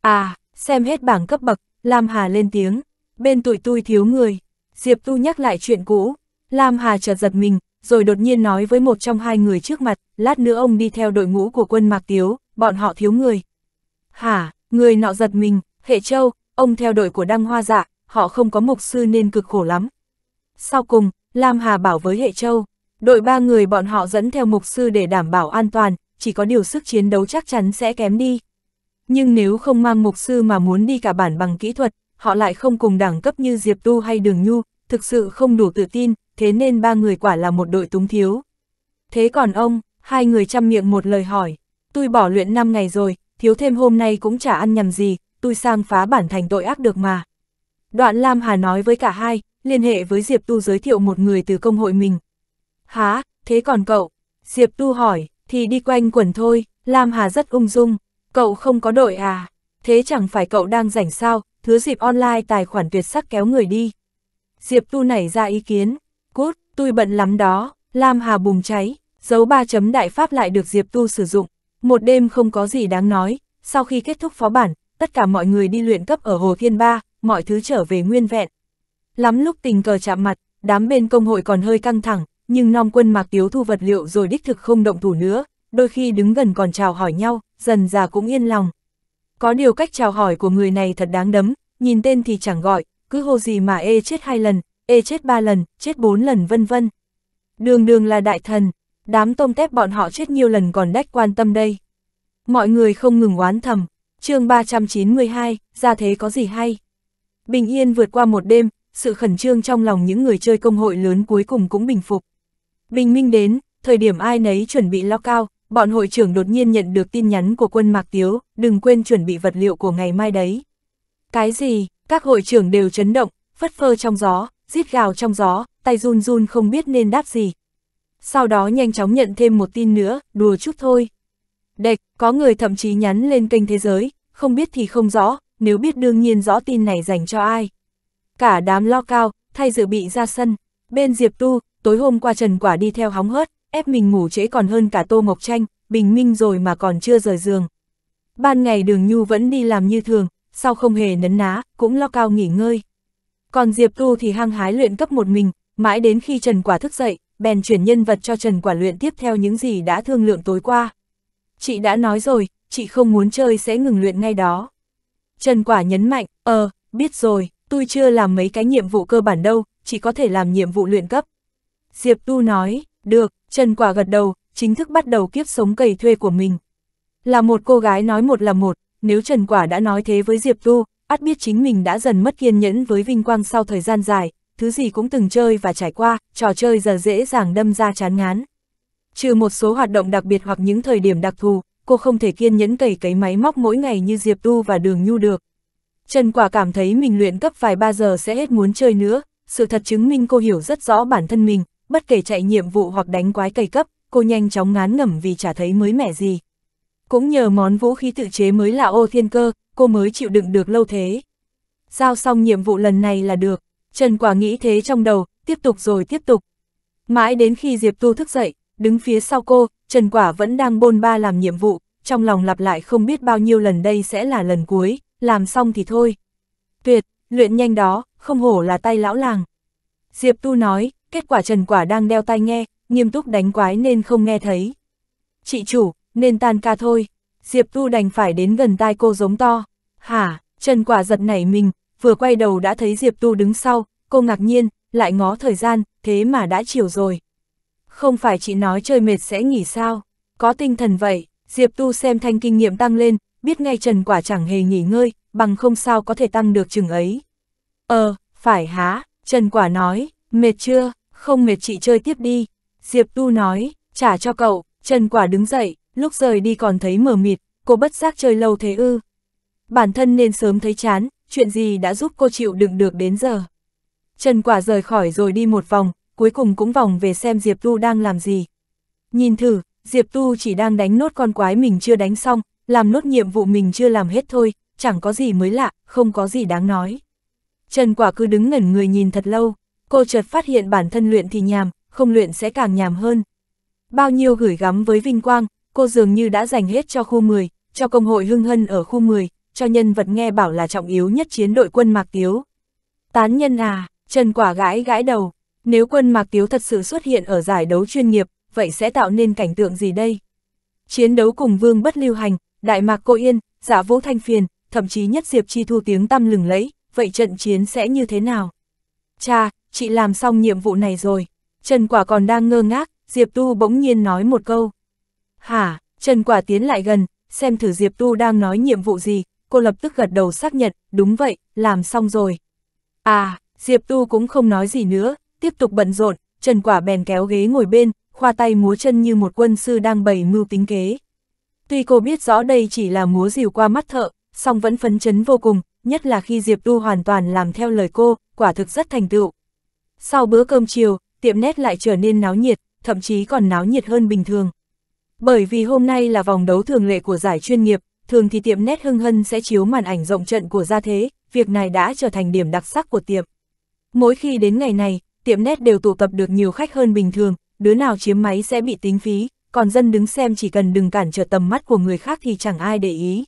À, xem hết bảng cấp bậc, Lam Hà lên tiếng, bên tụi tôi thiếu người. Diệp Tu nhắc lại chuyện cũ, Lam Hà chợt giật mình, rồi đột nhiên nói với một trong hai người trước mặt, lát nữa ông đi theo đội ngũ của quân Mạc Tiếu, bọn họ thiếu người. Hả, người nọ giật mình, hệ châu, ông theo đội của Đăng Hoa Dạ, họ không có mục sư nên cực khổ lắm. Sau cùng, Lam Hà bảo với Hệ Châu, đội ba người bọn họ dẫn theo mục sư để đảm bảo an toàn, chỉ có điều sức chiến đấu chắc chắn sẽ kém đi. Nhưng nếu không mang mục sư mà muốn đi cả bản bằng kỹ thuật, họ lại không cùng đẳng cấp như Diệp Tu hay Đường Nhu, thực sự không đủ tự tin, thế nên ba người quả là một đội túng thiếu. Thế còn ông, hai người chăm miệng một lời hỏi, tôi bỏ luyện 5 ngày rồi, thiếu thêm hôm nay cũng chả ăn nhầm gì, tôi sang phá bản thành tội ác được mà. Đoạn Lam Hà nói với cả hai, liên hệ với Diệp Tu giới thiệu một người từ công hội mình. Há, thế còn cậu? Diệp Tu hỏi, thì đi quanh quẩn thôi, Lam Hà rất ung dung, cậu không có đội à? Thế chẳng phải cậu đang rảnh sao, thứ dịp online tài khoản tuyệt sắc kéo người đi. Diệp Tu nảy ra ý kiến, cút, tôi bận lắm đó, Lam Hà bùng cháy, dấu ba chấm đại pháp lại được Diệp Tu sử dụng. Một đêm không có gì đáng nói, sau khi kết thúc phó bản, tất cả mọi người đi luyện cấp ở Hồ Thiên Ba, mọi thứ trở về nguyên vẹn. Lắm lúc tình cờ chạm mặt, đám bên công hội còn hơi căng thẳng, nhưng non quân mạc tiếu thu vật liệu rồi đích thực không động thủ nữa, đôi khi đứng gần còn chào hỏi nhau, dần già cũng yên lòng. Có điều cách chào hỏi của người này thật đáng đấm, nhìn tên thì chẳng gọi, cứ hô gì mà ê chết hai lần, ê chết ba lần, chết bốn lần vân vân. Đường đường là đại thần, đám tôm tép bọn họ chết nhiều lần còn đách quan tâm đây. Mọi người không ngừng oán thầm, chương 392, ra thế có gì hay. Bình yên vượt qua một đêm, sự khẩn trương trong lòng những người chơi công hội lớn cuối cùng cũng bình phục. Bình minh đến, thời điểm ai nấy chuẩn bị lo cao, bọn hội trưởng đột nhiên nhận được tin nhắn của quân Mạc Tiếu, đừng quên chuẩn bị vật liệu của ngày mai đấy. Cái gì, các hội trưởng đều chấn động, phất phơ trong gió, rít gào trong gió, tay run run không biết nên đáp gì. Sau đó nhanh chóng nhận thêm một tin nữa, đùa chút thôi. Đệch, có người thậm chí nhắn lên kênh thế giới, không biết thì không rõ, nếu biết đương nhiên rõ tin này dành cho ai cả đám lo cao, thay dự bị ra sân. Bên Diệp Tu, tối hôm qua Trần Quả đi theo hóng hớt, ép mình ngủ trễ còn hơn cả Tô Mộc Tranh, bình minh rồi mà còn chưa rời giường. Ban ngày Đường Nhu vẫn đi làm như thường, sau không hề nấn ná, cũng lo cao nghỉ ngơi. Còn Diệp Tu thì hăng hái luyện cấp một mình, mãi đến khi Trần Quả thức dậy, bèn chuyển nhân vật cho Trần Quả luyện tiếp theo những gì đã thương lượng tối qua. Chị đã nói rồi, chị không muốn chơi sẽ ngừng luyện ngay đó. Trần Quả nhấn mạnh, ờ, biết rồi tôi chưa làm mấy cái nhiệm vụ cơ bản đâu, chỉ có thể làm nhiệm vụ luyện cấp. Diệp Tu nói, được, Trần Quả gật đầu, chính thức bắt đầu kiếp sống cầy thuê của mình. Là một cô gái nói một là một, nếu Trần Quả đã nói thế với Diệp Tu, át biết chính mình đã dần mất kiên nhẫn với vinh quang sau thời gian dài, thứ gì cũng từng chơi và trải qua, trò chơi giờ dễ dàng đâm ra chán ngán. Trừ một số hoạt động đặc biệt hoặc những thời điểm đặc thù, cô không thể kiên nhẫn cày cấy máy móc mỗi ngày như Diệp Tu và Đường Nhu được. Trần Quả cảm thấy mình luyện cấp vài ba giờ sẽ hết muốn chơi nữa, sự thật chứng minh cô hiểu rất rõ bản thân mình, bất kể chạy nhiệm vụ hoặc đánh quái cày cấp, cô nhanh chóng ngán ngẩm vì chả thấy mới mẻ gì. Cũng nhờ món vũ khí tự chế mới là ô thiên cơ, cô mới chịu đựng được lâu thế. Giao xong nhiệm vụ lần này là được, Trần Quả nghĩ thế trong đầu, tiếp tục rồi tiếp tục. Mãi đến khi Diệp Tu thức dậy, đứng phía sau cô, Trần Quả vẫn đang bôn ba làm nhiệm vụ, trong lòng lặp lại không biết bao nhiêu lần đây sẽ là lần cuối làm xong thì thôi. Tuyệt, luyện nhanh đó, không hổ là tay lão làng. Diệp Tu nói, kết quả Trần Quả đang đeo tai nghe, nghiêm túc đánh quái nên không nghe thấy. Chị chủ, nên tan ca thôi. Diệp Tu đành phải đến gần tai cô giống to. Hả, Trần Quả giật nảy mình, vừa quay đầu đã thấy Diệp Tu đứng sau, cô ngạc nhiên, lại ngó thời gian, thế mà đã chiều rồi. Không phải chị nói chơi mệt sẽ nghỉ sao, có tinh thần vậy, Diệp Tu xem thanh kinh nghiệm tăng lên, biết ngay Trần Quả chẳng hề nghỉ ngơi, bằng không sao có thể tăng được chừng ấy. Ờ, phải há, Trần Quả nói, mệt chưa, không mệt chị chơi tiếp đi. Diệp Tu nói, trả cho cậu, Trần Quả đứng dậy, lúc rời đi còn thấy mờ mịt, cô bất giác chơi lâu thế ư. Bản thân nên sớm thấy chán, chuyện gì đã giúp cô chịu đựng được đến giờ. Trần Quả rời khỏi rồi đi một vòng, cuối cùng cũng vòng về xem Diệp Tu đang làm gì. Nhìn thử, Diệp Tu chỉ đang đánh nốt con quái mình chưa đánh xong, làm nốt nhiệm vụ mình chưa làm hết thôi, chẳng có gì mới lạ, không có gì đáng nói. Trần Quả cứ đứng ngẩn người nhìn thật lâu, cô chợt phát hiện bản thân luyện thì nhàm, không luyện sẽ càng nhàm hơn. Bao nhiêu gửi gắm với vinh quang, cô dường như đã dành hết cho khu 10, cho công hội hưng hân ở khu 10, cho nhân vật nghe bảo là trọng yếu nhất chiến đội quân Mạc Tiếu. Tán nhân à, Trần Quả gãi gãi đầu, nếu quân Mạc Tiếu thật sự xuất hiện ở giải đấu chuyên nghiệp, vậy sẽ tạo nên cảnh tượng gì đây? Chiến đấu cùng Vương bất lưu hành, Đại Mạc Cô Yên, giả dạ vũ thanh phiền, thậm chí nhất Diệp Chi Thu tiếng tăm lừng lẫy, vậy trận chiến sẽ như thế nào? Cha, chị làm xong nhiệm vụ này rồi. Trần Quả còn đang ngơ ngác, Diệp Tu bỗng nhiên nói một câu. Hả, Trần Quả tiến lại gần, xem thử Diệp Tu đang nói nhiệm vụ gì, cô lập tức gật đầu xác nhận, đúng vậy, làm xong rồi. À, Diệp Tu cũng không nói gì nữa, tiếp tục bận rộn, Trần Quả bèn kéo ghế ngồi bên, khoa tay múa chân như một quân sư đang bày mưu tính kế. Tuy cô biết rõ đây chỉ là múa rìu qua mắt thợ, song vẫn phấn chấn vô cùng, nhất là khi Diệp Du hoàn toàn làm theo lời cô, quả thực rất thành tựu. Sau bữa cơm chiều, tiệm nét lại trở nên náo nhiệt, thậm chí còn náo nhiệt hơn bình thường. Bởi vì hôm nay là vòng đấu thường lệ của giải chuyên nghiệp, thường thì tiệm nét hưng hân sẽ chiếu màn ảnh rộng trận của gia thế, việc này đã trở thành điểm đặc sắc của tiệm. Mỗi khi đến ngày này, tiệm nét đều tụ tập được nhiều khách hơn bình thường, đứa nào chiếm máy sẽ bị tính phí, còn dân đứng xem chỉ cần đừng cản trở tầm mắt của người khác thì chẳng ai để ý.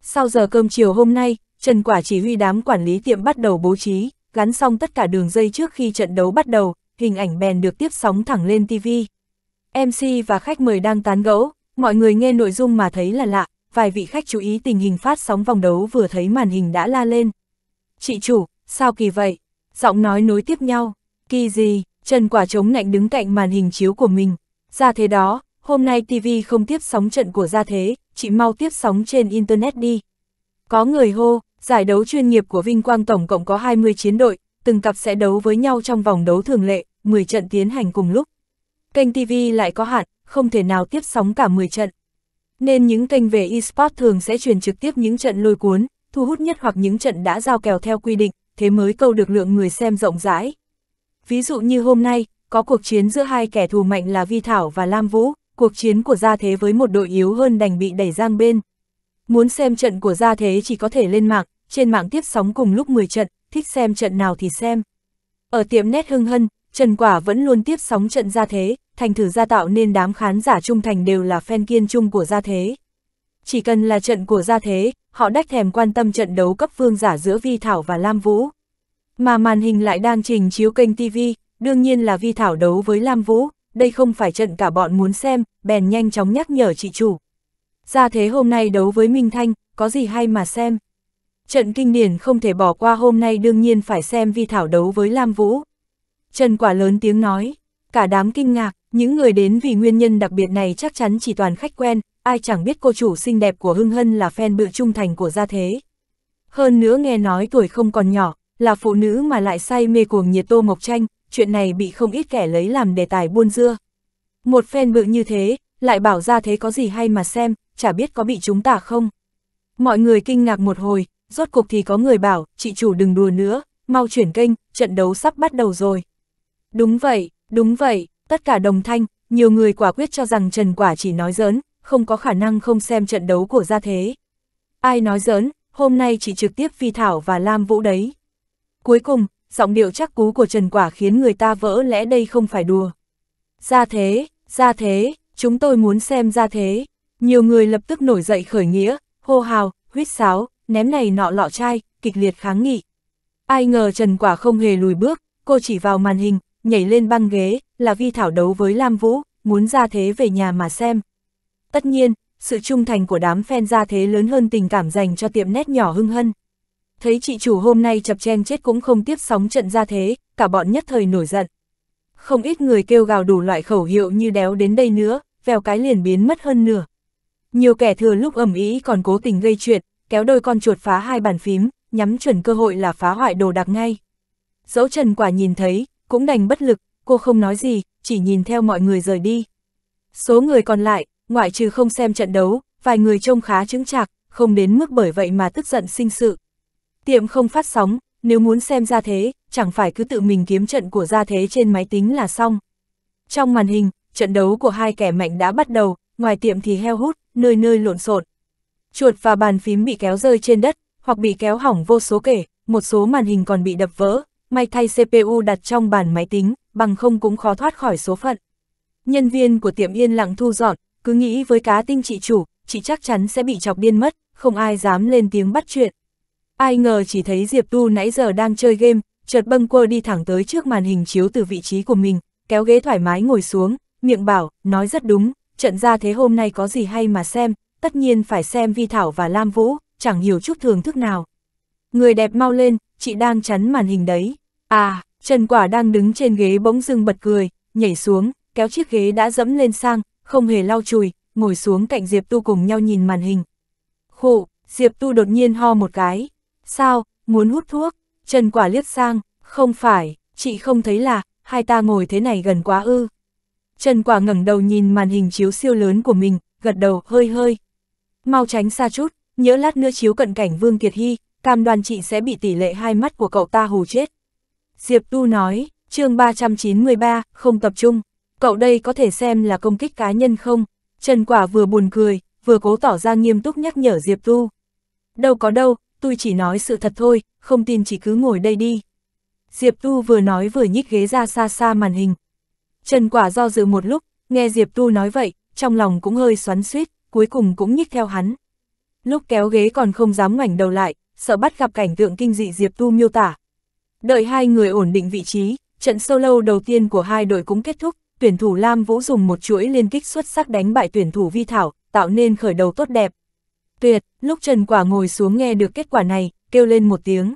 Sau giờ cơm chiều hôm nay, Trần Quả chỉ huy đám quản lý tiệm bắt đầu bố trí, gắn xong tất cả đường dây trước khi trận đấu bắt đầu, hình ảnh bèn được tiếp sóng thẳng lên TV. MC và khách mời đang tán gẫu, mọi người nghe nội dung mà thấy là lạ, vài vị khách chú ý tình hình phát sóng vòng đấu vừa thấy màn hình đã la lên. Chị chủ, sao kỳ vậy? Giọng nói nối tiếp nhau. Kỳ gì? Trần Quả chống nạnh đứng cạnh màn hình chiếu của mình, ra thế đó, hôm nay TV không tiếp sóng trận của Gia Thế, chị mau tiếp sóng trên Internet đi. Có người hô, giải đấu chuyên nghiệp của Vinh Quang tổng cộng có 20 chiến đội, từng cặp sẽ đấu với nhau trong vòng đấu thường lệ, 10 trận tiến hành cùng lúc. Kênh TV lại có hạn, không thể nào tiếp sóng cả 10 trận. Nên những kênh về eSport thường sẽ truyền trực tiếp những trận lôi cuốn, thu hút nhất hoặc những trận đã giao kèo theo quy định, thế mới câu được lượng người xem rộng rãi. Ví dụ như hôm nay, có cuộc chiến giữa hai kẻ thù mạnh là Vi Thảo và Lam Vũ, cuộc chiến của gia thế với một đội yếu hơn đành bị đẩy giang bên. Muốn xem trận của gia thế chỉ có thể lên mạng, trên mạng tiếp sóng cùng lúc 10 trận, thích xem trận nào thì xem. Ở tiệm nét hưng hân, Trần Quả vẫn luôn tiếp sóng trận gia thế, thành thử gia tạo nên đám khán giả trung thành đều là fan kiên trung của gia thế. Chỉ cần là trận của gia thế, họ đách thèm quan tâm trận đấu cấp vương giả giữa Vi Thảo và Lam Vũ. Mà màn hình lại đang trình chiếu kênh TV, đương nhiên là vi thảo đấu với Lam Vũ, đây không phải trận cả bọn muốn xem, bèn nhanh chóng nhắc nhở chị chủ. Ra thế hôm nay đấu với Minh Thanh, có gì hay mà xem. Trận kinh điển không thể bỏ qua hôm nay đương nhiên phải xem vi thảo đấu với Lam Vũ. Trần quả lớn tiếng nói, cả đám kinh ngạc, những người đến vì nguyên nhân đặc biệt này chắc chắn chỉ toàn khách quen, ai chẳng biết cô chủ xinh đẹp của Hưng Hân là fan bự trung thành của gia thế. Hơn nữa nghe nói tuổi không còn nhỏ, là phụ nữ mà lại say mê cuồng nhiệt tô mộc tranh, chuyện này bị không ít kẻ lấy làm đề tài buôn dưa. Một phen bự như thế, lại bảo ra thế có gì hay mà xem, chả biết có bị chúng ta không. Mọi người kinh ngạc một hồi, rốt cuộc thì có người bảo, chị chủ đừng đùa nữa, mau chuyển kênh, trận đấu sắp bắt đầu rồi. Đúng vậy, đúng vậy, tất cả đồng thanh, nhiều người quả quyết cho rằng Trần Quả chỉ nói giỡn, không có khả năng không xem trận đấu của gia thế. Ai nói giỡn, hôm nay chỉ trực tiếp phi thảo và Lam Vũ đấy. Cuối cùng, giọng điệu chắc cú của Trần Quả khiến người ta vỡ lẽ đây không phải đùa. Ra thế, ra thế, chúng tôi muốn xem ra thế. Nhiều người lập tức nổi dậy khởi nghĩa, hô hào, huyết sáo, ném này nọ lọ chai, kịch liệt kháng nghị. Ai ngờ Trần Quả không hề lùi bước, cô chỉ vào màn hình, nhảy lên băng ghế, là vi thảo đấu với Lam Vũ, muốn ra thế về nhà mà xem. Tất nhiên, sự trung thành của đám fan ra thế lớn hơn tình cảm dành cho tiệm nét nhỏ hưng hân thấy chị chủ hôm nay chập chen chết cũng không tiếp sóng trận ra thế, cả bọn nhất thời nổi giận. Không ít người kêu gào đủ loại khẩu hiệu như đéo đến đây nữa, vèo cái liền biến mất hơn nửa. Nhiều kẻ thừa lúc ẩm ý còn cố tình gây chuyện, kéo đôi con chuột phá hai bàn phím, nhắm chuẩn cơ hội là phá hoại đồ đạc ngay. Dẫu Trần Quả nhìn thấy, cũng đành bất lực, cô không nói gì, chỉ nhìn theo mọi người rời đi. Số người còn lại, ngoại trừ không xem trận đấu, vài người trông khá chứng chạc, không đến mức bởi vậy mà tức giận sinh sự tiệm không phát sóng, nếu muốn xem ra thế, chẳng phải cứ tự mình kiếm trận của ra thế trên máy tính là xong. Trong màn hình, trận đấu của hai kẻ mạnh đã bắt đầu, ngoài tiệm thì heo hút, nơi nơi lộn xộn. Chuột và bàn phím bị kéo rơi trên đất, hoặc bị kéo hỏng vô số kể, một số màn hình còn bị đập vỡ, may thay CPU đặt trong bàn máy tính, bằng không cũng khó thoát khỏi số phận. Nhân viên của tiệm yên lặng thu dọn, cứ nghĩ với cá tinh chị chủ, chị chắc chắn sẽ bị chọc điên mất, không ai dám lên tiếng bắt chuyện. Ai ngờ chỉ thấy Diệp Tu nãy giờ đang chơi game, chợt bâng quơ đi thẳng tới trước màn hình chiếu từ vị trí của mình, kéo ghế thoải mái ngồi xuống, miệng bảo, nói rất đúng, trận ra thế hôm nay có gì hay mà xem, tất nhiên phải xem Vi Thảo và Lam Vũ, chẳng hiểu chút thường thức nào. Người đẹp mau lên, chị đang chắn màn hình đấy. À, Trần Quả đang đứng trên ghế bỗng dưng bật cười, nhảy xuống, kéo chiếc ghế đã dẫm lên sang, không hề lau chùi, ngồi xuống cạnh Diệp Tu cùng nhau nhìn màn hình. Khổ, Diệp Tu đột nhiên ho một cái, Sao, muốn hút thuốc? Trần quả liếc sang, không phải, chị không thấy là, hai ta ngồi thế này gần quá ư. Trần quả ngẩng đầu nhìn màn hình chiếu siêu lớn của mình, gật đầu hơi hơi. Mau tránh xa chút, nhớ lát nữa chiếu cận cảnh Vương Kiệt Hy, cam đoan chị sẽ bị tỷ lệ hai mắt của cậu ta hù chết. Diệp Tu nói, chương 393, không tập trung, cậu đây có thể xem là công kích cá nhân không? Trần Quả vừa buồn cười, vừa cố tỏ ra nghiêm túc nhắc nhở Diệp Tu. Đâu có đâu, tôi chỉ nói sự thật thôi, không tin chỉ cứ ngồi đây đi. Diệp Tu vừa nói vừa nhích ghế ra xa xa màn hình. Trần Quả do dự một lúc, nghe Diệp Tu nói vậy, trong lòng cũng hơi xoắn suýt, cuối cùng cũng nhích theo hắn. Lúc kéo ghế còn không dám ngoảnh đầu lại, sợ bắt gặp cảnh tượng kinh dị Diệp Tu miêu tả. Đợi hai người ổn định vị trí, trận solo đầu tiên của hai đội cũng kết thúc, tuyển thủ Lam Vũ dùng một chuỗi liên kích xuất sắc đánh bại tuyển thủ Vi Thảo, tạo nên khởi đầu tốt đẹp, Tuyệt, lúc Trần Quả ngồi xuống nghe được kết quả này, kêu lên một tiếng.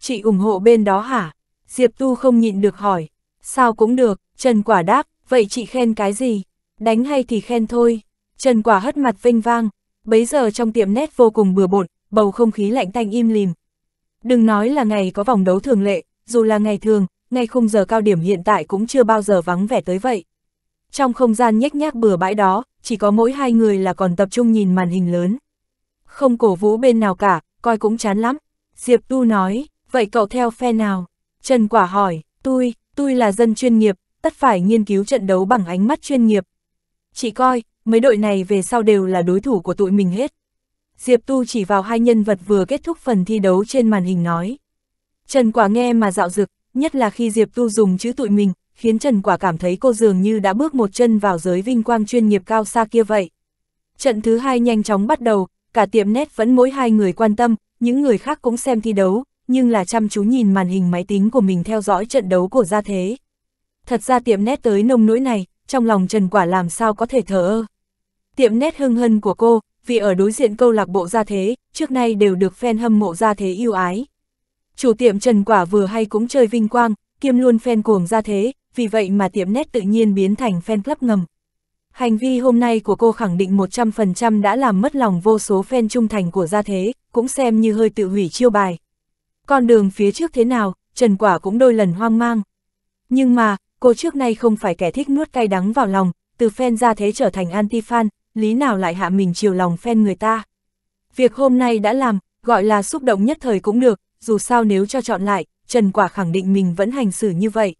Chị ủng hộ bên đó hả? Diệp Tu không nhịn được hỏi. Sao cũng được, Trần Quả đáp, vậy chị khen cái gì? Đánh hay thì khen thôi. Trần Quả hất mặt vinh vang, bấy giờ trong tiệm nét vô cùng bừa bộn, bầu không khí lạnh tanh im lìm. Đừng nói là ngày có vòng đấu thường lệ, dù là ngày thường, ngày khung giờ cao điểm hiện tại cũng chưa bao giờ vắng vẻ tới vậy. Trong không gian nhếch nhác bừa bãi đó, chỉ có mỗi hai người là còn tập trung nhìn màn hình lớn không cổ vũ bên nào cả, coi cũng chán lắm. Diệp Tu nói, vậy cậu theo phe nào? Trần Quả hỏi, tôi, tôi là dân chuyên nghiệp, tất phải nghiên cứu trận đấu bằng ánh mắt chuyên nghiệp. Chị coi, mấy đội này về sau đều là đối thủ của tụi mình hết. Diệp Tu chỉ vào hai nhân vật vừa kết thúc phần thi đấu trên màn hình nói. Trần Quả nghe mà dạo dực, nhất là khi Diệp Tu dùng chữ tụi mình, khiến Trần Quả cảm thấy cô dường như đã bước một chân vào giới vinh quang chuyên nghiệp cao xa kia vậy. Trận thứ hai nhanh chóng bắt đầu, cả tiệm nét vẫn mỗi hai người quan tâm, những người khác cũng xem thi đấu, nhưng là chăm chú nhìn màn hình máy tính của mình theo dõi trận đấu của gia thế. Thật ra tiệm nét tới nông nỗi này, trong lòng Trần Quả làm sao có thể thở ơ. Tiệm nét hưng hân của cô, vì ở đối diện câu lạc bộ gia thế, trước nay đều được fan hâm mộ gia thế yêu ái. Chủ tiệm Trần Quả vừa hay cũng chơi vinh quang, kiêm luôn fan cuồng gia thế, vì vậy mà tiệm nét tự nhiên biến thành fan club ngầm. Hành vi hôm nay của cô khẳng định 100% đã làm mất lòng vô số fan trung thành của gia thế, cũng xem như hơi tự hủy chiêu bài. Con đường phía trước thế nào, Trần Quả cũng đôi lần hoang mang. Nhưng mà, cô trước nay không phải kẻ thích nuốt cay đắng vào lòng, từ fan gia thế trở thành anti-fan, lý nào lại hạ mình chiều lòng fan người ta. Việc hôm nay đã làm, gọi là xúc động nhất thời cũng được, dù sao nếu cho chọn lại, Trần Quả khẳng định mình vẫn hành xử như vậy.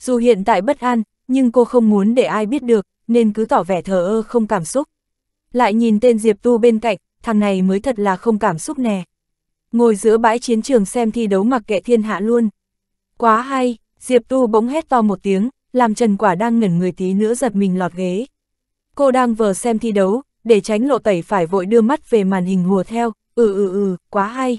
Dù hiện tại bất an, nhưng cô không muốn để ai biết được, nên cứ tỏ vẻ thờ ơ không cảm xúc. Lại nhìn tên Diệp Tu bên cạnh, thằng này mới thật là không cảm xúc nè. Ngồi giữa bãi chiến trường xem thi đấu mặc kệ thiên hạ luôn. Quá hay, Diệp Tu bỗng hét to một tiếng, làm Trần Quả đang ngẩn người tí nữa giật mình lọt ghế. Cô đang vừa xem thi đấu, để tránh lộ tẩy phải vội đưa mắt về màn hình hùa theo, ừ ừ ừ, quá hay.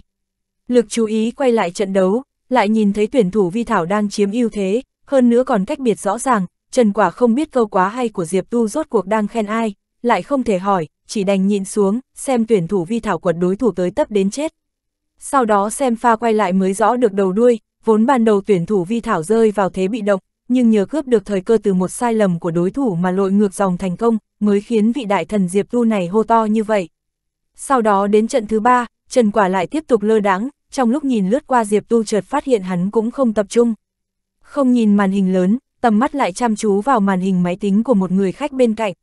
Lực chú ý quay lại trận đấu, lại nhìn thấy tuyển thủ Vi Thảo đang chiếm ưu thế, hơn nữa còn cách biệt rõ ràng, Trần Quả không biết câu quá hay của Diệp Tu rốt cuộc đang khen ai, lại không thể hỏi, chỉ đành nhịn xuống, xem tuyển thủ vi thảo quật đối thủ tới tấp đến chết. Sau đó xem pha quay lại mới rõ được đầu đuôi, vốn ban đầu tuyển thủ vi thảo rơi vào thế bị động, nhưng nhờ cướp được thời cơ từ một sai lầm của đối thủ mà lội ngược dòng thành công, mới khiến vị đại thần Diệp Tu này hô to như vậy. Sau đó đến trận thứ ba, Trần Quả lại tiếp tục lơ đáng, trong lúc nhìn lướt qua Diệp Tu chợt phát hiện hắn cũng không tập trung. Không nhìn màn hình lớn, tầm mắt lại chăm chú vào màn hình máy tính của một người khách bên cạnh.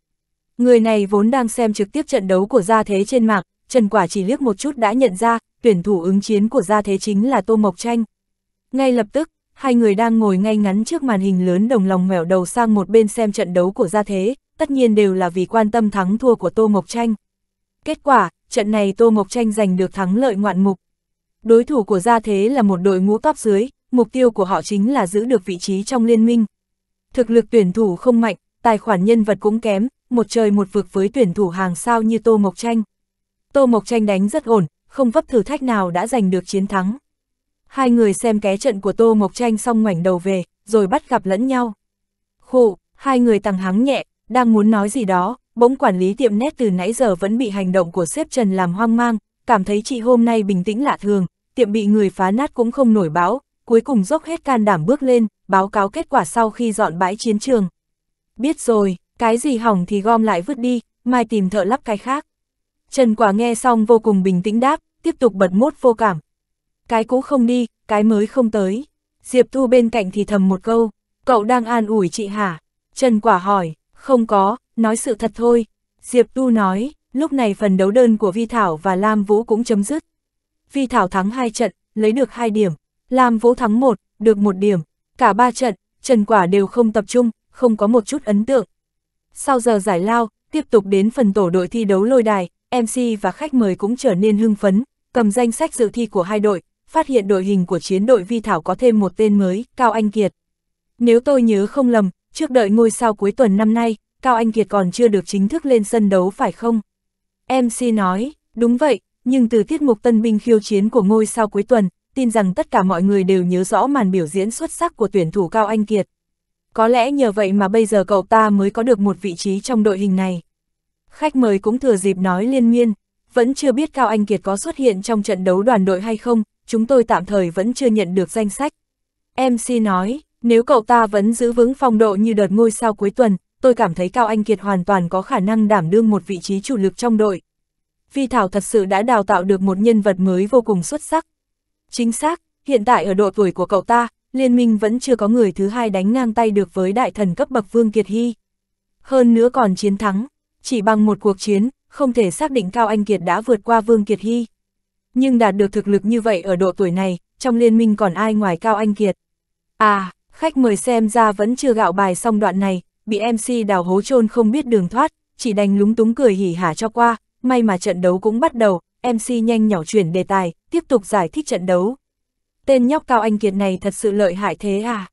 Người này vốn đang xem trực tiếp trận đấu của gia thế trên mạng, Trần Quả chỉ liếc một chút đã nhận ra, tuyển thủ ứng chiến của gia thế chính là Tô Mộc Tranh. Ngay lập tức, hai người đang ngồi ngay ngắn trước màn hình lớn đồng lòng mèo đầu sang một bên xem trận đấu của gia thế, tất nhiên đều là vì quan tâm thắng thua của Tô Mộc Tranh. Kết quả, trận này Tô Mộc Tranh giành được thắng lợi ngoạn mục. Đối thủ của gia thế là một đội ngũ top dưới, mục tiêu của họ chính là giữ được vị trí trong liên minh thực lực tuyển thủ không mạnh, tài khoản nhân vật cũng kém, một trời một vực với tuyển thủ hàng sao như Tô Mộc Tranh. Tô Mộc Tranh đánh rất ổn, không vấp thử thách nào đã giành được chiến thắng. Hai người xem ké trận của Tô Mộc Tranh xong ngoảnh đầu về, rồi bắt gặp lẫn nhau. Khụ, hai người tăng hắng nhẹ, đang muốn nói gì đó, bỗng quản lý tiệm nét từ nãy giờ vẫn bị hành động của sếp Trần làm hoang mang, cảm thấy chị hôm nay bình tĩnh lạ thường, tiệm bị người phá nát cũng không nổi báo, cuối cùng dốc hết can đảm bước lên, báo cáo kết quả sau khi dọn bãi chiến trường. Biết rồi, cái gì hỏng thì gom lại vứt đi, mai tìm thợ lắp cái khác. Trần Quả nghe xong vô cùng bình tĩnh đáp, tiếp tục bật mốt vô cảm. Cái cũ không đi, cái mới không tới. Diệp Thu bên cạnh thì thầm một câu, cậu đang an ủi chị hả? Trần Quả hỏi, không có, nói sự thật thôi. Diệp Thu nói, lúc này phần đấu đơn của Vi Thảo và Lam Vũ cũng chấm dứt. Vi Thảo thắng hai trận, lấy được hai điểm. Lam Vũ thắng một, được một điểm. Cả ba trận, Trần Quả đều không tập trung, không có một chút ấn tượng. Sau giờ giải lao, tiếp tục đến phần tổ đội thi đấu lôi đài, MC và khách mời cũng trở nên hưng phấn, cầm danh sách dự thi của hai đội, phát hiện đội hình của chiến đội Vi Thảo có thêm một tên mới, Cao Anh Kiệt. Nếu tôi nhớ không lầm, trước đợi ngôi sao cuối tuần năm nay, Cao Anh Kiệt còn chưa được chính thức lên sân đấu phải không? MC nói, đúng vậy, nhưng từ tiết mục tân binh khiêu chiến của ngôi sao cuối tuần, tin rằng tất cả mọi người đều nhớ rõ màn biểu diễn xuất sắc của tuyển thủ Cao Anh Kiệt. Có lẽ nhờ vậy mà bây giờ cậu ta mới có được một vị trí trong đội hình này. Khách mời cũng thừa dịp nói liên miên, vẫn chưa biết Cao Anh Kiệt có xuất hiện trong trận đấu đoàn đội hay không, chúng tôi tạm thời vẫn chưa nhận được danh sách. MC nói, nếu cậu ta vẫn giữ vững phong độ như đợt ngôi sao cuối tuần, tôi cảm thấy Cao Anh Kiệt hoàn toàn có khả năng đảm đương một vị trí chủ lực trong đội. Vi Thảo thật sự đã đào tạo được một nhân vật mới vô cùng xuất sắc, Chính xác, hiện tại ở độ tuổi của cậu ta, liên minh vẫn chưa có người thứ hai đánh ngang tay được với đại thần cấp bậc Vương Kiệt Hy. Hơn nữa còn chiến thắng, chỉ bằng một cuộc chiến, không thể xác định Cao Anh Kiệt đã vượt qua Vương Kiệt Hy. Nhưng đạt được thực lực như vậy ở độ tuổi này, trong liên minh còn ai ngoài Cao Anh Kiệt. À, khách mời xem ra vẫn chưa gạo bài xong đoạn này, bị MC đào hố chôn không biết đường thoát, chỉ đành lúng túng cười hỉ hả cho qua, may mà trận đấu cũng bắt đầu, MC nhanh nhỏ chuyển đề tài, tiếp tục giải thích trận đấu. Tên nhóc Cao Anh Kiệt này thật sự lợi hại thế à?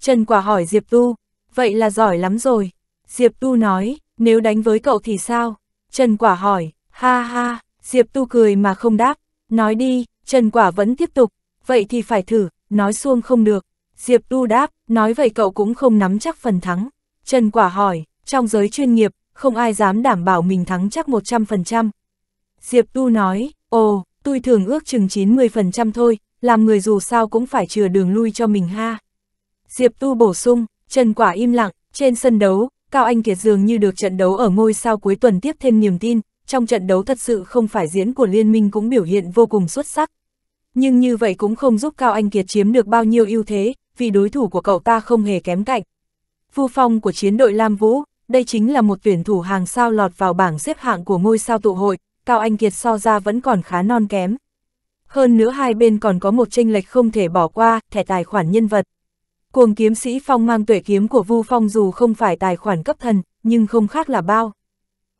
Trần Quả hỏi Diệp Tu, vậy là giỏi lắm rồi. Diệp Tu nói, nếu đánh với cậu thì sao? Trần Quả hỏi, ha ha, Diệp Tu cười mà không đáp, nói đi, Trần Quả vẫn tiếp tục, vậy thì phải thử, nói xuông không được. Diệp Tu đáp, nói vậy cậu cũng không nắm chắc phần thắng. Trần Quả hỏi, trong giới chuyên nghiệp, không ai dám đảm bảo mình thắng chắc 100%. Diệp Tu nói, ồ, tôi thường ước chừng 90% thôi, làm người dù sao cũng phải chừa đường lui cho mình ha. Diệp Tu bổ sung, Trần Quả im lặng, trên sân đấu, Cao Anh Kiệt dường như được trận đấu ở ngôi sao cuối tuần tiếp thêm niềm tin, trong trận đấu thật sự không phải diễn của Liên minh cũng biểu hiện vô cùng xuất sắc. Nhưng như vậy cũng không giúp Cao Anh Kiệt chiếm được bao nhiêu ưu thế, vì đối thủ của cậu ta không hề kém cạnh. Vu phong của chiến đội Lam Vũ, đây chính là một tuyển thủ hàng sao lọt vào bảng xếp hạng của ngôi sao tụ hội, Cao Anh Kiệt so ra vẫn còn khá non kém. Hơn nữa hai bên còn có một tranh lệch không thể bỏ qua, thẻ tài khoản nhân vật. Cuồng kiếm sĩ Phong mang tuệ kiếm của Vu Phong dù không phải tài khoản cấp thần, nhưng không khác là bao.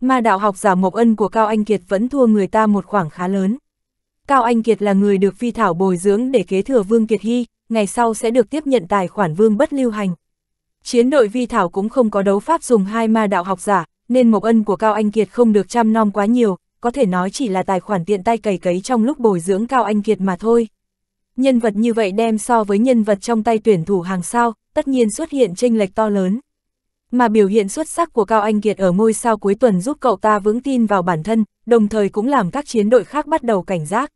Ma đạo học giả Mộc Ân của Cao Anh Kiệt vẫn thua người ta một khoảng khá lớn. Cao Anh Kiệt là người được phi thảo bồi dưỡng để kế thừa Vương Kiệt Hy, ngày sau sẽ được tiếp nhận tài khoản Vương bất lưu hành. Chiến đội vi thảo cũng không có đấu pháp dùng hai ma đạo học giả, nên Mộc Ân của Cao Anh Kiệt không được chăm nom quá nhiều, có thể nói chỉ là tài khoản tiện tay cày cấy trong lúc bồi dưỡng Cao Anh Kiệt mà thôi. Nhân vật như vậy đem so với nhân vật trong tay tuyển thủ hàng sao, tất nhiên xuất hiện chênh lệch to lớn. Mà biểu hiện xuất sắc của Cao Anh Kiệt ở ngôi sao cuối tuần giúp cậu ta vững tin vào bản thân, đồng thời cũng làm các chiến đội khác bắt đầu cảnh giác.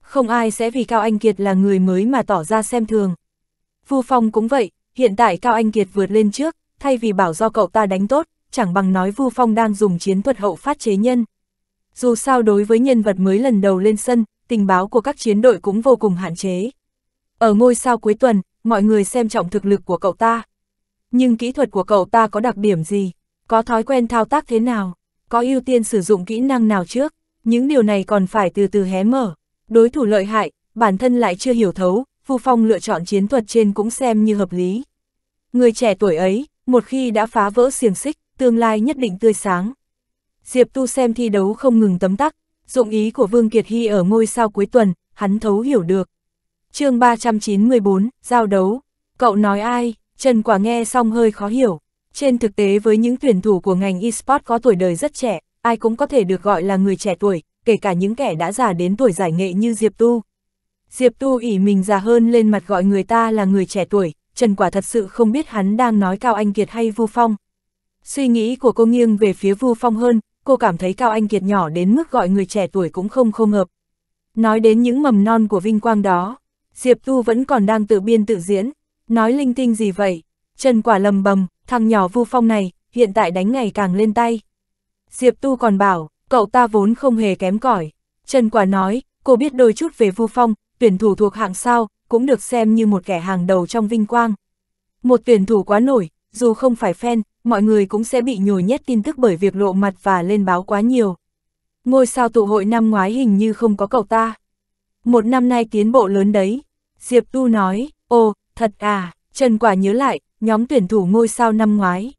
Không ai sẽ vì Cao Anh Kiệt là người mới mà tỏ ra xem thường. Vu Phong cũng vậy, hiện tại Cao Anh Kiệt vượt lên trước, thay vì bảo do cậu ta đánh tốt, chẳng bằng nói Vu Phong đang dùng chiến thuật hậu phát chế nhân dù sao đối với nhân vật mới lần đầu lên sân, tình báo của các chiến đội cũng vô cùng hạn chế. Ở ngôi sao cuối tuần, mọi người xem trọng thực lực của cậu ta. Nhưng kỹ thuật của cậu ta có đặc điểm gì? Có thói quen thao tác thế nào? Có ưu tiên sử dụng kỹ năng nào trước? Những điều này còn phải từ từ hé mở. Đối thủ lợi hại, bản thân lại chưa hiểu thấu, Vu Phong lựa chọn chiến thuật trên cũng xem như hợp lý. Người trẻ tuổi ấy, một khi đã phá vỡ xiềng xích, tương lai nhất định tươi sáng. Diệp Tu xem thi đấu không ngừng tấm tắc, dụng ý của Vương Kiệt Hy ở ngôi sao cuối tuần, hắn thấu hiểu được. chương 394, giao đấu, cậu nói ai, Trần Quả nghe xong hơi khó hiểu. Trên thực tế với những tuyển thủ của ngành eSport có tuổi đời rất trẻ, ai cũng có thể được gọi là người trẻ tuổi, kể cả những kẻ đã già đến tuổi giải nghệ như Diệp Tu. Diệp Tu ỉ mình già hơn lên mặt gọi người ta là người trẻ tuổi, Trần Quả thật sự không biết hắn đang nói Cao Anh Kiệt hay Vu Phong. Suy nghĩ của cô nghiêng về phía Vu Phong hơn, cô cảm thấy Cao Anh Kiệt nhỏ đến mức gọi người trẻ tuổi cũng không không hợp. Nói đến những mầm non của vinh quang đó, Diệp Tu vẫn còn đang tự biên tự diễn, nói linh tinh gì vậy, Trần Quả lầm bầm, thằng nhỏ Vu Phong này, hiện tại đánh ngày càng lên tay. Diệp Tu còn bảo, cậu ta vốn không hề kém cỏi. Trần Quả nói, cô biết đôi chút về Vu Phong, tuyển thủ thuộc hạng sao, cũng được xem như một kẻ hàng đầu trong vinh quang. Một tuyển thủ quá nổi, dù không phải fan, mọi người cũng sẽ bị nhồi nhét tin tức bởi việc lộ mặt và lên báo quá nhiều. Ngôi sao tụ hội năm ngoái hình như không có cậu ta. Một năm nay tiến bộ lớn đấy. Diệp Tu nói, ồ, thật à, Trần Quả nhớ lại, nhóm tuyển thủ ngôi sao năm ngoái.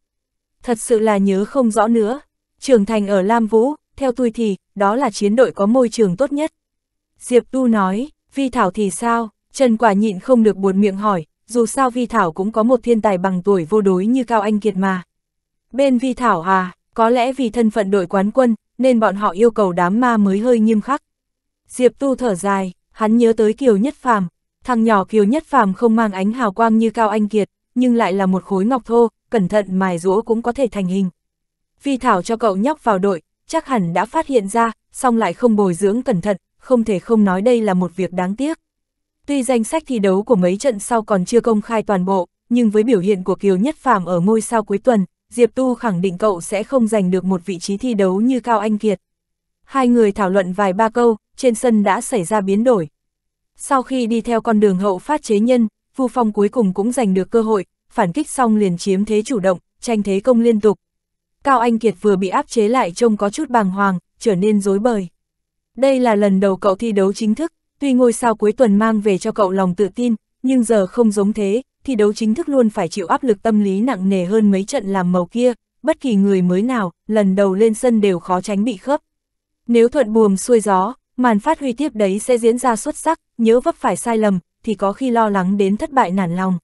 Thật sự là nhớ không rõ nữa. Trường thành ở Lam Vũ, theo tôi thì, đó là chiến đội có môi trường tốt nhất. Diệp Tu nói, Vi Thảo thì sao? Trần Quả nhịn không được buồn miệng hỏi, dù sao Vi Thảo cũng có một thiên tài bằng tuổi vô đối như Cao Anh Kiệt mà. Bên vi thảo à, có lẽ vì thân phận đội quán quân, nên bọn họ yêu cầu đám ma mới hơi nghiêm khắc. Diệp Tu thở dài, hắn nhớ tới Kiều Nhất Phàm, thằng nhỏ Kiều Nhất Phàm không mang ánh hào quang như Cao Anh Kiệt, nhưng lại là một khối ngọc thô, cẩn thận mài rũa cũng có thể thành hình. Vi Thảo cho cậu nhóc vào đội, chắc hẳn đã phát hiện ra, song lại không bồi dưỡng cẩn thận, không thể không nói đây là một việc đáng tiếc. Tuy danh sách thi đấu của mấy trận sau còn chưa công khai toàn bộ, nhưng với biểu hiện của Kiều Nhất Phàm ở ngôi sao cuối tuần, Diệp Tu khẳng định cậu sẽ không giành được một vị trí thi đấu như Cao Anh Kiệt. Hai người thảo luận vài ba câu, trên sân đã xảy ra biến đổi. Sau khi đi theo con đường hậu phát chế nhân, Vu Phong cuối cùng cũng giành được cơ hội, phản kích xong liền chiếm thế chủ động, tranh thế công liên tục. Cao Anh Kiệt vừa bị áp chế lại trông có chút bàng hoàng, trở nên rối bời. Đây là lần đầu cậu thi đấu chính thức, tuy ngôi sao cuối tuần mang về cho cậu lòng tự tin, nhưng giờ không giống thế, thi đấu chính thức luôn phải chịu áp lực tâm lý nặng nề hơn mấy trận làm màu kia, bất kỳ người mới nào, lần đầu lên sân đều khó tránh bị khớp. Nếu thuận buồm xuôi gió, màn phát huy tiếp đấy sẽ diễn ra xuất sắc, nhớ vấp phải sai lầm, thì có khi lo lắng đến thất bại nản lòng.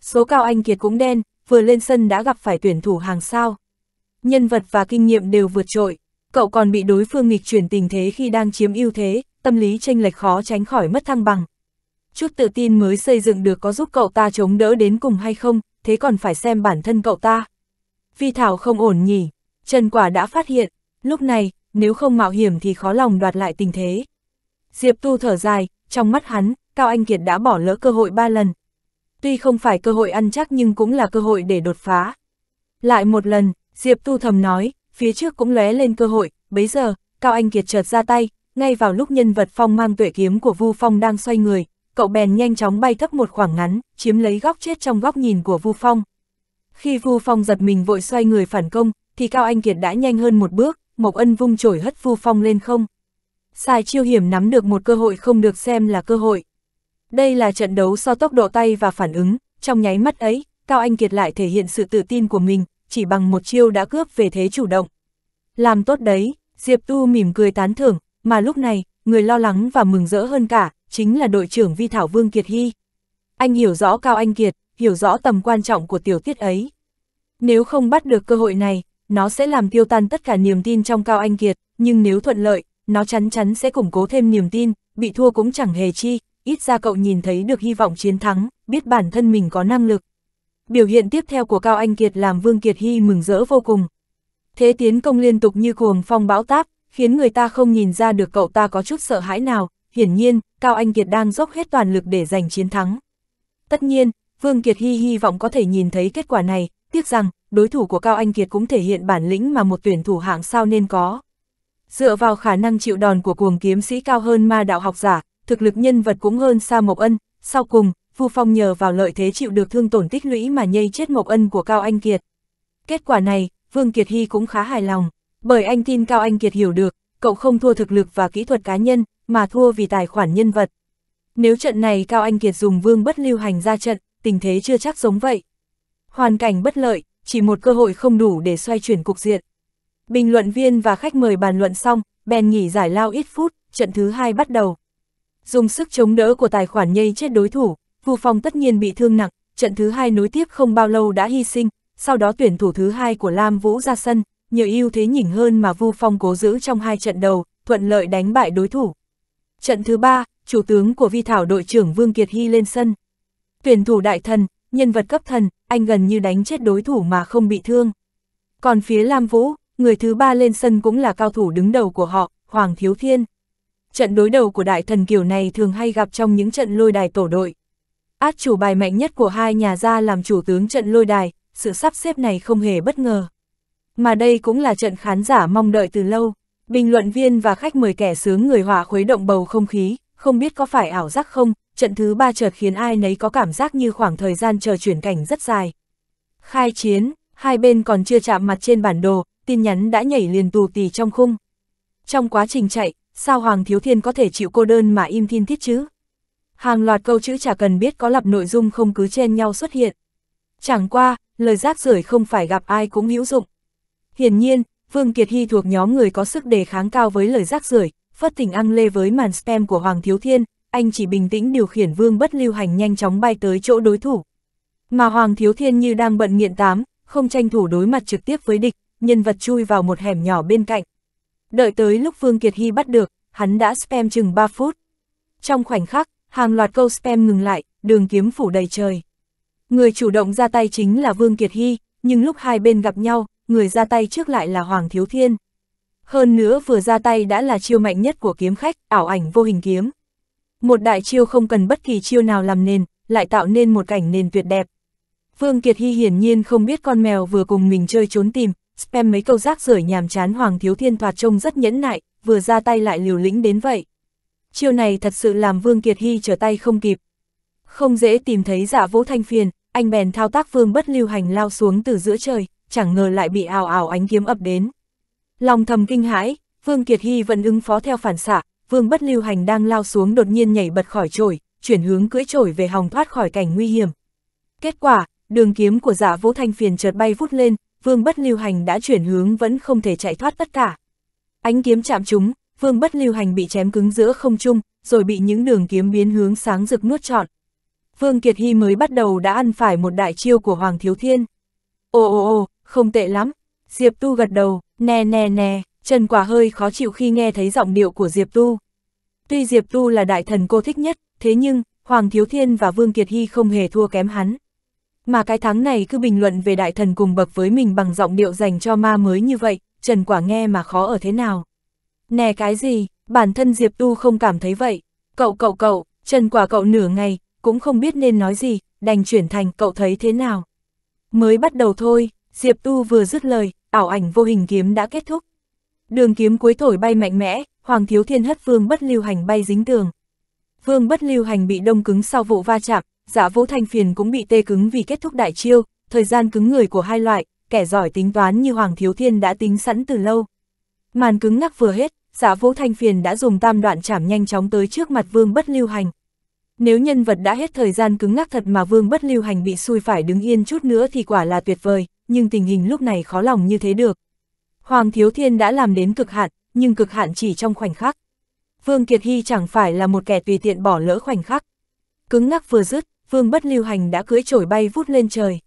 Số cao anh Kiệt cũng đen, vừa lên sân đã gặp phải tuyển thủ hàng sao. Nhân vật và kinh nghiệm đều vượt trội, cậu còn bị đối phương nghịch chuyển tình thế khi đang chiếm ưu thế, tâm lý tranh lệch khó tránh khỏi mất thăng bằng chút tự tin mới xây dựng được có giúp cậu ta chống đỡ đến cùng hay không, thế còn phải xem bản thân cậu ta. Vi Thảo không ổn nhỉ, Trần Quả đã phát hiện, lúc này, nếu không mạo hiểm thì khó lòng đoạt lại tình thế. Diệp Tu thở dài, trong mắt hắn, Cao Anh Kiệt đã bỏ lỡ cơ hội ba lần. Tuy không phải cơ hội ăn chắc nhưng cũng là cơ hội để đột phá. Lại một lần, Diệp Tu thầm nói, phía trước cũng lóe lên cơ hội, bấy giờ, Cao Anh Kiệt chợt ra tay, ngay vào lúc nhân vật phong mang tuệ kiếm của Vu Phong đang xoay người, cậu bèn nhanh chóng bay thấp một khoảng ngắn, chiếm lấy góc chết trong góc nhìn của Vu Phong. Khi Vu Phong giật mình vội xoay người phản công, thì Cao Anh Kiệt đã nhanh hơn một bước, Mộc Ân vung chổi hất Vu Phong lên không. Sai chiêu hiểm nắm được một cơ hội không được xem là cơ hội. Đây là trận đấu so tốc độ tay và phản ứng, trong nháy mắt ấy, Cao Anh Kiệt lại thể hiện sự tự tin của mình, chỉ bằng một chiêu đã cướp về thế chủ động. Làm tốt đấy, Diệp Tu mỉm cười tán thưởng, mà lúc này, người lo lắng và mừng rỡ hơn cả, chính là đội trưởng Vi Thảo Vương Kiệt Hy. Anh hiểu rõ Cao Anh Kiệt, hiểu rõ tầm quan trọng của tiểu tiết ấy. Nếu không bắt được cơ hội này, nó sẽ làm tiêu tan tất cả niềm tin trong Cao Anh Kiệt, nhưng nếu thuận lợi, nó chắn chắn sẽ củng cố thêm niềm tin, bị thua cũng chẳng hề chi, ít ra cậu nhìn thấy được hy vọng chiến thắng, biết bản thân mình có năng lực. Biểu hiện tiếp theo của Cao Anh Kiệt làm Vương Kiệt Hy mừng rỡ vô cùng. Thế tiến công liên tục như cuồng phong bão táp, khiến người ta không nhìn ra được cậu ta có chút sợ hãi nào, hiển nhiên, Cao Anh Kiệt đang dốc hết toàn lực để giành chiến thắng. Tất nhiên, Vương Kiệt hy hy vọng có thể nhìn thấy kết quả này, tiếc rằng, đối thủ của Cao Anh Kiệt cũng thể hiện bản lĩnh mà một tuyển thủ hạng sao nên có. Dựa vào khả năng chịu đòn của cuồng kiếm sĩ cao hơn ma đạo học giả, thực lực nhân vật cũng hơn xa Mộc Ân, sau cùng, Vu Phong nhờ vào lợi thế chịu được thương tổn tích lũy mà nhây chết Mộc Ân của Cao Anh Kiệt. Kết quả này, Vương Kiệt Hy cũng khá hài lòng, bởi anh tin Cao Anh Kiệt hiểu được, cậu không thua thực lực và kỹ thuật cá nhân, mà thua vì tài khoản nhân vật. Nếu trận này Cao Anh Kiệt dùng vương bất lưu hành ra trận, tình thế chưa chắc giống vậy. Hoàn cảnh bất lợi, chỉ một cơ hội không đủ để xoay chuyển cục diện. Bình luận viên và khách mời bàn luận xong, bèn nghỉ giải lao ít phút, trận thứ hai bắt đầu. Dùng sức chống đỡ của tài khoản nhây chết đối thủ, Vu Phong tất nhiên bị thương nặng, trận thứ hai nối tiếp không bao lâu đã hy sinh, sau đó tuyển thủ thứ hai của Lam Vũ ra sân, nhờ ưu thế nhỉnh hơn mà Vu Phong cố giữ trong hai trận đầu, thuận lợi đánh bại đối thủ. Trận thứ ba, chủ tướng của vi thảo đội trưởng Vương Kiệt Hy lên sân. Tuyển thủ đại thần, nhân vật cấp thần, anh gần như đánh chết đối thủ mà không bị thương. Còn phía Lam Vũ, người thứ ba lên sân cũng là cao thủ đứng đầu của họ, Hoàng Thiếu Thiên. Trận đối đầu của đại thần kiểu này thường hay gặp trong những trận lôi đài tổ đội. Át chủ bài mạnh nhất của hai nhà gia làm chủ tướng trận lôi đài, sự sắp xếp này không hề bất ngờ. Mà đây cũng là trận khán giả mong đợi từ lâu. Bình luận viên và khách mời kẻ sướng người hòa khuấy động bầu không khí, không biết có phải ảo giác không, trận thứ ba chợt khiến ai nấy có cảm giác như khoảng thời gian chờ chuyển cảnh rất dài. Khai chiến, hai bên còn chưa chạm mặt trên bản đồ, tin nhắn đã nhảy liền tù tì trong khung. Trong quá trình chạy, sao Hoàng Thiếu Thiên có thể chịu cô đơn mà im thiên thiết chứ? Hàng loạt câu chữ chả cần biết có lặp nội dung không cứ chen nhau xuất hiện. Chẳng qua, lời rác rưởi không phải gặp ai cũng hữu dụng. Hiển nhiên, Vương Kiệt Hy thuộc nhóm người có sức đề kháng cao với lời rác rưởi, phất tình ăn lê với màn spam của Hoàng Thiếu Thiên, anh chỉ bình tĩnh điều khiển Vương Bất Lưu Hành nhanh chóng bay tới chỗ đối thủ. Mà Hoàng Thiếu Thiên như đang bận nghiện tám, không tranh thủ đối mặt trực tiếp với địch, nhân vật chui vào một hẻm nhỏ bên cạnh. Đợi tới lúc Vương Kiệt Hy bắt được, hắn đã spam chừng 3 phút. Trong khoảnh khắc, hàng loạt câu spam ngừng lại, đường kiếm phủ đầy trời. Người chủ động ra tay chính là Vương Kiệt Hy, nhưng lúc hai bên gặp nhau, người ra tay trước lại là Hoàng Thiếu Thiên. Hơn nữa vừa ra tay đã là chiêu mạnh nhất của kiếm khách, ảo ảnh vô hình kiếm. Một đại chiêu không cần bất kỳ chiêu nào làm nền, lại tạo nên một cảnh nền tuyệt đẹp. Vương Kiệt Hy hiển nhiên không biết con mèo vừa cùng mình chơi trốn tìm, spam mấy câu rác rưởi nhàm chán Hoàng Thiếu Thiên thoạt trông rất nhẫn nại, vừa ra tay lại liều lĩnh đến vậy. Chiêu này thật sự làm Vương Kiệt Hy trở tay không kịp. Không dễ tìm thấy giả dạ vũ thanh phiền, anh bèn thao tác Vương bất lưu hành lao xuống từ giữa trời chẳng ngờ lại bị ào ào ánh kiếm ập đến. Lòng thầm kinh hãi, Vương Kiệt Hy vẫn ứng phó theo phản xạ, Vương Bất Lưu Hành đang lao xuống đột nhiên nhảy bật khỏi trổi, chuyển hướng cưỡi trổi về hòng thoát khỏi cảnh nguy hiểm. Kết quả, đường kiếm của giả dạ Vũ Thanh phiền chợt bay vút lên, Vương Bất Lưu Hành đã chuyển hướng vẫn không thể chạy thoát tất cả. Ánh kiếm chạm trúng Vương Bất Lưu Hành bị chém cứng giữa không trung, rồi bị những đường kiếm biến hướng sáng rực nuốt trọn. Vương Kiệt Hy mới bắt đầu đã ăn phải một đại chiêu của Hoàng Thiếu Thiên. Ồ ồ ồ, không tệ lắm. Diệp Tu gật đầu, nè nè nè, Trần Quả hơi khó chịu khi nghe thấy giọng điệu của Diệp Tu. Tuy Diệp Tu là đại thần cô thích nhất, thế nhưng, Hoàng Thiếu Thiên và Vương Kiệt Hy không hề thua kém hắn. Mà cái tháng này cứ bình luận về đại thần cùng bậc với mình bằng giọng điệu dành cho ma mới như vậy, Trần Quả nghe mà khó ở thế nào. Nè cái gì, bản thân Diệp Tu không cảm thấy vậy. Cậu cậu cậu, Trần Quả cậu nửa ngày, cũng không biết nên nói gì, đành chuyển thành cậu thấy thế nào. Mới bắt đầu thôi, Diệp Tu vừa dứt lời, ảo ảnh vô hình kiếm đã kết thúc. Đường kiếm cuối thổi bay mạnh mẽ, Hoàng Thiếu Thiên hất Vương Bất Lưu Hành bay dính tường. Vương Bất Lưu Hành bị đông cứng sau vụ va chạm, Giả Vũ Thanh Phiền cũng bị tê cứng vì kết thúc đại chiêu, thời gian cứng người của hai loại, kẻ giỏi tính toán như Hoàng Thiếu Thiên đã tính sẵn từ lâu. Màn cứng ngắc vừa hết, Giả Vũ Thanh Phiền đã dùng tam đoạn chảm nhanh chóng tới trước mặt Vương Bất Lưu Hành. Nếu nhân vật đã hết thời gian cứng ngắc thật mà Vương Bất Lưu Hành bị xui phải đứng yên chút nữa thì quả là tuyệt vời nhưng tình hình lúc này khó lòng như thế được. Hoàng Thiếu Thiên đã làm đến cực hạn, nhưng cực hạn chỉ trong khoảnh khắc. Vương Kiệt Hy chẳng phải là một kẻ tùy tiện bỏ lỡ khoảnh khắc. Cứng ngắc vừa dứt, Vương Bất Lưu Hành đã cưỡi trổi bay vút lên trời.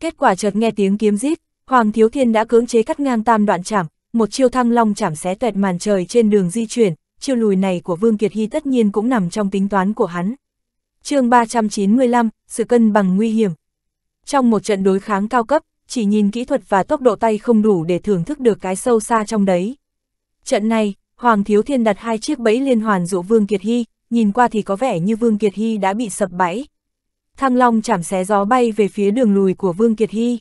Kết quả chợt nghe tiếng kiếm rít, Hoàng Thiếu Thiên đã cưỡng chế cắt ngang tam đoạn chạm, một chiêu thăng long chạm xé toẹt màn trời trên đường di chuyển, chiêu lùi này của Vương Kiệt Hy tất nhiên cũng nằm trong tính toán của hắn. chương 395, sự cân bằng nguy hiểm. Trong một trận đối kháng cao cấp, chỉ nhìn kỹ thuật và tốc độ tay không đủ để thưởng thức được cái sâu xa trong đấy. Trận này, Hoàng Thiếu Thiên đặt hai chiếc bẫy liên hoàn dụ Vương Kiệt Hy, nhìn qua thì có vẻ như Vương Kiệt Hy đã bị sập bẫy. Thăng Long chảm xé gió bay về phía đường lùi của Vương Kiệt Hy.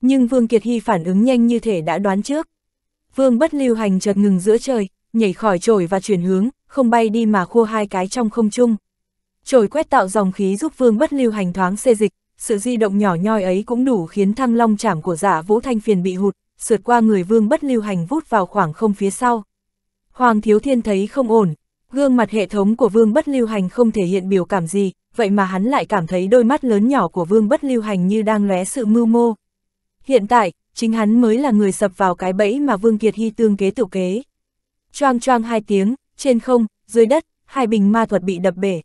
Nhưng Vương Kiệt Hy phản ứng nhanh như thể đã đoán trước. Vương bất lưu hành chợt ngừng giữa trời, nhảy khỏi trổi và chuyển hướng, không bay đi mà khua hai cái trong không trung. Trổi quét tạo dòng khí giúp Vương bất lưu hành thoáng xê dịch, sự di động nhỏ nhoi ấy cũng đủ khiến thăng long chảm của giả vũ thanh phiền bị hụt, sượt qua người vương bất lưu hành vút vào khoảng không phía sau. Hoàng Thiếu Thiên thấy không ổn, gương mặt hệ thống của vương bất lưu hành không thể hiện biểu cảm gì, vậy mà hắn lại cảm thấy đôi mắt lớn nhỏ của vương bất lưu hành như đang lóe sự mưu mô. Hiện tại, chính hắn mới là người sập vào cái bẫy mà vương kiệt hy tương kế tự kế. Choang choang hai tiếng, trên không, dưới đất, hai bình ma thuật bị đập bể.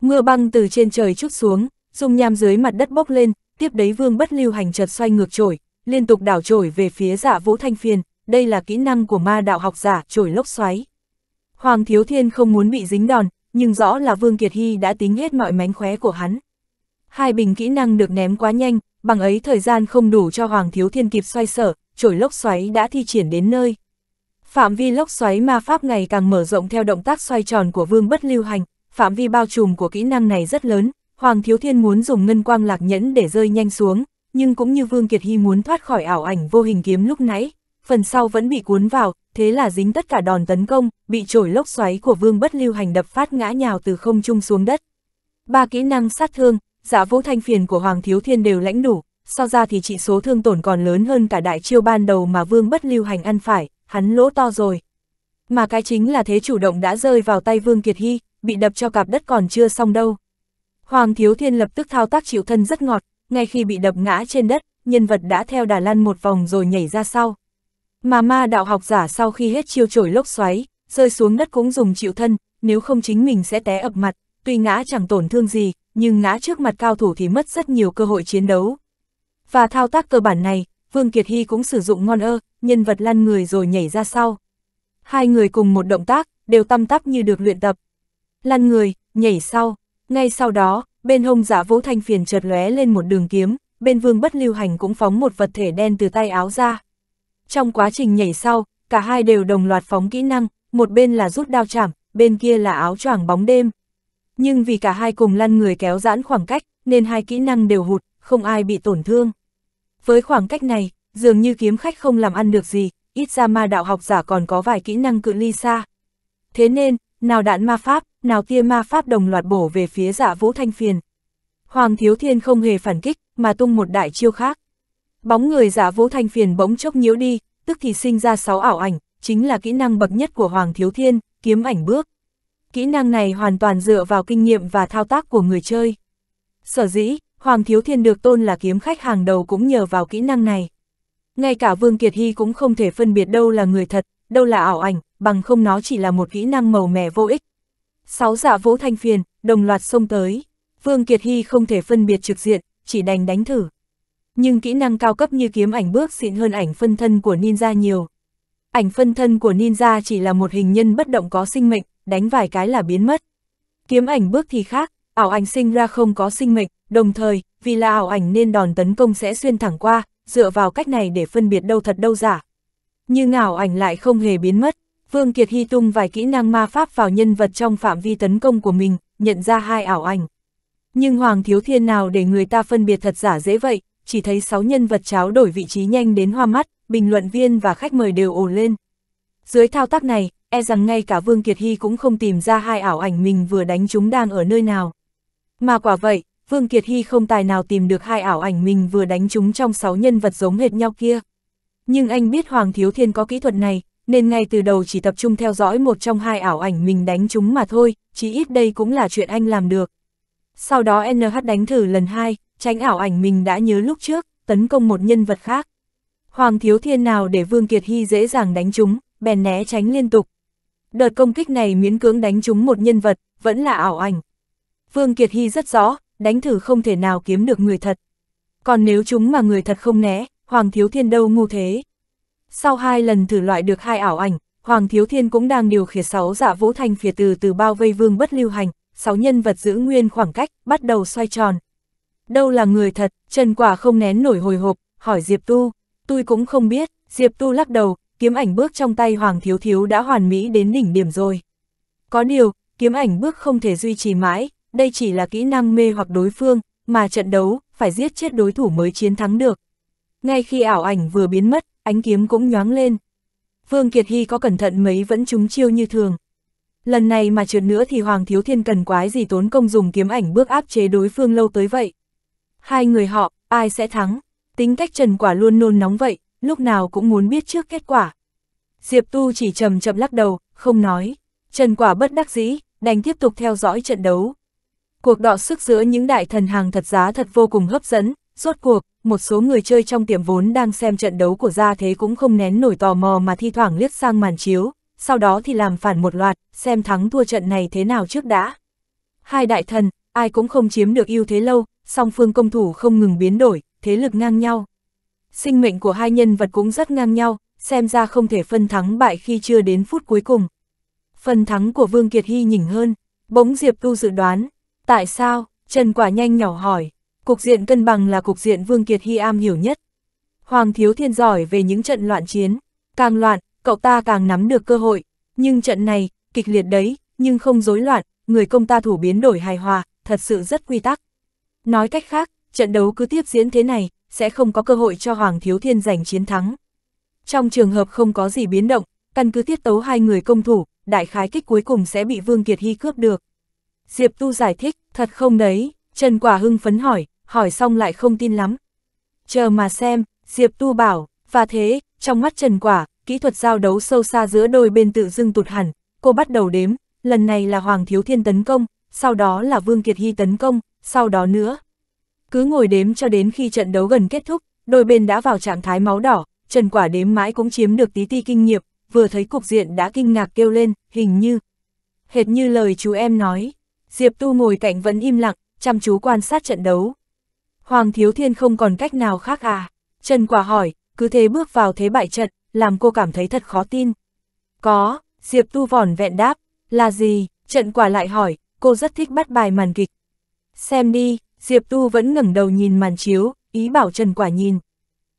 Mưa băng từ trên trời chút xuống, dung nham dưới mặt đất bốc lên, tiếp đấy vương bất lưu hành chợt xoay ngược trổi, liên tục đảo trổi về phía dạ vũ thanh phiền, đây là kỹ năng của ma đạo học giả trổi lốc xoáy. Hoàng Thiếu Thiên không muốn bị dính đòn, nhưng rõ là Vương Kiệt Hy đã tính hết mọi mánh khóe của hắn. Hai bình kỹ năng được ném quá nhanh, bằng ấy thời gian không đủ cho Hoàng Thiếu Thiên kịp xoay sở, trổi lốc xoáy đã thi triển đến nơi. Phạm vi lốc xoáy ma pháp ngày càng mở rộng theo động tác xoay tròn của Vương Bất Lưu Hành, phạm vi bao trùm của kỹ năng này rất lớn, Hoàng Thiếu Thiên muốn dùng ngân quang lạc nhẫn để rơi nhanh xuống, nhưng cũng như Vương Kiệt Hy muốn thoát khỏi ảo ảnh vô hình kiếm lúc nãy, phần sau vẫn bị cuốn vào, thế là dính tất cả đòn tấn công, bị trổi lốc xoáy của Vương Bất Lưu hành đập phát ngã nhào từ không trung xuống đất. Ba kỹ năng sát thương, giả vũ thanh phiền của Hoàng Thiếu Thiên đều lãnh đủ, so ra thì trị số thương tổn còn lớn hơn cả đại chiêu ban đầu mà Vương Bất Lưu hành ăn phải, hắn lỗ to rồi. Mà cái chính là thế chủ động đã rơi vào tay Vương Kiệt Hy, bị đập cho cặp đất còn chưa xong đâu. Hoàng Thiếu Thiên lập tức thao tác chịu thân rất ngọt, ngay khi bị đập ngã trên đất, nhân vật đã theo đà lăn một vòng rồi nhảy ra sau. Mà ma đạo học giả sau khi hết chiêu trổi lốc xoáy, rơi xuống đất cũng dùng chịu thân, nếu không chính mình sẽ té ập mặt, tuy ngã chẳng tổn thương gì, nhưng ngã trước mặt cao thủ thì mất rất nhiều cơ hội chiến đấu. Và thao tác cơ bản này, Vương Kiệt Hy cũng sử dụng ngon ơ, nhân vật lăn người rồi nhảy ra sau. Hai người cùng một động tác, đều tăm tắp như được luyện tập. Lăn người, nhảy sau, ngay sau đó, bên hông giả vũ thanh phiền chợt lóe lên một đường kiếm, bên vương bất lưu hành cũng phóng một vật thể đen từ tay áo ra. Trong quá trình nhảy sau, cả hai đều đồng loạt phóng kỹ năng, một bên là rút đao chảm, bên kia là áo choàng bóng đêm. Nhưng vì cả hai cùng lăn người kéo giãn khoảng cách, nên hai kỹ năng đều hụt, không ai bị tổn thương. Với khoảng cách này, dường như kiếm khách không làm ăn được gì, ít ra ma đạo học giả còn có vài kỹ năng cự ly xa. Thế nên, nào đạn ma pháp, nào tia ma pháp đồng loạt bổ về phía dạ vũ thanh phiền. Hoàng Thiếu Thiên không hề phản kích, mà tung một đại chiêu khác. Bóng người dạ vũ thanh phiền bỗng chốc nhiễu đi, tức thì sinh ra sáu ảo ảnh, chính là kỹ năng bậc nhất của Hoàng Thiếu Thiên, kiếm ảnh bước. Kỹ năng này hoàn toàn dựa vào kinh nghiệm và thao tác của người chơi. Sở dĩ, Hoàng Thiếu Thiên được tôn là kiếm khách hàng đầu cũng nhờ vào kỹ năng này. Ngay cả Vương Kiệt Hy cũng không thể phân biệt đâu là người thật, đâu là ảo ảnh, bằng không nó chỉ là một kỹ năng màu mè vô ích. Sáu giả dạ vũ thanh phiền, đồng loạt xông tới. Vương Kiệt Hy không thể phân biệt trực diện, chỉ đành đánh thử. Nhưng kỹ năng cao cấp như kiếm ảnh bước xịn hơn ảnh phân thân của ninja nhiều. Ảnh phân thân của ninja chỉ là một hình nhân bất động có sinh mệnh, đánh vài cái là biến mất. Kiếm ảnh bước thì khác, ảo ảnh sinh ra không có sinh mệnh, đồng thời, vì là ảo ảnh nên đòn tấn công sẽ xuyên thẳng qua, dựa vào cách này để phân biệt đâu thật đâu giả nhưng ảo ảnh lại không hề biến mất. Vương Kiệt hy tung vài kỹ năng ma pháp vào nhân vật trong phạm vi tấn công của mình, nhận ra hai ảo ảnh. Nhưng Hoàng Thiếu Thiên nào để người ta phân biệt thật giả dễ vậy, chỉ thấy sáu nhân vật cháo đổi vị trí nhanh đến hoa mắt, bình luận viên và khách mời đều ồ lên. Dưới thao tác này, e rằng ngay cả Vương Kiệt Hy cũng không tìm ra hai ảo ảnh mình vừa đánh chúng đang ở nơi nào. Mà quả vậy, Vương Kiệt Hy không tài nào tìm được hai ảo ảnh mình vừa đánh chúng trong sáu nhân vật giống hệt nhau kia. Nhưng anh biết Hoàng Thiếu Thiên có kỹ thuật này, nên ngay từ đầu chỉ tập trung theo dõi một trong hai ảo ảnh mình đánh chúng mà thôi, chí ít đây cũng là chuyện anh làm được. Sau đó NH đánh thử lần hai, tránh ảo ảnh mình đã nhớ lúc trước, tấn công một nhân vật khác. Hoàng Thiếu Thiên nào để Vương Kiệt Hy dễ dàng đánh chúng, bèn né tránh liên tục. Đợt công kích này miễn cưỡng đánh chúng một nhân vật, vẫn là ảo ảnh. Vương Kiệt Hy rất rõ, đánh thử không thể nào kiếm được người thật. Còn nếu chúng mà người thật không né, Hoàng Thiếu Thiên đâu ngu thế. Sau hai lần thử loại được hai ảo ảnh, Hoàng Thiếu Thiên cũng đang điều khiển sáu dạ vũ thành phía từ từ bao vây vương bất lưu hành, sáu nhân vật giữ nguyên khoảng cách, bắt đầu xoay tròn. Đâu là người thật, Trần Quả không nén nổi hồi hộp, hỏi Diệp Tu, tôi cũng không biết, Diệp Tu lắc đầu, kiếm ảnh bước trong tay Hoàng Thiếu Thiếu đã hoàn mỹ đến đỉnh điểm rồi. Có điều, kiếm ảnh bước không thể duy trì mãi, đây chỉ là kỹ năng mê hoặc đối phương, mà trận đấu, phải giết chết đối thủ mới chiến thắng được. Ngay khi ảo ảnh vừa biến mất, ánh kiếm cũng nhoáng lên. Vương Kiệt Hy có cẩn thận mấy vẫn trúng chiêu như thường. Lần này mà trượt nữa thì Hoàng Thiếu Thiên cần quái gì tốn công dùng kiếm ảnh bước áp chế đối phương lâu tới vậy. Hai người họ, ai sẽ thắng? Tính cách Trần Quả luôn nôn nóng vậy, lúc nào cũng muốn biết trước kết quả. Diệp Tu chỉ chầm chậm lắc đầu, không nói. Trần Quả bất đắc dĩ, đành tiếp tục theo dõi trận đấu. Cuộc đọ sức giữa những đại thần hàng thật giá thật vô cùng hấp dẫn, Rốt cuộc, một số người chơi trong tiệm vốn đang xem trận đấu của gia thế cũng không nén nổi tò mò mà thi thoảng liếc sang màn chiếu, sau đó thì làm phản một loạt, xem thắng thua trận này thế nào trước đã. Hai đại thần, ai cũng không chiếm được ưu thế lâu, song phương công thủ không ngừng biến đổi, thế lực ngang nhau. Sinh mệnh của hai nhân vật cũng rất ngang nhau, xem ra không thể phân thắng bại khi chưa đến phút cuối cùng. Phần thắng của Vương Kiệt Hy nhỉnh hơn, bỗng Diệp Tu dự đoán. Tại sao? Trần Quả nhanh nhỏ hỏi. Cục diện cân bằng là cục diện Vương Kiệt Hy am hiểu nhất. Hoàng Thiếu Thiên giỏi về những trận loạn chiến. Càng loạn, cậu ta càng nắm được cơ hội. Nhưng trận này, kịch liệt đấy, nhưng không rối loạn, người công ta thủ biến đổi hài hòa, thật sự rất quy tắc. Nói cách khác, trận đấu cứ tiếp diễn thế này, sẽ không có cơ hội cho Hoàng Thiếu Thiên giành chiến thắng. Trong trường hợp không có gì biến động, căn cứ thiết tấu hai người công thủ, đại khái kích cuối cùng sẽ bị Vương Kiệt Hy cướp được. Diệp Tu giải thích, thật không đấy, Trần Quả Hưng phấn hỏi, hỏi xong lại không tin lắm. Chờ mà xem, Diệp Tu bảo, và thế, trong mắt Trần Quả, kỹ thuật giao đấu sâu xa giữa đôi bên tự dưng tụt hẳn, cô bắt đầu đếm, lần này là Hoàng Thiếu Thiên tấn công, sau đó là Vương Kiệt Hy tấn công, sau đó nữa. Cứ ngồi đếm cho đến khi trận đấu gần kết thúc, đôi bên đã vào trạng thái máu đỏ, Trần Quả đếm mãi cũng chiếm được tí ti kinh nghiệm, vừa thấy cục diện đã kinh ngạc kêu lên, hình như. Hệt như lời chú em nói, Diệp Tu ngồi cạnh vẫn im lặng, chăm chú quan sát trận đấu. Hoàng Thiếu Thiên không còn cách nào khác à? Trần Quả hỏi, cứ thế bước vào thế bại trận, làm cô cảm thấy thật khó tin. Có, Diệp Tu vòn vẹn đáp, là gì? Trần Quả lại hỏi, cô rất thích bắt bài màn kịch. Xem đi, Diệp Tu vẫn ngẩng đầu nhìn màn chiếu, ý bảo Trần Quả nhìn.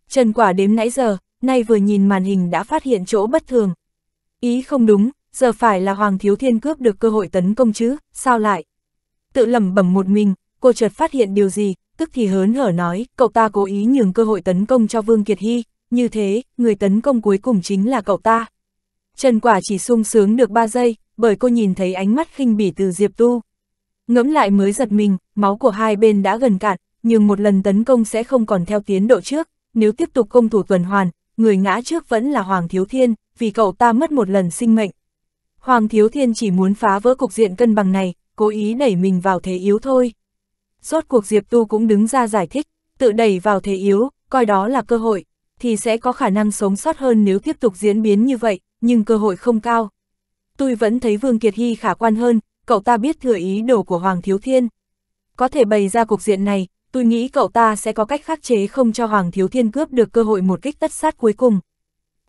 Trần Quả đếm nãy giờ, nay vừa nhìn màn hình đã phát hiện chỗ bất thường. Ý không đúng, giờ phải là Hoàng Thiếu Thiên cướp được cơ hội tấn công chứ, sao lại? Tự lẩm bẩm một mình, cô chợt phát hiện điều gì, tức thì hớn hở nói, cậu ta cố ý nhường cơ hội tấn công cho Vương Kiệt Hy, như thế, người tấn công cuối cùng chính là cậu ta. Trần Quả chỉ sung sướng được 3 giây, bởi cô nhìn thấy ánh mắt khinh bỉ từ Diệp Tu. Ngẫm lại mới giật mình, máu của hai bên đã gần cạn, nhưng một lần tấn công sẽ không còn theo tiến độ trước, nếu tiếp tục công thủ tuần hoàn, người ngã trước vẫn là Hoàng Thiếu Thiên, vì cậu ta mất một lần sinh mệnh. Hoàng Thiếu Thiên chỉ muốn phá vỡ cục diện cân bằng này, cố ý đẩy mình vào thế yếu thôi. Rốt cuộc Diệp Tu cũng đứng ra giải thích, tự đẩy vào thế yếu, coi đó là cơ hội, thì sẽ có khả năng sống sót hơn nếu tiếp tục diễn biến như vậy, nhưng cơ hội không cao. Tôi vẫn thấy Vương Kiệt Hy khả quan hơn, cậu ta biết thừa ý đồ của Hoàng Thiếu Thiên. Có thể bày ra cuộc diện này, tôi nghĩ cậu ta sẽ có cách khắc chế không cho Hoàng Thiếu Thiên cướp được cơ hội một kích tất sát cuối cùng.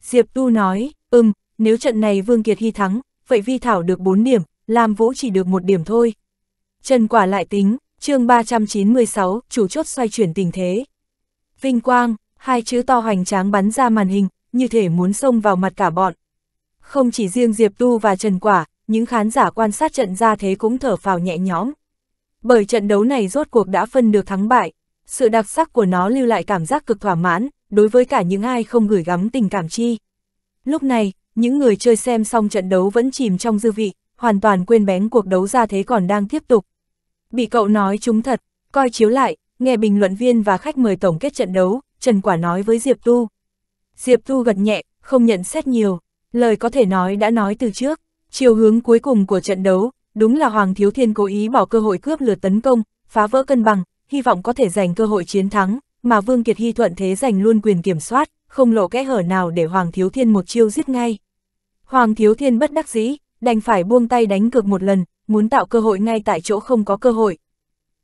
Diệp Tu nói, ừm, nếu trận này Vương Kiệt Hy thắng, vậy Vi Thảo được 4 điểm, Lam Vũ chỉ được một điểm thôi. Trần Quả lại tính, chương 396, chủ chốt xoay chuyển tình thế. Vinh quang, hai chữ to hoành tráng bắn ra màn hình, như thể muốn xông vào mặt cả bọn. Không chỉ riêng Diệp Tu và Trần Quả, những khán giả quan sát trận ra thế cũng thở phào nhẹ nhõm. Bởi trận đấu này rốt cuộc đã phân được thắng bại, sự đặc sắc của nó lưu lại cảm giác cực thỏa mãn, đối với cả những ai không gửi gắm tình cảm chi. Lúc này, những người chơi xem xong trận đấu vẫn chìm trong dư vị, hoàn toàn quên bén cuộc đấu ra thế còn đang tiếp tục, Bị cậu nói chúng thật, coi chiếu lại, nghe bình luận viên và khách mời tổng kết trận đấu, Trần Quả nói với Diệp Tu. Diệp Tu gật nhẹ, không nhận xét nhiều, lời có thể nói đã nói từ trước, chiều hướng cuối cùng của trận đấu, đúng là Hoàng Thiếu Thiên cố ý bỏ cơ hội cướp lượt tấn công, phá vỡ cân bằng, hy vọng có thể giành cơ hội chiến thắng, mà Vương Kiệt Hy thuận thế giành luôn quyền kiểm soát, không lộ kẽ hở nào để Hoàng Thiếu Thiên một chiêu giết ngay. Hoàng Thiếu Thiên bất đắc dĩ, đành phải buông tay đánh cược một lần, muốn tạo cơ hội ngay tại chỗ không có cơ hội.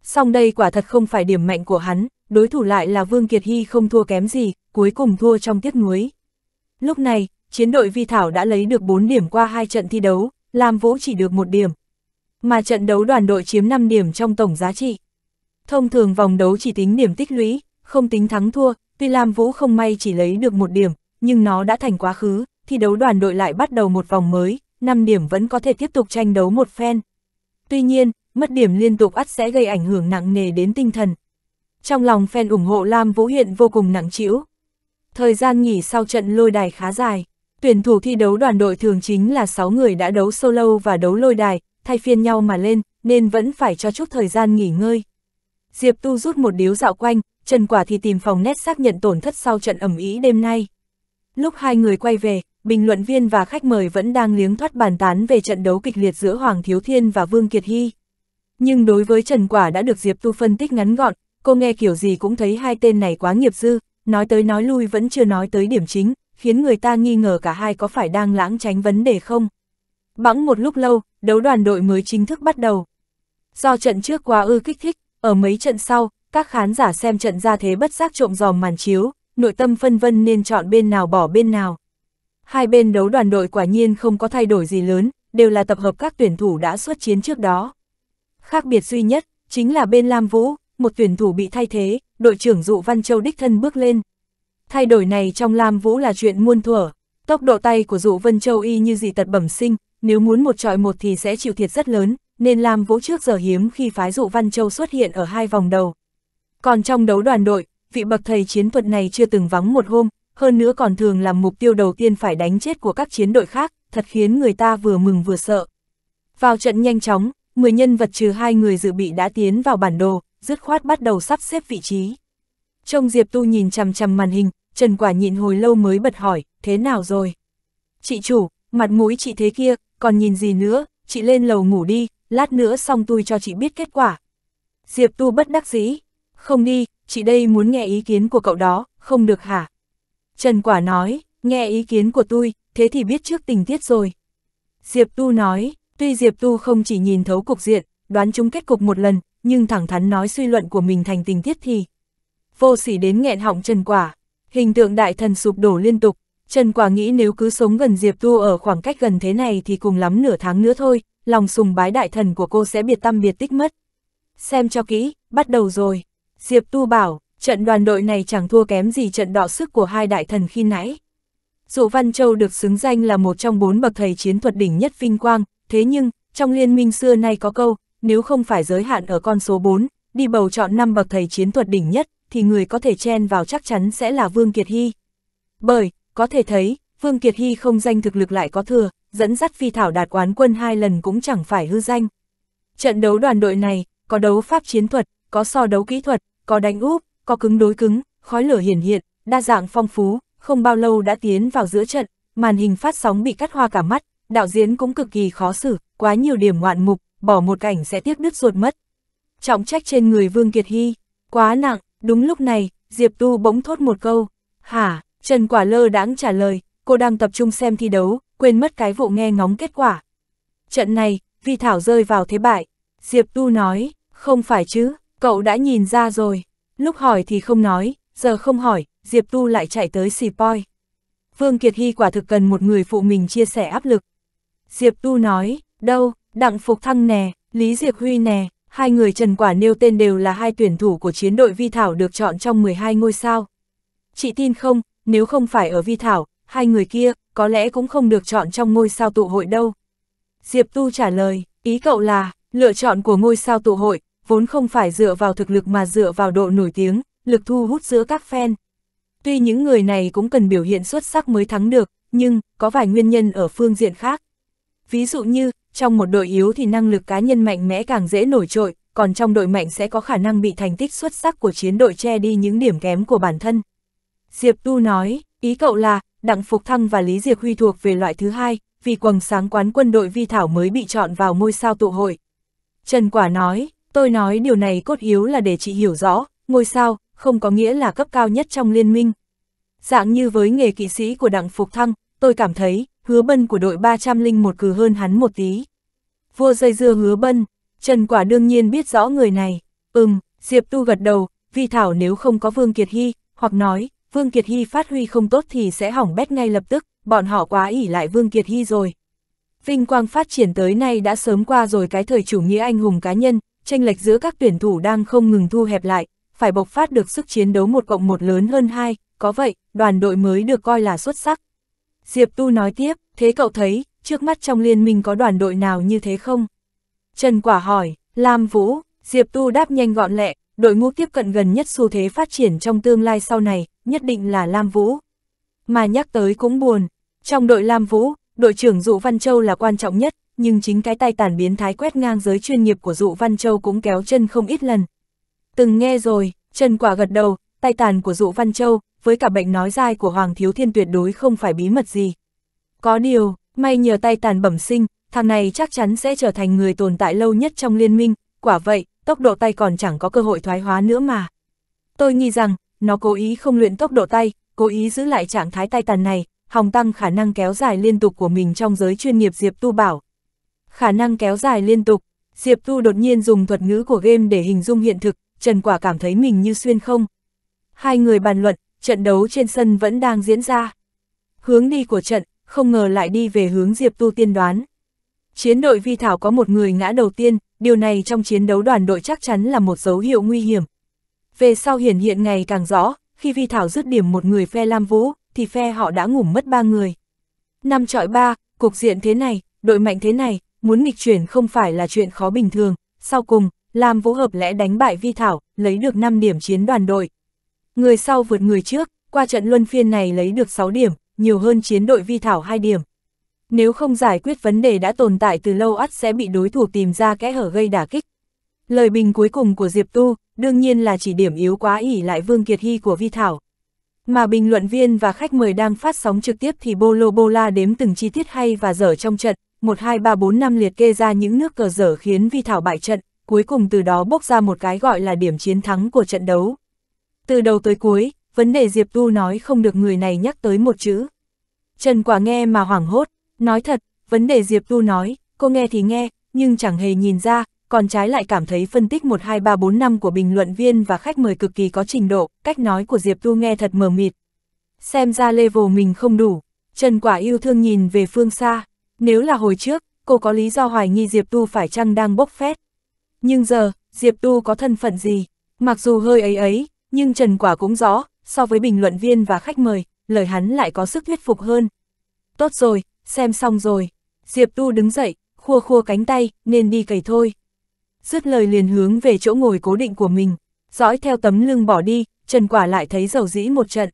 Song đây quả thật không phải điểm mạnh của hắn, đối thủ lại là Vương Kiệt Hy không thua kém gì, cuối cùng thua trong tiếc nuối. Lúc này, chiến đội Vi Thảo đã lấy được 4 điểm qua hai trận thi đấu, làm Vũ chỉ được một điểm. Mà trận đấu đoàn đội chiếm 5 điểm trong tổng giá trị. Thông thường vòng đấu chỉ tính điểm tích lũy, không tính thắng thua, tuy Lam Vũ không may chỉ lấy được một điểm, nhưng nó đã thành quá khứ, thi đấu đoàn đội lại bắt đầu một vòng mới, 5 điểm vẫn có thể tiếp tục tranh đấu một phen. Tuy nhiên, mất điểm liên tục ắt sẽ gây ảnh hưởng nặng nề đến tinh thần. Trong lòng fan ủng hộ Lam Vũ Hiện vô cùng nặng trĩu. Thời gian nghỉ sau trận lôi đài khá dài. Tuyển thủ thi đấu đoàn đội thường chính là 6 người đã đấu solo và đấu lôi đài, thay phiên nhau mà lên, nên vẫn phải cho chút thời gian nghỉ ngơi. Diệp Tu rút một điếu dạo quanh, Trần Quả thì tìm phòng nét xác nhận tổn thất sau trận ẩm ý đêm nay. Lúc hai người quay về, bình luận viên và khách mời vẫn đang liếng thoát bàn tán về trận đấu kịch liệt giữa Hoàng Thiếu Thiên và Vương Kiệt Hy. Nhưng đối với Trần Quả đã được Diệp Tu phân tích ngắn gọn, cô nghe kiểu gì cũng thấy hai tên này quá nghiệp dư, nói tới nói lui vẫn chưa nói tới điểm chính, khiến người ta nghi ngờ cả hai có phải đang lãng tránh vấn đề không. Bẵng một lúc lâu, đấu đoàn đội mới chính thức bắt đầu. Do trận trước quá ư kích thích, ở mấy trận sau, các khán giả xem trận ra thế bất giác trộm dòm màn chiếu, nội tâm phân vân nên chọn bên nào bỏ bên nào hai bên đấu đoàn đội quả nhiên không có thay đổi gì lớn, đều là tập hợp các tuyển thủ đã xuất chiến trước đó. Khác biệt duy nhất, chính là bên Lam Vũ, một tuyển thủ bị thay thế, đội trưởng Dụ Văn Châu đích thân bước lên. Thay đổi này trong Lam Vũ là chuyện muôn thuở, tốc độ tay của Dụ Văn Châu y như gì tật bẩm sinh, nếu muốn một trọi một thì sẽ chịu thiệt rất lớn, nên Lam Vũ trước giờ hiếm khi phái Dụ Văn Châu xuất hiện ở hai vòng đầu. Còn trong đấu đoàn đội, vị bậc thầy chiến thuật này chưa từng vắng một hôm, hơn nữa còn thường làm mục tiêu đầu tiên phải đánh chết của các chiến đội khác, thật khiến người ta vừa mừng vừa sợ. Vào trận nhanh chóng, 10 nhân vật trừ hai người dự bị đã tiến vào bản đồ, dứt khoát bắt đầu sắp xếp vị trí. Trông Diệp Tu nhìn chằm chằm màn hình, Trần Quả nhịn hồi lâu mới bật hỏi, thế nào rồi? Chị chủ, mặt mũi chị thế kia, còn nhìn gì nữa, chị lên lầu ngủ đi, lát nữa xong tôi cho chị biết kết quả. Diệp Tu bất đắc dĩ, không đi, chị đây muốn nghe ý kiến của cậu đó, không được hả? Trần Quả nói, nghe ý kiến của tôi, thế thì biết trước tình tiết rồi. Diệp Tu nói, tuy Diệp Tu không chỉ nhìn thấu cục diện, đoán chúng kết cục một lần, nhưng thẳng thắn nói suy luận của mình thành tình tiết thì. Vô sỉ đến nghẹn họng Trần Quả, hình tượng đại thần sụp đổ liên tục, Trần Quả nghĩ nếu cứ sống gần Diệp Tu ở khoảng cách gần thế này thì cùng lắm nửa tháng nữa thôi, lòng sùng bái đại thần của cô sẽ biệt tâm biệt tích mất. Xem cho kỹ, bắt đầu rồi. Diệp Tu bảo, Trận đoàn đội này chẳng thua kém gì trận đọ sức của hai đại thần khi nãy. Dụ Văn Châu được xứng danh là một trong bốn bậc thầy chiến thuật đỉnh nhất vinh quang, thế nhưng, trong liên minh xưa nay có câu, nếu không phải giới hạn ở con số 4, đi bầu chọn năm bậc thầy chiến thuật đỉnh nhất, thì người có thể chen vào chắc chắn sẽ là Vương Kiệt Hy. Bởi, có thể thấy, Vương Kiệt Hy không danh thực lực lại có thừa, dẫn dắt phi thảo đạt quán quân hai lần cũng chẳng phải hư danh. Trận đấu đoàn đội này, có đấu pháp chiến thuật, có so đấu kỹ thuật, có đánh úp, có cứng đối cứng, khói lửa hiển hiện, đa dạng phong phú, không bao lâu đã tiến vào giữa trận, màn hình phát sóng bị cắt hoa cả mắt, đạo diễn cũng cực kỳ khó xử, quá nhiều điểm ngoạn mục, bỏ một cảnh sẽ tiếc đứt ruột mất. Trọng trách trên người Vương Kiệt Hy, quá nặng, đúng lúc này, Diệp Tu bỗng thốt một câu, hả, Trần Quả Lơ đáng trả lời, cô đang tập trung xem thi đấu, quên mất cái vụ nghe ngóng kết quả. Trận này, Vi Thảo rơi vào thế bại, Diệp Tu nói, không phải chứ, cậu đã nhìn ra rồi, Lúc hỏi thì không nói, giờ không hỏi, Diệp Tu lại chạy tới Sipoy. Vương Kiệt Hy quả thực cần một người phụ mình chia sẻ áp lực. Diệp Tu nói, đâu, Đặng Phục Thăng nè, Lý Diệp Huy nè, hai người Trần Quả nêu tên đều là hai tuyển thủ của chiến đội Vi Thảo được chọn trong 12 ngôi sao. Chị tin không, nếu không phải ở Vi Thảo, hai người kia có lẽ cũng không được chọn trong ngôi sao tụ hội đâu. Diệp Tu trả lời, ý cậu là, lựa chọn của ngôi sao tụ hội vốn không phải dựa vào thực lực mà dựa vào độ nổi tiếng, lực thu hút giữa các fan. Tuy những người này cũng cần biểu hiện xuất sắc mới thắng được, nhưng có vài nguyên nhân ở phương diện khác. Ví dụ như, trong một đội yếu thì năng lực cá nhân mạnh mẽ càng dễ nổi trội, còn trong đội mạnh sẽ có khả năng bị thành tích xuất sắc của chiến đội che đi những điểm kém của bản thân. Diệp Tu nói, ý cậu là, Đặng Phục Thăng và Lý Diệp Huy thuộc về loại thứ hai, vì quầng sáng quán quân đội Vi Thảo mới bị chọn vào ngôi sao tụ hội. Trần Quả nói, Tôi nói điều này cốt yếu là để chị hiểu rõ, ngôi sao, không có nghĩa là cấp cao nhất trong liên minh. Dạng như với nghề kỵ sĩ của Đặng Phục Thăng, tôi cảm thấy, hứa bân của đội 301 cử hơn hắn một tí. Vua dây dưa hứa bân, Trần Quả đương nhiên biết rõ người này. Ừm, Diệp Tu gật đầu, Vi Thảo nếu không có Vương Kiệt Hy, hoặc nói, Vương Kiệt Hy phát huy không tốt thì sẽ hỏng bét ngay lập tức, bọn họ quá ỉ lại Vương Kiệt Hy rồi. Vinh quang phát triển tới nay đã sớm qua rồi cái thời chủ nghĩa anh hùng cá nhân, tranh lệch giữa các tuyển thủ đang không ngừng thu hẹp lại, phải bộc phát được sức chiến đấu một cộng một lớn hơn hai, có vậy, đoàn đội mới được coi là xuất sắc. Diệp Tu nói tiếp, thế cậu thấy, trước mắt trong liên minh có đoàn đội nào như thế không? Trần Quả hỏi, Lam Vũ, Diệp Tu đáp nhanh gọn lẹ, đội ngũ tiếp cận gần nhất xu thế phát triển trong tương lai sau này, nhất định là Lam Vũ. Mà nhắc tới cũng buồn, trong đội Lam Vũ, đội trưởng Dụ Văn Châu là quan trọng nhất, nhưng chính cái tay tản biến thái quét ngang giới chuyên nghiệp của dụ Văn Châu cũng kéo chân không ít lần. Từng nghe rồi, Trần Quả gật đầu, tay tàn của dụ Văn Châu, với cả bệnh nói dai của Hoàng Thiếu Thiên tuyệt đối không phải bí mật gì. Có điều, may nhờ tay tàn bẩm sinh, thằng này chắc chắn sẽ trở thành người tồn tại lâu nhất trong liên minh, quả vậy, tốc độ tay còn chẳng có cơ hội thoái hóa nữa mà. Tôi nghi rằng, nó cố ý không luyện tốc độ tay, cố ý giữ lại trạng thái tay tàn này, hòng tăng khả năng kéo dài liên tục của mình trong giới chuyên nghiệp Diệp Tu Bảo, khả năng kéo dài liên tục. Diệp Thu đột nhiên dùng thuật ngữ của game để hình dung hiện thực, Trần Quả cảm thấy mình như xuyên không. Hai người bàn luận, trận đấu trên sân vẫn đang diễn ra. Hướng đi của trận, không ngờ lại đi về hướng Diệp Tu tiên đoán. Chiến đội Vi Thảo có một người ngã đầu tiên, điều này trong chiến đấu đoàn đội chắc chắn là một dấu hiệu nguy hiểm. Về sau hiển hiện ngày càng rõ, khi Vi Thảo dứt điểm một người phe Lam Vũ, thì phe họ đã ngủ mất ba người. Năm trọi ba, cục diện thế này, đội mạnh thế này, muốn nghịch chuyển không phải là chuyện khó bình thường, sau cùng, làm Vũ hợp lẽ đánh bại Vi Thảo, lấy được 5 điểm chiến đoàn đội. Người sau vượt người trước, qua trận luân phiên này lấy được 6 điểm, nhiều hơn chiến đội Vi Thảo 2 điểm. Nếu không giải quyết vấn đề đã tồn tại từ lâu ắt sẽ bị đối thủ tìm ra kẽ hở gây đả kích. Lời bình cuối cùng của Diệp Tu, đương nhiên là chỉ điểm yếu quá ỉ lại Vương Kiệt Hy của Vi Thảo. Mà bình luận viên và khách mời đang phát sóng trực tiếp thì Bolo Bola đếm từng chi tiết hay và dở trong trận, một hai ba bốn năm liệt kê ra những nước cờ dở khiến Vi Thảo bại trận, cuối cùng từ đó bốc ra một cái gọi là điểm chiến thắng của trận đấu. Từ đầu tới cuối, vấn đề Diệp Tu nói không được người này nhắc tới một chữ. Trần Quả nghe mà hoảng hốt, nói thật, vấn đề Diệp Tu nói, cô nghe thì nghe, nhưng chẳng hề nhìn ra, còn trái lại cảm thấy phân tích một hai ba bốn năm của bình luận viên và khách mời cực kỳ có trình độ, cách nói của Diệp Tu nghe thật mờ mịt. Xem ra level mình không đủ, Trần Quả yêu thương nhìn về phương xa. Nếu là hồi trước, cô có lý do hoài nghi Diệp Tu phải chăng đang bốc phét. Nhưng giờ, Diệp Tu có thân phận gì? Mặc dù hơi ấy ấy, nhưng Trần Quả cũng rõ, so với bình luận viên và khách mời, lời hắn lại có sức thuyết phục hơn. Tốt rồi, xem xong rồi. Diệp Tu đứng dậy, khua khua cánh tay, nên đi cầy thôi. Dứt lời liền hướng về chỗ ngồi cố định của mình, dõi theo tấm lưng bỏ đi, Trần Quả lại thấy dầu dĩ một trận.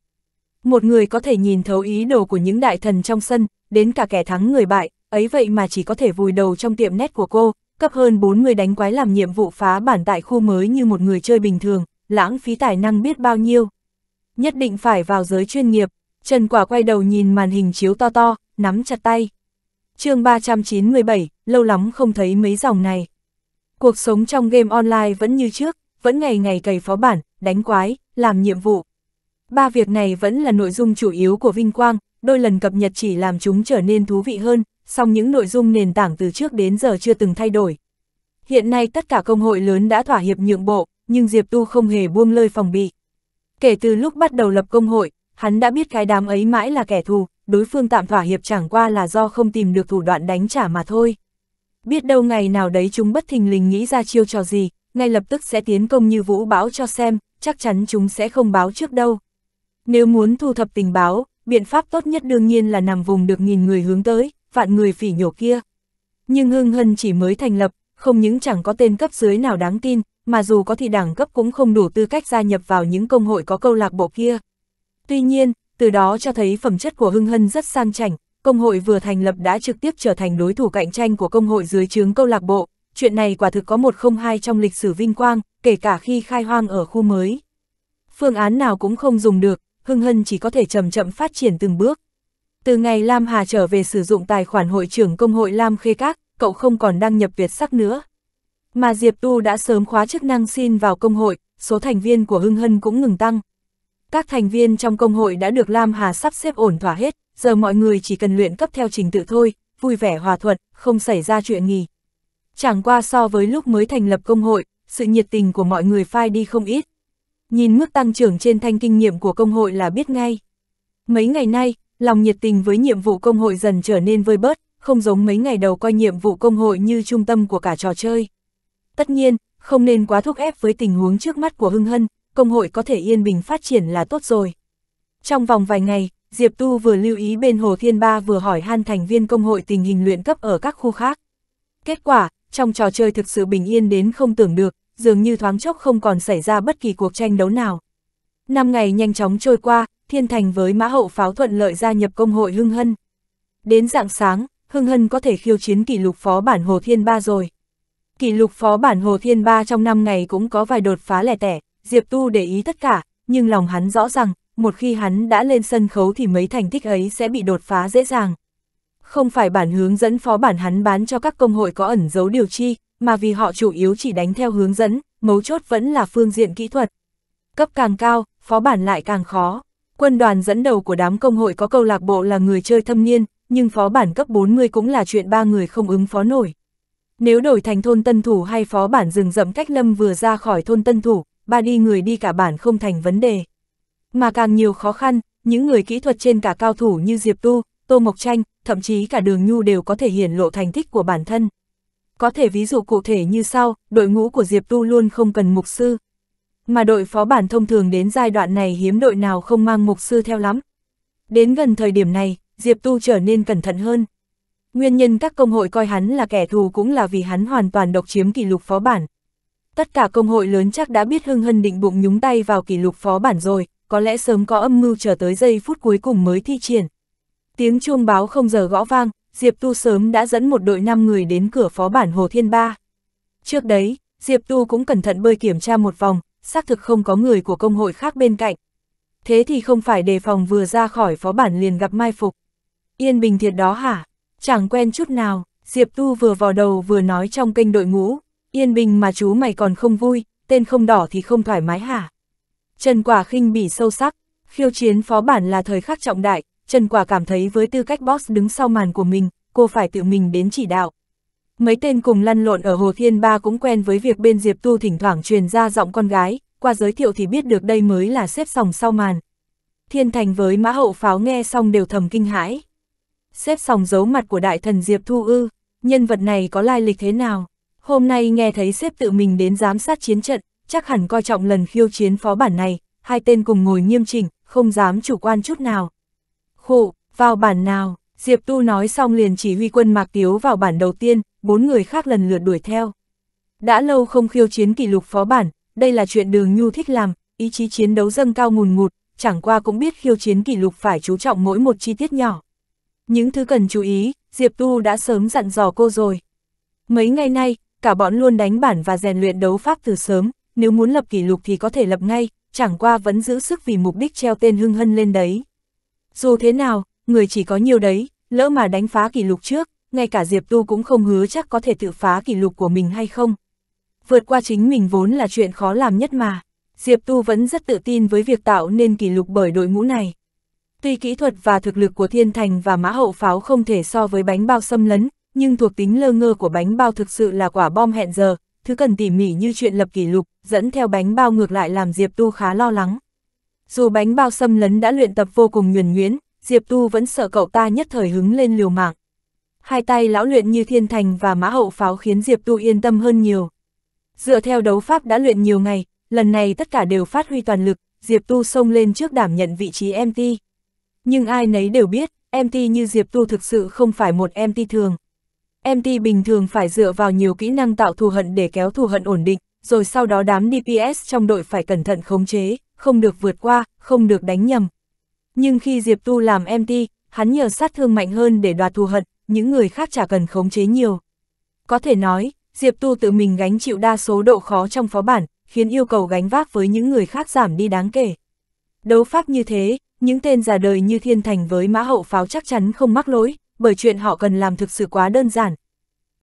Một người có thể nhìn thấu ý đồ của những đại thần trong sân, đến cả kẻ thắng người bại, ấy vậy mà chỉ có thể vùi đầu trong tiệm nét của cô, cấp hơn 4 người đánh quái làm nhiệm vụ phá bản tại khu mới như một người chơi bình thường, lãng phí tài năng biết bao nhiêu. Nhất định phải vào giới chuyên nghiệp, Trần Quả quay đầu nhìn màn hình chiếu to to, nắm chặt tay. chương 397, lâu lắm không thấy mấy dòng này. Cuộc sống trong game online vẫn như trước, vẫn ngày ngày cày phó bản, đánh quái, làm nhiệm vụ. Ba việc này vẫn là nội dung chủ yếu của Vinh Quang, đôi lần cập nhật chỉ làm chúng trở nên thú vị hơn, song những nội dung nền tảng từ trước đến giờ chưa từng thay đổi. Hiện nay tất cả công hội lớn đã thỏa hiệp nhượng bộ, nhưng Diệp Tu không hề buông lơi phòng bị. Kể từ lúc bắt đầu lập công hội, hắn đã biết cái đám ấy mãi là kẻ thù, đối phương tạm thỏa hiệp chẳng qua là do không tìm được thủ đoạn đánh trả mà thôi. Biết đâu ngày nào đấy chúng bất thình lình nghĩ ra chiêu trò gì, ngay lập tức sẽ tiến công như vũ bão cho xem, chắc chắn chúng sẽ không báo trước đâu. Nếu muốn thu thập tình báo, biện pháp tốt nhất đương nhiên là nằm vùng được nghìn người hướng tới, vạn người phỉ nhổ kia. Nhưng Hưng Hân chỉ mới thành lập, không những chẳng có tên cấp dưới nào đáng tin, mà dù có thì đảng cấp cũng không đủ tư cách gia nhập vào những công hội có câu lạc bộ kia. Tuy nhiên, từ đó cho thấy phẩm chất của Hưng Hân rất sang chảnh, công hội vừa thành lập đã trực tiếp trở thành đối thủ cạnh tranh của công hội dưới chướng câu lạc bộ, chuyện này quả thực có một không hai trong lịch sử vinh quang, kể cả khi khai hoang ở khu mới. Phương án nào cũng không dùng được, Hưng Hân chỉ có thể chậm chậm phát triển từng bước. Từ ngày Lam Hà trở về sử dụng tài khoản hội trưởng công hội Lam Khê Các, cậu không còn đăng nhập Việt sắc nữa. Mà Diệp Tu đã sớm khóa chức năng xin vào công hội, số thành viên của Hưng Hân cũng ngừng tăng. Các thành viên trong công hội đã được Lam Hà sắp xếp ổn thỏa hết, giờ mọi người chỉ cần luyện cấp theo trình tự thôi, vui vẻ hòa thuận, không xảy ra chuyện nghỉ. Chẳng qua so với lúc mới thành lập công hội, sự nhiệt tình của mọi người phai đi không ít nhìn mức tăng trưởng trên thanh kinh nghiệm của công hội là biết ngay. Mấy ngày nay, lòng nhiệt tình với nhiệm vụ công hội dần trở nên vơi bớt, không giống mấy ngày đầu coi nhiệm vụ công hội như trung tâm của cả trò chơi. Tất nhiên, không nên quá thúc ép với tình huống trước mắt của Hưng Hân, công hội có thể yên bình phát triển là tốt rồi. Trong vòng vài ngày, Diệp Tu vừa lưu ý bên Hồ Thiên Ba vừa hỏi han thành viên công hội tình hình luyện cấp ở các khu khác. Kết quả, trong trò chơi thực sự bình yên đến không tưởng được, dường như thoáng chốc không còn xảy ra bất kỳ cuộc tranh đấu nào. Năm ngày nhanh chóng trôi qua, Thiên Thành với Mã Hậu Pháo thuận lợi gia nhập công hội Hưng Hân. Đến dạng sáng, Hưng Hân có thể khiêu chiến kỷ lục phó bản Hồ Thiên Ba rồi. Kỷ lục phó bản Hồ Thiên Ba trong năm ngày cũng có vài đột phá lẻ tẻ, Diệp Tu để ý tất cả, nhưng lòng hắn rõ rằng, một khi hắn đã lên sân khấu thì mấy thành tích ấy sẽ bị đột phá dễ dàng. Không phải bản hướng dẫn phó bản hắn bán cho các công hội có ẩn dấu điều chi, mà vì họ chủ yếu chỉ đánh theo hướng dẫn, mấu chốt vẫn là phương diện kỹ thuật. Cấp càng cao, phó bản lại càng khó. Quân đoàn dẫn đầu của đám công hội có câu lạc bộ là người chơi thâm niên, nhưng phó bản cấp 40 cũng là chuyện ba người không ứng phó nổi. Nếu đổi thành thôn tân thủ hay phó bản rừng rậm cách lâm vừa ra khỏi thôn tân thủ, ba đi người đi cả bản không thành vấn đề. Mà càng nhiều khó khăn, những người kỹ thuật trên cả cao thủ như Diệp Tu, Tô Mộc Tranh, thậm chí cả Đường Nhu đều có thể hiển lộ thành tích của bản thân có thể ví dụ cụ thể như sau, đội ngũ của Diệp Tu luôn không cần mục sư. Mà đội phó bản thông thường đến giai đoạn này hiếm đội nào không mang mục sư theo lắm. Đến gần thời điểm này, Diệp Tu trở nên cẩn thận hơn. Nguyên nhân các công hội coi hắn là kẻ thù cũng là vì hắn hoàn toàn độc chiếm kỷ lục phó bản. Tất cả công hội lớn chắc đã biết Hưng Hân định bụng nhúng tay vào kỷ lục phó bản rồi, có lẽ sớm có âm mưu chờ tới giây phút cuối cùng mới thi triển. Tiếng chuông báo không giờ gõ vang, Diệp Tu sớm đã dẫn một đội 5 người đến cửa phó bản Hồ Thiên Ba. Trước đấy, Diệp Tu cũng cẩn thận bơi kiểm tra một vòng, xác thực không có người của công hội khác bên cạnh. Thế thì không phải đề phòng vừa ra khỏi phó bản liền gặp mai phục. Yên bình thiệt đó hả? Chẳng quen chút nào, Diệp Tu vừa vào đầu vừa nói trong kênh đội ngũ, yên bình mà chú mày còn không vui, tên không đỏ thì không thoải mái hả? Trần Quả khinh bỉ sâu sắc, khiêu chiến phó bản là thời khắc trọng đại, Trần Quả cảm thấy với tư cách boss đứng sau màn của mình, cô phải tự mình đến chỉ đạo. Mấy tên cùng lăn lộn ở Hồ Thiên Ba cũng quen với việc bên Diệp Tu thỉnh thoảng truyền ra giọng con gái, qua giới thiệu thì biết được đây mới là xếp sòng sau màn. Thiên Thành với Mã Hậu Pháo nghe xong đều thầm kinh hãi. Xếp sòng giấu mặt của đại thần Diệp Thu Ư, nhân vật này có lai lịch thế nào? Hôm nay nghe thấy xếp tự mình đến giám sát chiến trận, chắc hẳn coi trọng lần khiêu chiến phó bản này, hai tên cùng ngồi nghiêm chỉnh, không dám chủ quan chút nào khổ, vào bản nào, Diệp Tu nói xong liền chỉ huy quân Mạc Tiếu vào bản đầu tiên, bốn người khác lần lượt đuổi theo. Đã lâu không khiêu chiến kỷ lục phó bản, đây là chuyện đường Nhu thích làm, ý chí chiến đấu dâng cao ngùn ngụt, chẳng qua cũng biết khiêu chiến kỷ lục phải chú trọng mỗi một chi tiết nhỏ. Những thứ cần chú ý, Diệp Tu đã sớm dặn dò cô rồi. Mấy ngày nay, cả bọn luôn đánh bản và rèn luyện đấu pháp từ sớm, nếu muốn lập kỷ lục thì có thể lập ngay, chẳng qua vẫn giữ sức vì mục đích treo tên Hưng Hân lên đấy. Dù thế nào, người chỉ có nhiều đấy, lỡ mà đánh phá kỷ lục trước, ngay cả Diệp Tu cũng không hứa chắc có thể tự phá kỷ lục của mình hay không. Vượt qua chính mình vốn là chuyện khó làm nhất mà, Diệp Tu vẫn rất tự tin với việc tạo nên kỷ lục bởi đội ngũ này. Tuy kỹ thuật và thực lực của Thiên Thành và Mã Hậu Pháo không thể so với bánh bao xâm lấn, nhưng thuộc tính lơ ngơ của bánh bao thực sự là quả bom hẹn giờ, thứ cần tỉ mỉ như chuyện lập kỷ lục, dẫn theo bánh bao ngược lại làm Diệp Tu khá lo lắng. Dù bánh bao xâm lấn đã luyện tập vô cùng nhuần nhuyễn, Diệp Tu vẫn sợ cậu ta nhất thời hứng lên liều mạng. Hai tay lão luyện như thiên thành và mã hậu pháo khiến Diệp Tu yên tâm hơn nhiều. Dựa theo đấu pháp đã luyện nhiều ngày, lần này tất cả đều phát huy toàn lực, Diệp Tu xông lên trước đảm nhận vị trí MT. Nhưng ai nấy đều biết, MT như Diệp Tu thực sự không phải một MT thường. MT bình thường phải dựa vào nhiều kỹ năng tạo thù hận để kéo thù hận ổn định, rồi sau đó đám DPS trong đội phải cẩn thận khống chế, không được vượt qua, không được đánh nhầm. Nhưng khi Diệp Tu làm MT, hắn nhờ sát thương mạnh hơn để đoạt thù hận, những người khác chả cần khống chế nhiều. Có thể nói, Diệp Tu tự mình gánh chịu đa số độ khó trong phó bản, khiến yêu cầu gánh vác với những người khác giảm đi đáng kể. Đấu pháp như thế, những tên già đời như Thiên Thành với Mã Hậu Pháo chắc chắn không mắc lỗi, bởi chuyện họ cần làm thực sự quá đơn giản,